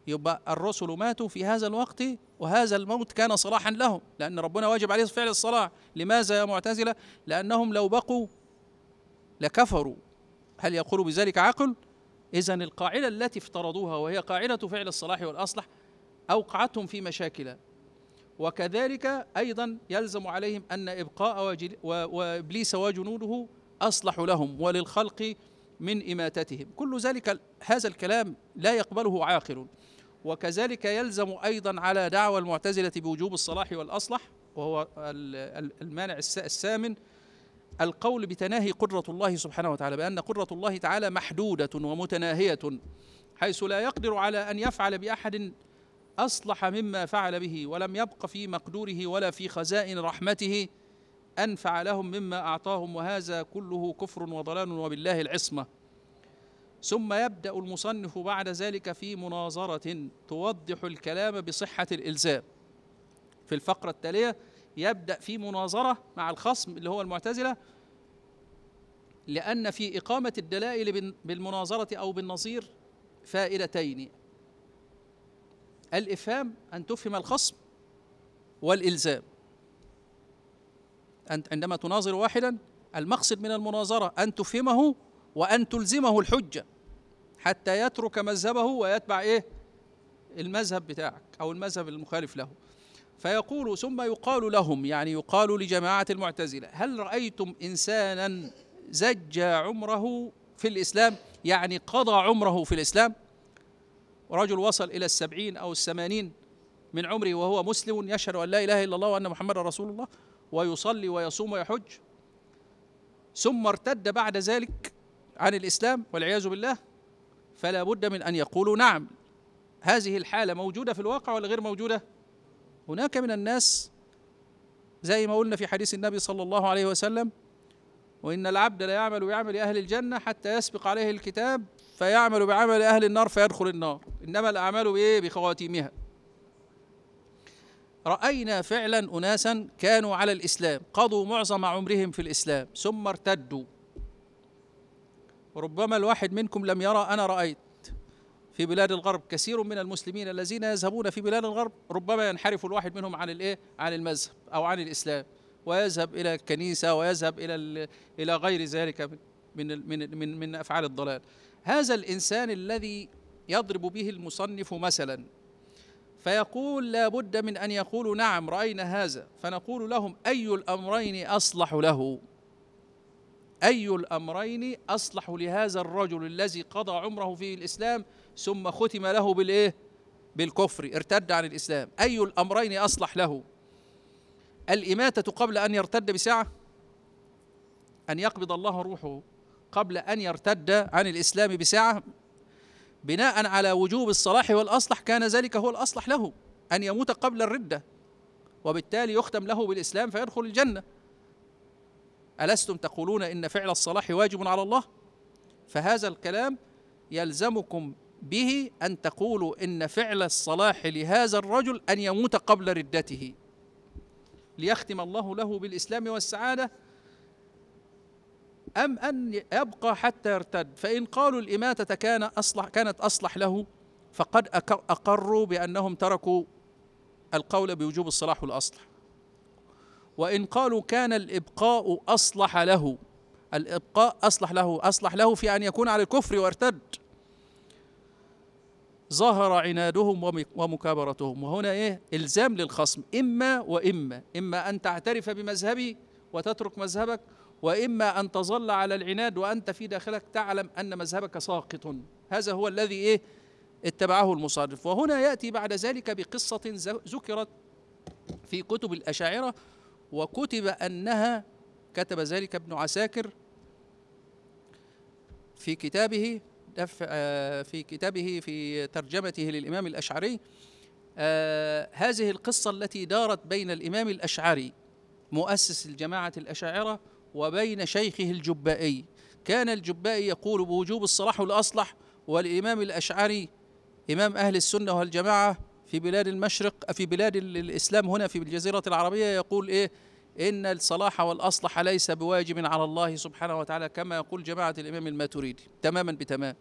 يبقى الرسل ماتوا في هذا الوقت وهذا الموت كان صلاحا لهم لأن ربنا واجب عليه فعل الصلاح لماذا يا معتزلة لأنهم لو بقوا لكفروا هل يقول بذلك عقل إذا القاعدة التي افترضوها وهي قاعدة فعل الصلاح والأصلح أوقعتهم في مشاكل وكذلك أيضا يلزم عليهم أن إبقاء وإبليس وجنوده أصلح لهم وللخلق من إماتتهم كل ذلك هذا الكلام لا يقبله عاقل وكذلك يلزم أيضا على دعوى المعتزلة بوجوب الصلاح والأصلح وهو المانع الثامن القول بتناهي قدرة الله سبحانه وتعالى بأن قدرة الله تعالى محدودة ومتناهية حيث لا يقدر على أن يفعل بأحد اصلح مما فعل به ولم يبق في مقدوره ولا في خزائن رحمته أنفع لهم مما اعطاهم وهذا كله كفر وضلال وبالله العصمه ثم يبدا المصنف بعد ذلك في مناظره توضح الكلام بصحه الالزام في الفقره التاليه يبدا في مناظره مع الخصم اللي هو المعتزله لان في اقامه الدلائل بالمناظره او بالنظير فائدتين الإفهام أن تفهم الخصم والإلزام أنت عندما تناظر واحدا المقصد من المناظرة أن تفهمه وأن تلزمه الحجة حتى يترك مذهبه ويتبع إيه المذهب بتاعك أو المذهب المخالف له فيقول ثم يقال لهم يعني يقال لجماعة المعتزلة هل رأيتم إنسانا زج عمره في الإسلام يعني قضى عمره في الإسلام ورجل وصل إلى السبعين أو الثمانين من عمره وهو مسلم يشهد أن لا إله إلا الله وأن محمدا رسول الله ويصلي ويصوم ويحج ثم ارتد بعد ذلك عن الإسلام والعياذ بالله فلا بد من أن يقولوا نعم هذه الحالة موجودة في الواقع ولا غير موجودة هناك من الناس زي ما قلنا في حديث النبي صلى الله عليه وسلم وإن العبد لا يعمل ويعمل أهل الجنة حتى يسبق عليه الكتاب فيعمل بعمل أهل النار فيدخل النار إنما الأعمال بإيه بخواتيمها رأينا فعلا أناسا كانوا على الإسلام قضوا معظم عمرهم في الإسلام ثم ارتدوا ربما الواحد منكم لم يرى أنا رأيت في بلاد الغرب كثير من المسلمين الذين يذهبون في بلاد الغرب ربما ينحرف الواحد منهم عن الايه عن المذهب او عن الاسلام ويذهب الى الكنيسه ويذهب الى الى غير ذلك من من من, من افعال الضلال هذا الإنسان الذي يضرب به المصنف مثلا فيقول لا بد من أن يقولوا نعم رأينا هذا فنقول لهم أي الأمرين أصلح له أي الأمرين أصلح لهذا الرجل الذي قضى عمره في الإسلام ثم ختم له بالإيه؟ بالكفر ارتد عن الإسلام أي الأمرين أصلح له الإماتة قبل أن يرتد بساعة أن يقبض الله روحه قبل أن يرتد عن الإسلام بساعة بناء على وجوب الصلاح والأصلح كان ذلك هو الأصلح له أن يموت قبل الردة وبالتالي يختم له بالإسلام فيدخل الجنة ألستم تقولون إن فعل الصلاح واجب على الله فهذا الكلام يلزمكم به أن تقولوا إن فعل الصلاح لهذا الرجل أن يموت قبل ردته ليختم الله له بالإسلام والسعادة أم أن يبقى حتى يرتد فإن قالوا الإماتة كان أصلح كانت أصلح له فقد أقروا بأنهم تركوا القول بوجوب الصلاح والأصلح وإن قالوا كان الإبقاء أصلح له الإبقاء أصلح له أصلح له في أن يكون على الكفر وارتد ظهر عنادهم ومكابرتهم وهنا إيه إلزام للخصم إما وإما إما أن تعترف بمذهبي وتترك مذهبك واما ان تظل على العناد وانت في داخلك تعلم ان مذهبك ساقط هذا هو الذي ايه اتبعه المصرف وهنا ياتي بعد ذلك بقصه ذكرت في كتب الاشاعره وكتب انها كتب ذلك ابن عساكر في كتابه آه، في كتابه في ترجمته للامام الاشعري آه، هذه القصه التي دارت بين الامام الاشعري مؤسس الجماعه الاشاعره وبين شيخه الجبائي كان الجبائي يقول بوجوب الصلاح والأصلح والإمام الأشعري إمام أهل السنة والجماعة في بلاد المشرق في بلاد الإسلام هنا في الجزيرة العربية يقول إيه إن الصلاح والأصلح ليس بواجب على الله سبحانه وتعالى كما يقول جماعة الإمام الماتريدي تماما بتمام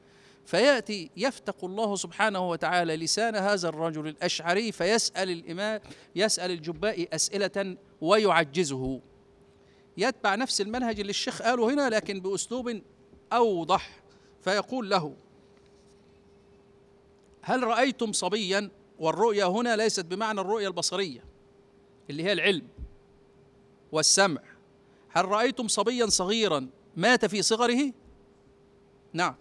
فيأتي يفتق الله سبحانه وتعالى لسان هذا الرجل الأشعري فيسأل الإمام يسأل الجبائي أسئلة ويعجزه يتبع نفس المنهج اللي الشيخ قاله هنا لكن بأسلوب أوضح فيقول له هل رأيتم صبيا والرؤيا هنا ليست بمعنى الرؤيا البصرية اللي هي العلم والسمع هل رأيتم صبيا صغيرا مات في صغره نعم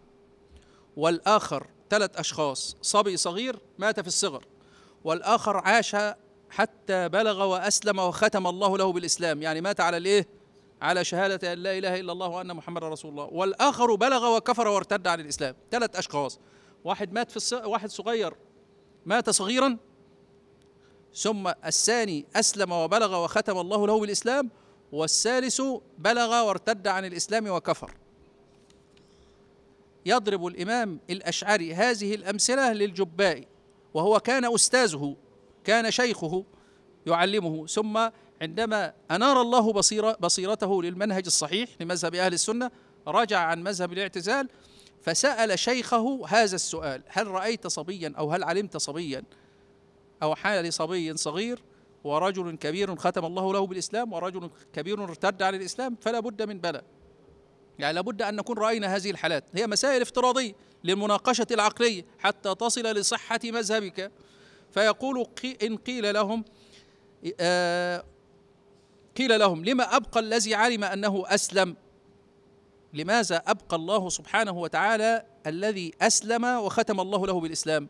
والآخر ثلاث أشخاص صبي صغير مات في الصغر والآخر عاش حتى بلغ وأسلم وختم الله له بالإسلام يعني مات على الإيه على شهادة أن لا إله إلا الله وأن محمد رسول الله والآخر بلغ وكفر وارتد عن الإسلام ثلاث أشخاص واحد مات في الس... واحد صغير مات صغيرا ثم الثاني أسلم وبلغ وختم الله له بالإسلام والثالث بلغ وارتد عن الإسلام وكفر يضرب الإمام الأشعري هذه الأمثلة للجبائي وهو كان أستاذه كان شيخه يعلمه ثم عندما أنار الله بصيرة بصيرته للمنهج الصحيح لمذهب أهل السنة رجع عن مذهب الاعتزال فسأل شيخه هذا السؤال هل رأيت صبيا أو هل علمت صبيا أو حال صبي صغير ورجل كبير ختم الله له بالإسلام ورجل كبير ارتد عن الإسلام فلا بد من بلى يعني لابد أن نكون رأينا هذه الحالات هي مسائل افتراضية للمناقشة العقلية حتى تصل لصحة مذهبك فيقول إن قيل لهم آه، قيل لهم لما أبقى الذي علم أنه أسلم لماذا أبقى الله سبحانه وتعالى الذي أسلم وختم الله له بالإسلام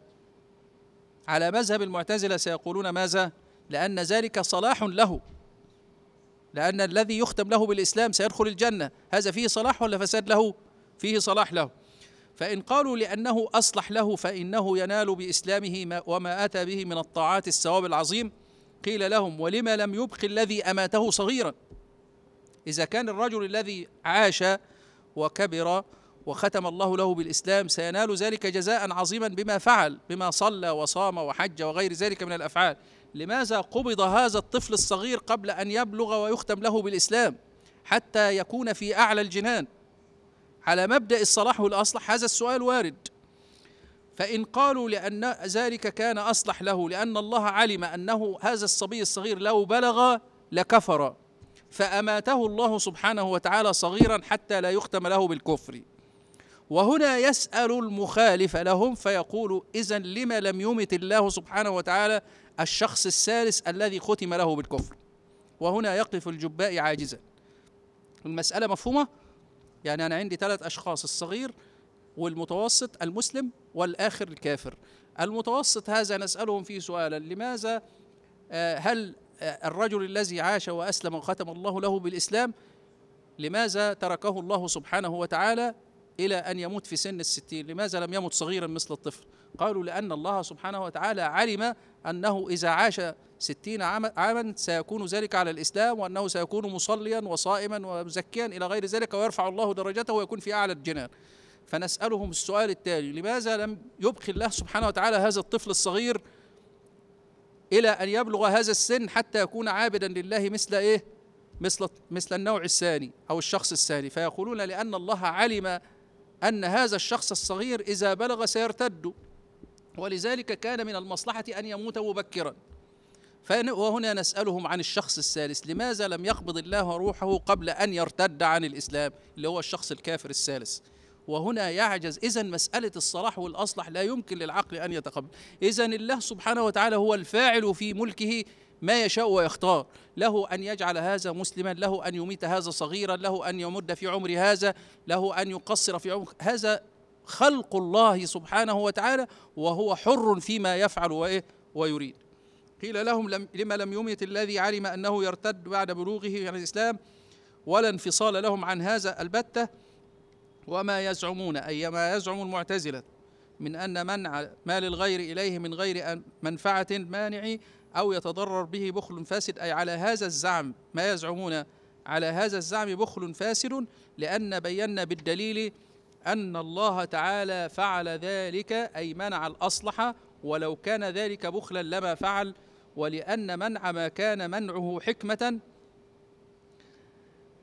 على مذهب المعتزلة سيقولون ماذا لأن ذلك صلاح له لأن الذي يختم له بالإسلام سيدخل الجنة هذا فيه صلاح ولا فساد له فيه صلاح له فإن قالوا لأنه أصلح له فإنه ينال بإسلامه وما أتى به من الطاعات الثواب العظيم قيل لهم ولم لم يبق الذي أماته صغيرا إذا كان الرجل الذي عاش وكبر وختم الله له بالإسلام سينال ذلك جزاء عظيما بما فعل بما صلى وصام وحج وغير ذلك من الأفعال لماذا قبض هذا الطفل الصغير قبل أن يبلغ ويختم له بالإسلام حتى يكون في أعلى الجنان على مبدأ الصلاح والأصلح هذا السؤال وارد فإن قالوا لأن ذلك كان أصلح له لأن الله علم أنه هذا الصبي الصغير لو بلغ لكفر فأماته الله سبحانه وتعالى صغيرا حتى لا يختم له بالكفر وهنا يسأل المخالف لهم فيقول إذا لما لم يمت الله سبحانه وتعالى الشخص الثالث الذي ختم له بالكفر وهنا يقف الجباء عاجزا المسألة مفهومة يعني أنا عندي ثلاث أشخاص الصغير والمتوسط المسلم والآخر الكافر المتوسط هذا نسألهم فيه سؤالا لماذا آه، هل آه، الرجل الذي عاش وأسلم وختم الله له بالإسلام لماذا تركه الله سبحانه وتعالى إلى أن يموت في سن الستين لماذا لم يمت صغيرا مثل الطفل قالوا لأن الله سبحانه وتعالى علم أنه إذا عاش ستين عاما سيكون ذلك على الإسلام وأنه سيكون مصليا وصائما ومزكيا إلى غير ذلك ويرفع الله درجته ويكون في أعلى الجنان فنسألهم السؤال التالي لماذا لم يبقي الله سبحانه وتعالى هذا الطفل الصغير إلى أن يبلغ هذا السن حتى يكون عابدا لله مثل إيه؟ مثل مثل النوع الثاني أو الشخص الثاني فيقولون لأن الله علم أن هذا الشخص الصغير إذا بلغ سيرتد ولذلك كان من المصلحة أن يموت مبكرا وهنا نسألهم عن الشخص الثالث لماذا لم يقبض الله روحه قبل أن يرتد عن الإسلام اللي هو الشخص الكافر الثالث وهنا يعجز إذا مسألة الصلاح والأصلح لا يمكن للعقل أن يتقبل إذا الله سبحانه وتعالى هو الفاعل في ملكه ما يشاء ويختار له أن يجعل هذا مسلما له أن يميت هذا صغيرا له أن يمد في عمر هذا له أن يقصر في عمر هذا خلق الله سبحانه وتعالى وهو حر فيما يفعل وإيه ويريد قيل لهم لم لما لم يمت الذي علم أنه يرتد بعد بلوغه عن الإسلام ولا انفصال لهم عن هذا البتة وما يزعمون أي ما يزعم المعتزلة من أن منع مال الغير إليه من غير منفعة مانع أو يتضرر به بخل فاسد أي على هذا الزعم ما يزعمون على هذا الزعم بخل فاسد لأن بينا بالدليل أن الله تعالى فعل ذلك أي منع الأصلح ولو كان ذلك بخلا لما فعل ولأن منع ما كان منعه حكمة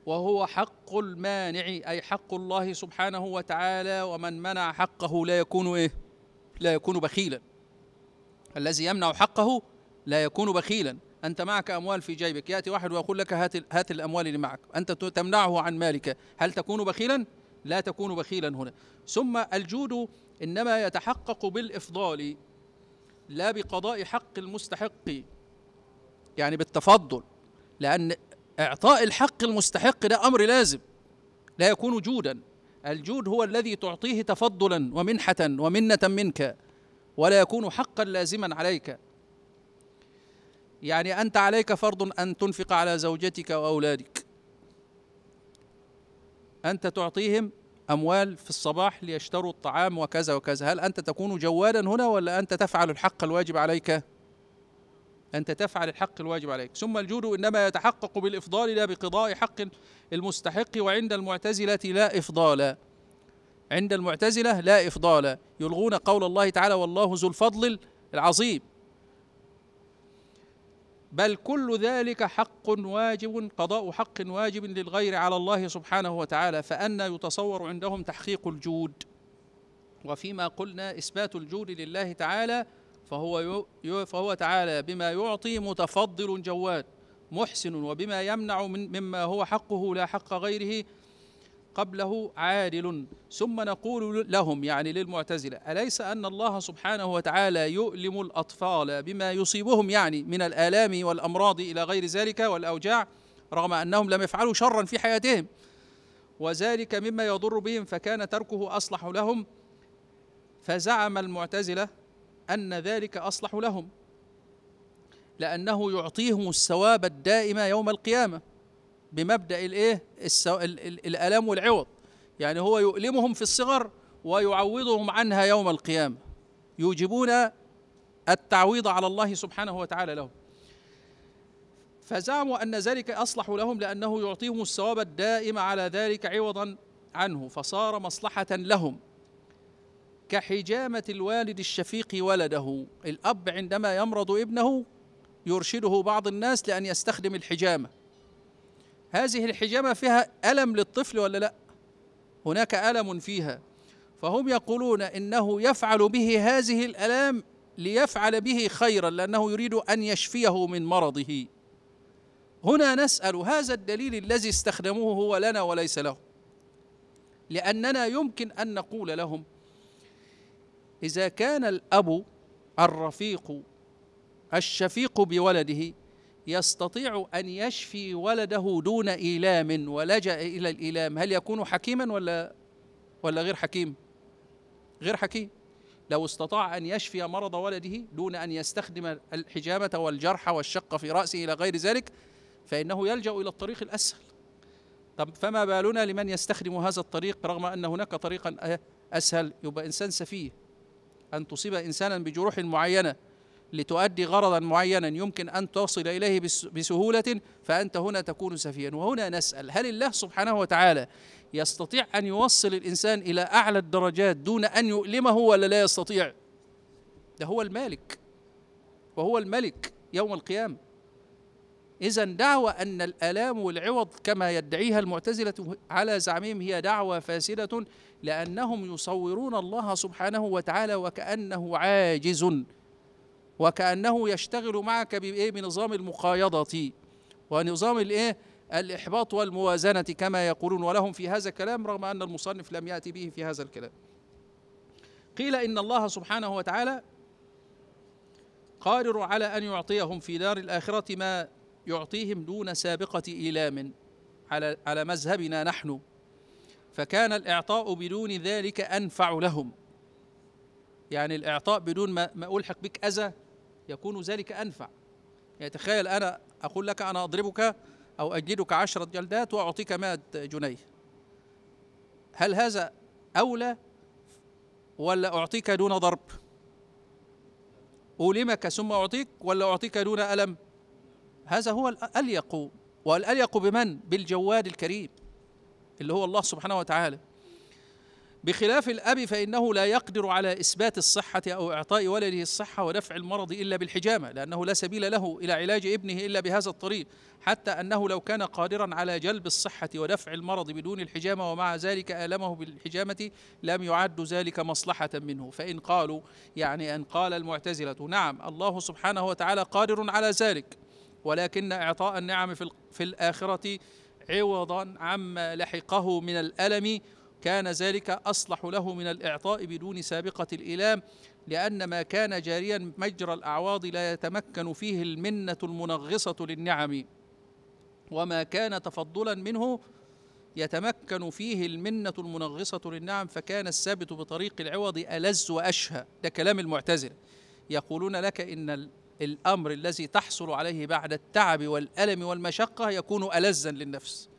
وهو حق المانع أي حق الله سبحانه وتعالى ومن منع حقه لا يكون إيه؟ لا يكون بخيلا الذي يمنع حقه لا يكون بخيلا أنت معك أموال في جيبك يأتي واحد ويقول لك هات, هات الأموال اللي معك أنت تمنعه عن مالك هل تكون بخيلا؟ لا تكون بخيلا هنا ثم الجود إنما يتحقق بالإفضال لا بقضاء حق المستحق يعني بالتفضل لأن اعطاء الحق المستحق ده امر لازم لا يكون جودا الجود هو الذي تعطيه تفضلا ومنحه ومنه منك ولا يكون حقا لازما عليك يعني انت عليك فرض ان تنفق على زوجتك واولادك انت تعطيهم اموال في الصباح ليشتروا الطعام وكذا وكذا هل انت تكون جوادا هنا ولا انت تفعل الحق الواجب عليك أنت تفعل الحق الواجب عليك ثم الجود إنما يتحقق بالإفضال لا بقضاء حق المستحق وعند المعتزلة لا إفضال عند المعتزلة لا إفضال يلغون قول الله تعالى والله ذو الفضل العظيم بل كل ذلك حق واجب قضاء حق واجب للغير على الله سبحانه وتعالى فأنا يتصور عندهم تحقيق الجود وفيما قلنا إثبات الجود لله تعالى فهو, فهو تعالى بما يعطي متفضل جواد محسن وبما يمنع من مما هو حقه لا حق غيره قبله عادل ثم نقول لهم يعني للمعتزلة أليس أن الله سبحانه وتعالى يؤلم الأطفال بما يصيبهم يعني من الآلام والأمراض إلى غير ذلك والأوجاع رغم أنهم لم يفعلوا شرا في حياتهم وذلك مما يضر بهم فكان تركه أصلح لهم فزعم المعتزلة أن ذلك أصلح لهم لأنه يعطيهم الثواب الدائم يوم القيامة بمبدأ الإيه؟ الألم والعوض يعني هو يؤلمهم في الصغر ويعوضهم عنها يوم القيامة يوجبون التعويض على الله سبحانه وتعالى لهم فزعموا أن ذلك أصلح لهم لأنه يعطيهم الثواب الدائم على ذلك عوضا عنه فصار مصلحة لهم كحجامة الوالد الشفيق ولده الأب عندما يمرض ابنه يرشده بعض الناس لأن يستخدم الحجامة هذه الحجامة فيها ألم للطفل ولا لا هناك ألم فيها فهم يقولون إنه يفعل به هذه الألام ليفعل به خيرا لأنه يريد أن يشفيه من مرضه هنا نسأل هذا الدليل الذي استخدموه هو لنا وليس لهم لأننا يمكن أن نقول لهم إذا كان الأب الرفيق الشفيق بولده يستطيع أن يشفي ولده دون إيلام ولجأ إلى الإيلام هل يكون حكيما ولا ولا غير حكيم؟ غير حكيم لو استطاع أن يشفي مرض ولده دون أن يستخدم الحجامة والجرح والشق في رأسه إلى غير ذلك فإنه يلجأ إلى الطريق الأسهل طب فما بالنا لمن يستخدم هذا الطريق رغم أن هناك طريقا أسهل يبقى إنسان سفيه أن تصيب إنسانا بجروح معينة لتؤدي غرضا معينا يمكن أن توصل إليه بسهولة فأنت هنا تكون سفيا وهنا نسأل هل الله سبحانه وتعالى يستطيع أن يوصل الإنسان إلى أعلى الدرجات دون أن يؤلمه ولا لا يستطيع ده هو المالك وهو الملك يوم القيامة إذا دعوى أن الآلام والعوض كما يدعيها المعتزلة على زعمهم هي دعوى فاسدة لأنهم يصورون الله سبحانه وتعالى وكأنه عاجز وكأنه يشتغل معك بإيه بنظام المقايضة ونظام الإيه الإحباط والموازنة كما يقولون ولهم في هذا الكلام رغم أن المصنف لم يأتي به في هذا الكلام قيل إن الله سبحانه وتعالى قادر على أن يعطيهم في دار الآخرة ما يعطيهم دون سابقة إيلام على على مذهبنا نحن فكان الإعطاء بدون ذلك أنفع لهم يعني الإعطاء بدون ما, ما ألحق بك أذى يكون ذلك أنفع يعني تخيل أنا أقول لك أنا أضربك أو أجلدك عشرة جلدات وأعطيك مائة جنيه هل هذا أولى ولا أعطيك دون ضرب أولمك ثم أعطيك ولا أعطيك دون ألم هذا هو الأليق والأليق بمن بالجواد الكريم اللي هو الله سبحانه وتعالى بخلاف الأب فإنه لا يقدر على إثبات الصحة أو إعطاء ولده الصحة ودفع المرض إلا بالحجامة لأنه لا سبيل له إلى علاج ابنه إلا بهذا الطريق حتى أنه لو كان قادرا على جلب الصحة ودفع المرض بدون الحجامة ومع ذلك آلمه بالحجامة لم يعد ذلك مصلحة منه فإن قالوا يعني أن قال المعتزلة نعم الله سبحانه وتعالى قادر على ذلك ولكن إعطاء النعم في الآخرة عوضا عما لحقه من الألم كان ذلك أصلح له من الإعطاء بدون سابقة الإلام لأن ما كان جاريا مجرى الأعواض لا يتمكن فيه المنة المنغصة للنعم وما كان تفضلا منه يتمكن فيه المنة المنغصة للنعم فكان الثابت بطريق العوض ألز وأشهى ده كلام المعتزلة يقولون لك إن الأمر الذي تحصل عليه بعد التعب والألم والمشقة يكون ألزا للنفس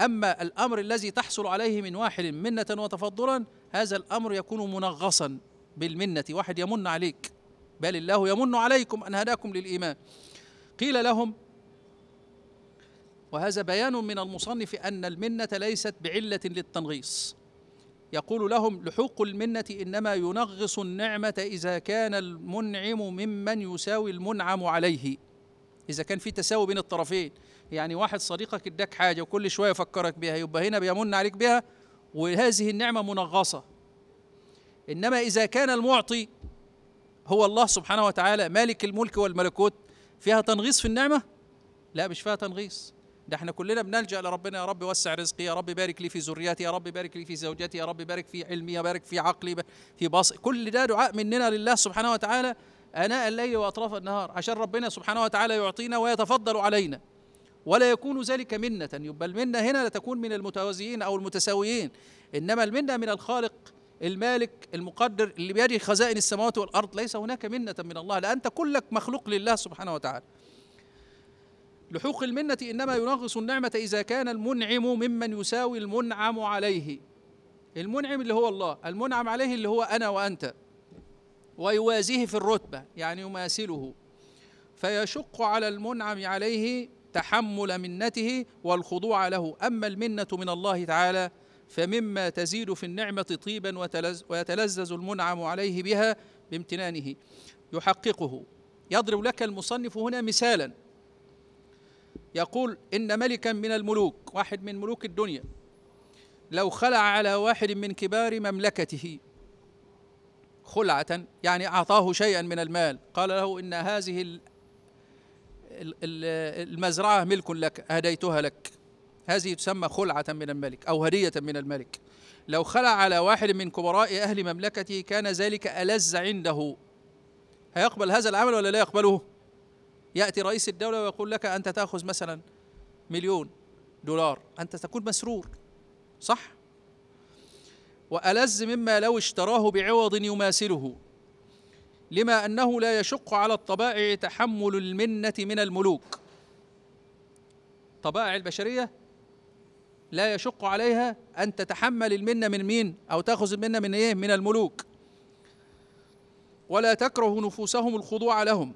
أما الأمر الذي تحصل عليه من واحد منة وتفضلا هذا الأمر يكون منغصا بالمنة واحد يمن عليك بل الله يمن عليكم أن هداكم للإيمان قيل لهم وهذا بيان من المصنف أن المنة ليست بعلة للتنغيص يقول لهم لحوق المنة إنما ينغص النعمة إذا كان المنعم ممن يساوي المنعم عليه إذا كان في تساوي بين الطرفين يعني واحد صديقك اداك حاجة وكل شوية يفكرك بها يبقى هنا بيمن عليك بها وهذه النعمة منغصة إنما إذا كان المعطي هو الله سبحانه وتعالى مالك الملك والملكوت فيها تنغيص في النعمة لا مش فيها تنغيص ده احنا كلنا بنلجا لربنا يا رب وسع رزقي يا رب بارك لي في ذريتي يا رب بارك لي في زوجتي يا رب بارك في علمي يا بارك في عقلي في بص كل ده دعاء مننا لله سبحانه وتعالى اناء الليل واطراف النهار عشان ربنا سبحانه وتعالى يعطينا ويتفضل علينا ولا يكون ذلك منة يبقى المنة هنا لا تكون من المتوازيين أو المتساويين إنما المنة من الخالق المالك المقدر اللي بيده خزائن السماوات والأرض ليس هناك منة من الله لأنت كلك مخلوق لله سبحانه وتعالى لحوق المنة إنما ينغص النعمة إذا كان المنعم ممن يساوي المنعم عليه المنعم اللي هو الله المنعم عليه اللي هو أنا وأنت ويوازيه في الرتبة يعني يماثله فيشق على المنعم عليه تحمل منته والخضوع له أما المنة من الله تعالى فمما تزيد في النعمة طيبا ويتلذذ المنعم عليه بها بامتنانه يحققه يضرب لك المصنف هنا مثالا يقول إن ملكا من الملوك واحد من ملوك الدنيا لو خلع على واحد من كبار مملكته خلعة يعني أعطاه شيئا من المال قال له إن هذه المزرعة ملك لك هديتها لك هذه تسمى خلعة من الملك أو هدية من الملك لو خلع على واحد من كبراء أهل مملكته كان ذلك ألز عنده هيقبل هذا العمل ولا لا يقبله يأتي رئيس الدولة ويقول لك أنت تأخذ مثلا مليون دولار أنت تكون مسرور صح؟ وألز مما لو اشتراه بعوض يماثله لما أنه لا يشق على الطبائع تحمل المنة من الملوك طبائع البشرية لا يشق عليها أن تتحمل المنة من مين أو تأخذ المنة من إيه من الملوك ولا تكره نفوسهم الخضوع لهم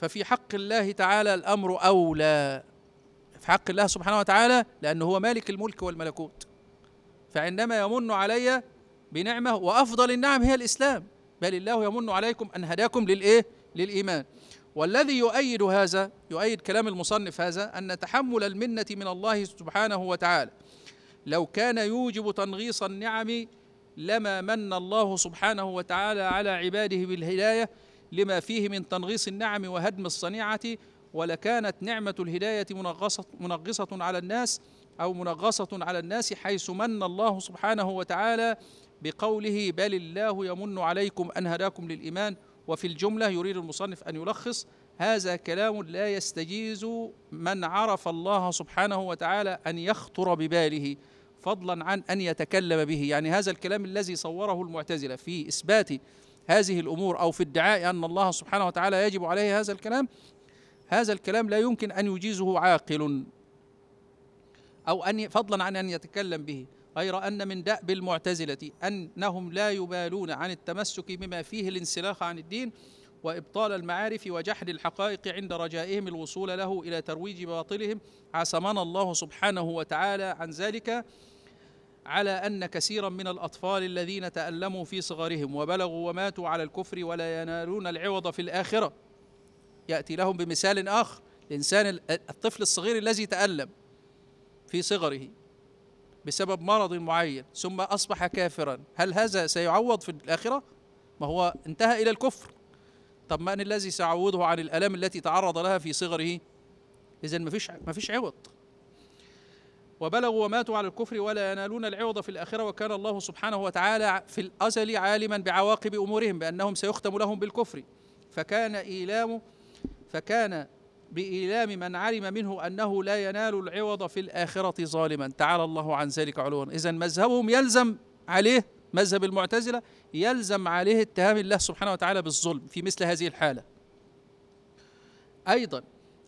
ففي حق الله تعالى الأمر أولى في حق الله سبحانه وتعالى لأنه هو مالك الملك والملكوت فعندما يمن علي بنعمة وأفضل النعم هي الإسلام بل الله يمن عليكم أن هداكم للإيه؟ للإيمان والذي يؤيد هذا يؤيد كلام المصنف هذا أن تحمل المنة من الله سبحانه وتعالى لو كان يوجب تنغيص النعم لما من الله سبحانه وتعالى على عباده بالهداية لما فيه من تنغيص النعم وهدم الصنيعة ولكانت نعمة الهداية منغصة, منغصة على الناس أو منغصة على الناس حيث من الله سبحانه وتعالى بقوله بل الله يمن عليكم أن هداكم للإيمان وفي الجملة يريد المصنف أن يلخص هذا كلام لا يستجيز من عرف الله سبحانه وتعالى أن يخطر بباله فضلا عن أن يتكلم به يعني هذا الكلام الذي صوره المعتزلة في إثبات هذه الأمور أو في ادعاء أن الله سبحانه وتعالى يجب عليه هذا الكلام هذا الكلام لا يمكن أن يجيزه عاقل أو أن فضلا عن أن يتكلم به غير أن من دأب المعتزلة أنهم لا يبالون عن التمسك بما فيه الانسلاخ عن الدين وإبطال المعارف وجحد الحقائق عند رجائهم الوصول له إلى ترويج باطلهم عصمنا الله سبحانه وتعالى عن ذلك على أن كثيرا من الأطفال الذين تألموا في صغرهم وبلغوا وماتوا على الكفر ولا ينالون العوض في الآخرة يأتي لهم بمثال آخر الإنسان الطفل الصغير الذي تألم في صغره بسبب مرض معين ثم أصبح كافرا هل هذا سيعوض في الآخرة؟ ما هو انتهى إلى الكفر طب من الذي سيعوضه عن الآلام التي تعرض لها في صغره؟ إذا ما فيش عوض وبلغوا وماتوا على الكفر ولا ينالون العوض في الآخرة وكان الله سبحانه وتعالى في الأزل عالما بعواقب أمورهم بأنهم سيختم لهم بالكفر فكان إيلام فكان بإيلام من علم منه أنه لا ينال العوض في الآخرة ظالما تعالى الله عن ذلك علوا إذا مذهبهم يلزم عليه مذهب المعتزلة يلزم عليه اتهام الله سبحانه وتعالى بالظلم في مثل هذه الحالة أيضا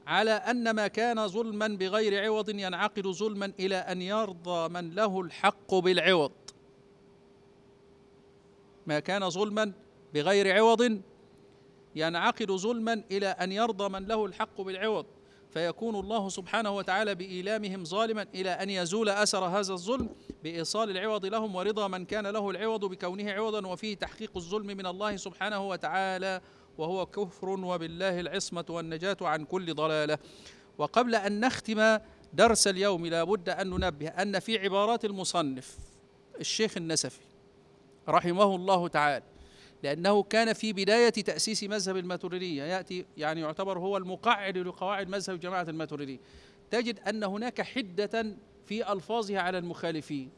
على ان ما كان ظلما بغير عوض ينعقد ظلما الى ان يرضى من له الحق بالعوض ما كان ظلما بغير عوض ينعقد ظلما الى ان يرضى من له الحق بالعوض فيكون الله سبحانه وتعالى بايلامهم ظالما الى ان يزول اثر هذا الظلم بايصال العوض لهم ورضا من كان له العوض بكونه عوضا وفيه تحقيق الظلم من الله سبحانه وتعالى وهو كفر وبالله العصمة والنجاة عن كل ضلالة وقبل أن نختم درس اليوم لا بد أن ننبه أن في عبارات المصنف الشيخ النسفي رحمه الله تعالى لأنه كان في بداية تأسيس مذهب الماتريدية يأتي يعني يعتبر هو المقعد لقواعد مذهب جماعة الماتريدية تجد أن هناك حدة في ألفاظها على المخالفين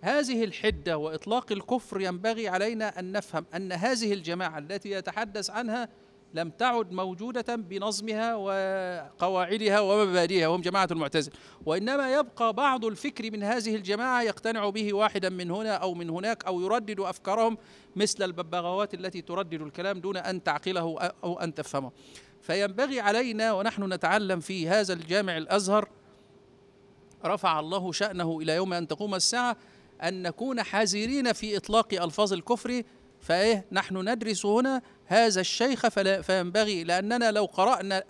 هذه الحده واطلاق الكفر ينبغي علينا ان نفهم ان هذه الجماعه التي يتحدث عنها لم تعد موجوده بنظمها وقواعدها ومبادئها وهم جماعه المعتزله وانما يبقى بعض الفكر من هذه الجماعه يقتنع به واحدا من هنا او من هناك او يردد افكارهم مثل الببغاوات التي تردد الكلام دون ان تعقله او ان تفهمه فينبغي علينا ونحن نتعلم في هذا الجامع الازهر رفع الله شانه الى يوم ان تقوم الساعه أن نكون حذرين في إطلاق ألفاظ الكفر فإيه نحن ندرس هنا هذا الشيخ فينبغي لأننا لو قرأنا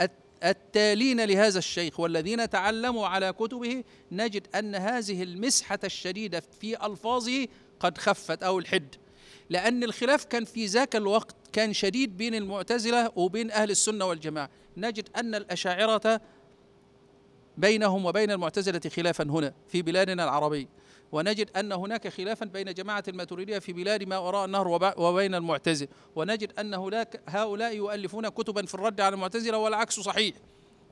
التالين لهذا الشيخ والذين تعلموا على كتبه نجد أن هذه المسحة الشديدة في ألفاظه قد خفت أو الحد لأن الخلاف كان في ذاك الوقت كان شديد بين المعتزلة وبين أهل السنة والجماعة نجد أن الأشاعرة بينهم وبين المعتزلة خلافا هنا في بلادنا العربية ونجد أن هناك خلافا بين جماعة الماتريدية في بلاد ما وراء النهر وبين المعتزلة ونجد أن هناك هؤلاء يؤلفون كتبا في الرد على المعتزلة والعكس صحيح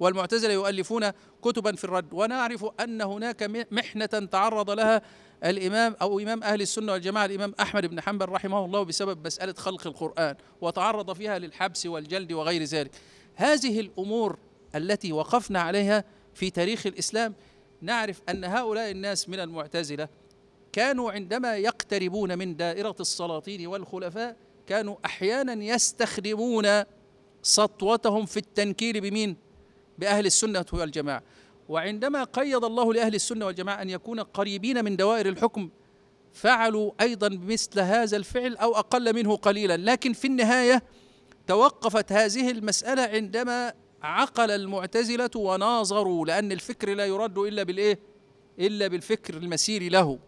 والمعتزلة يؤلفون كتبا في الرد ونعرف أن هناك محنة تعرض لها الإمام أو إمام أهل السنة والجماعة الإمام أحمد بن حنبل رحمه الله بسبب مسألة خلق القرآن وتعرض فيها للحبس والجلد وغير ذلك هذه الأمور التي وقفنا عليها في تاريخ الإسلام نعرف أن هؤلاء الناس من المعتزلة كانوا عندما يقتربون من دائرة السلاطين والخلفاء كانوا أحيانا يستخدمون سطوتهم في التنكيل بمين؟ بأهل السنة والجماعة وعندما قيد الله لأهل السنة والجماعة أن يكون قريبين من دوائر الحكم فعلوا أيضا مثل هذا الفعل أو أقل منه قليلا لكن في النهاية توقفت هذه المسألة عندما عقل المعتزلة وناظروا لأن الفكر لا يرد إلا بالإيه؟ إلا بالفكر المسيري له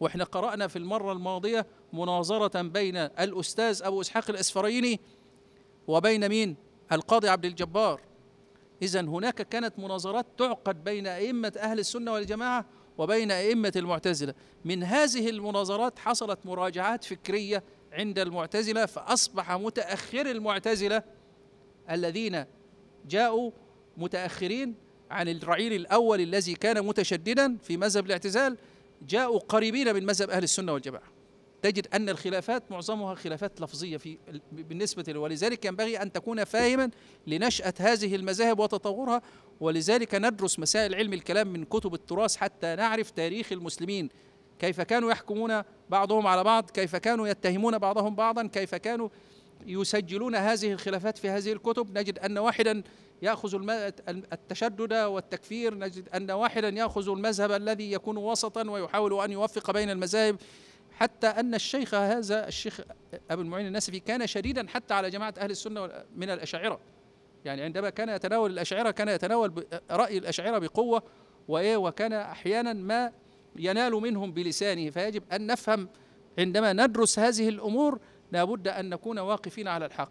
وإحنا قرأنا في المرة الماضية مناظرة بين الأستاذ أبو إسحاق الأسفريني وبين مين؟ القاضي عبد الجبار إذا هناك كانت مناظرات تعقد بين أئمة أهل السنة والجماعة وبين أئمة المعتزلة من هذه المناظرات حصلت مراجعات فكرية عند المعتزلة فأصبح متأخر المعتزلة الذين جاءوا متأخرين عن الرعيل الأول الذي كان متشددا في مذهب الاعتزال جاءوا قريبين من مذهب أهل السنة والجماعة تجد أن الخلافات معظمها خلافات لفظية في بالنسبة ولذلك ينبغي أن تكون فاهما لنشأة هذه المذاهب وتطورها ولذلك ندرس مسائل علم الكلام من كتب التراث حتى نعرف تاريخ المسلمين كيف كانوا يحكمون بعضهم على بعض كيف كانوا يتهمون بعضهم بعضا كيف كانوا يسجلون هذه الخلافات في هذه الكتب نجد أن واحدا يأخذ التشدد والتكفير نجد أن واحدا يأخذ المذهب الذي يكون وسطا ويحاول أن يوفق بين المذاهب حتى أن الشيخ هذا الشيخ أبو المعين النسفي كان شديدا حتى على جماعة أهل السنة من الأشاعرة يعني عندما كان يتناول الأشاعرة كان يتناول رأي الأشاعرة بقوة وإيه وكان أحيانا ما ينال منهم بلسانه فيجب أن نفهم عندما ندرس هذه الأمور لا بد أن نكون واقفين على الحق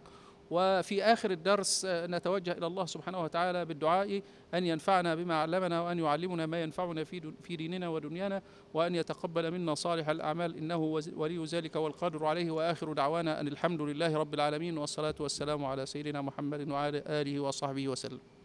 وفي آخر الدرس آه، نتوجه إلى الله سبحانه وتعالى بالدعاء أن ينفعنا بما علمنا وأن يعلمنا ما ينفعنا في ديننا ودنيانا وأن يتقبل منا صالح الأعمال إنه ولي ذلك والقادر عليه وآخر دعوانا أن الحمد لله رب العالمين والصلاة والسلام على سيدنا محمد وعلى آله وصحبه وسلم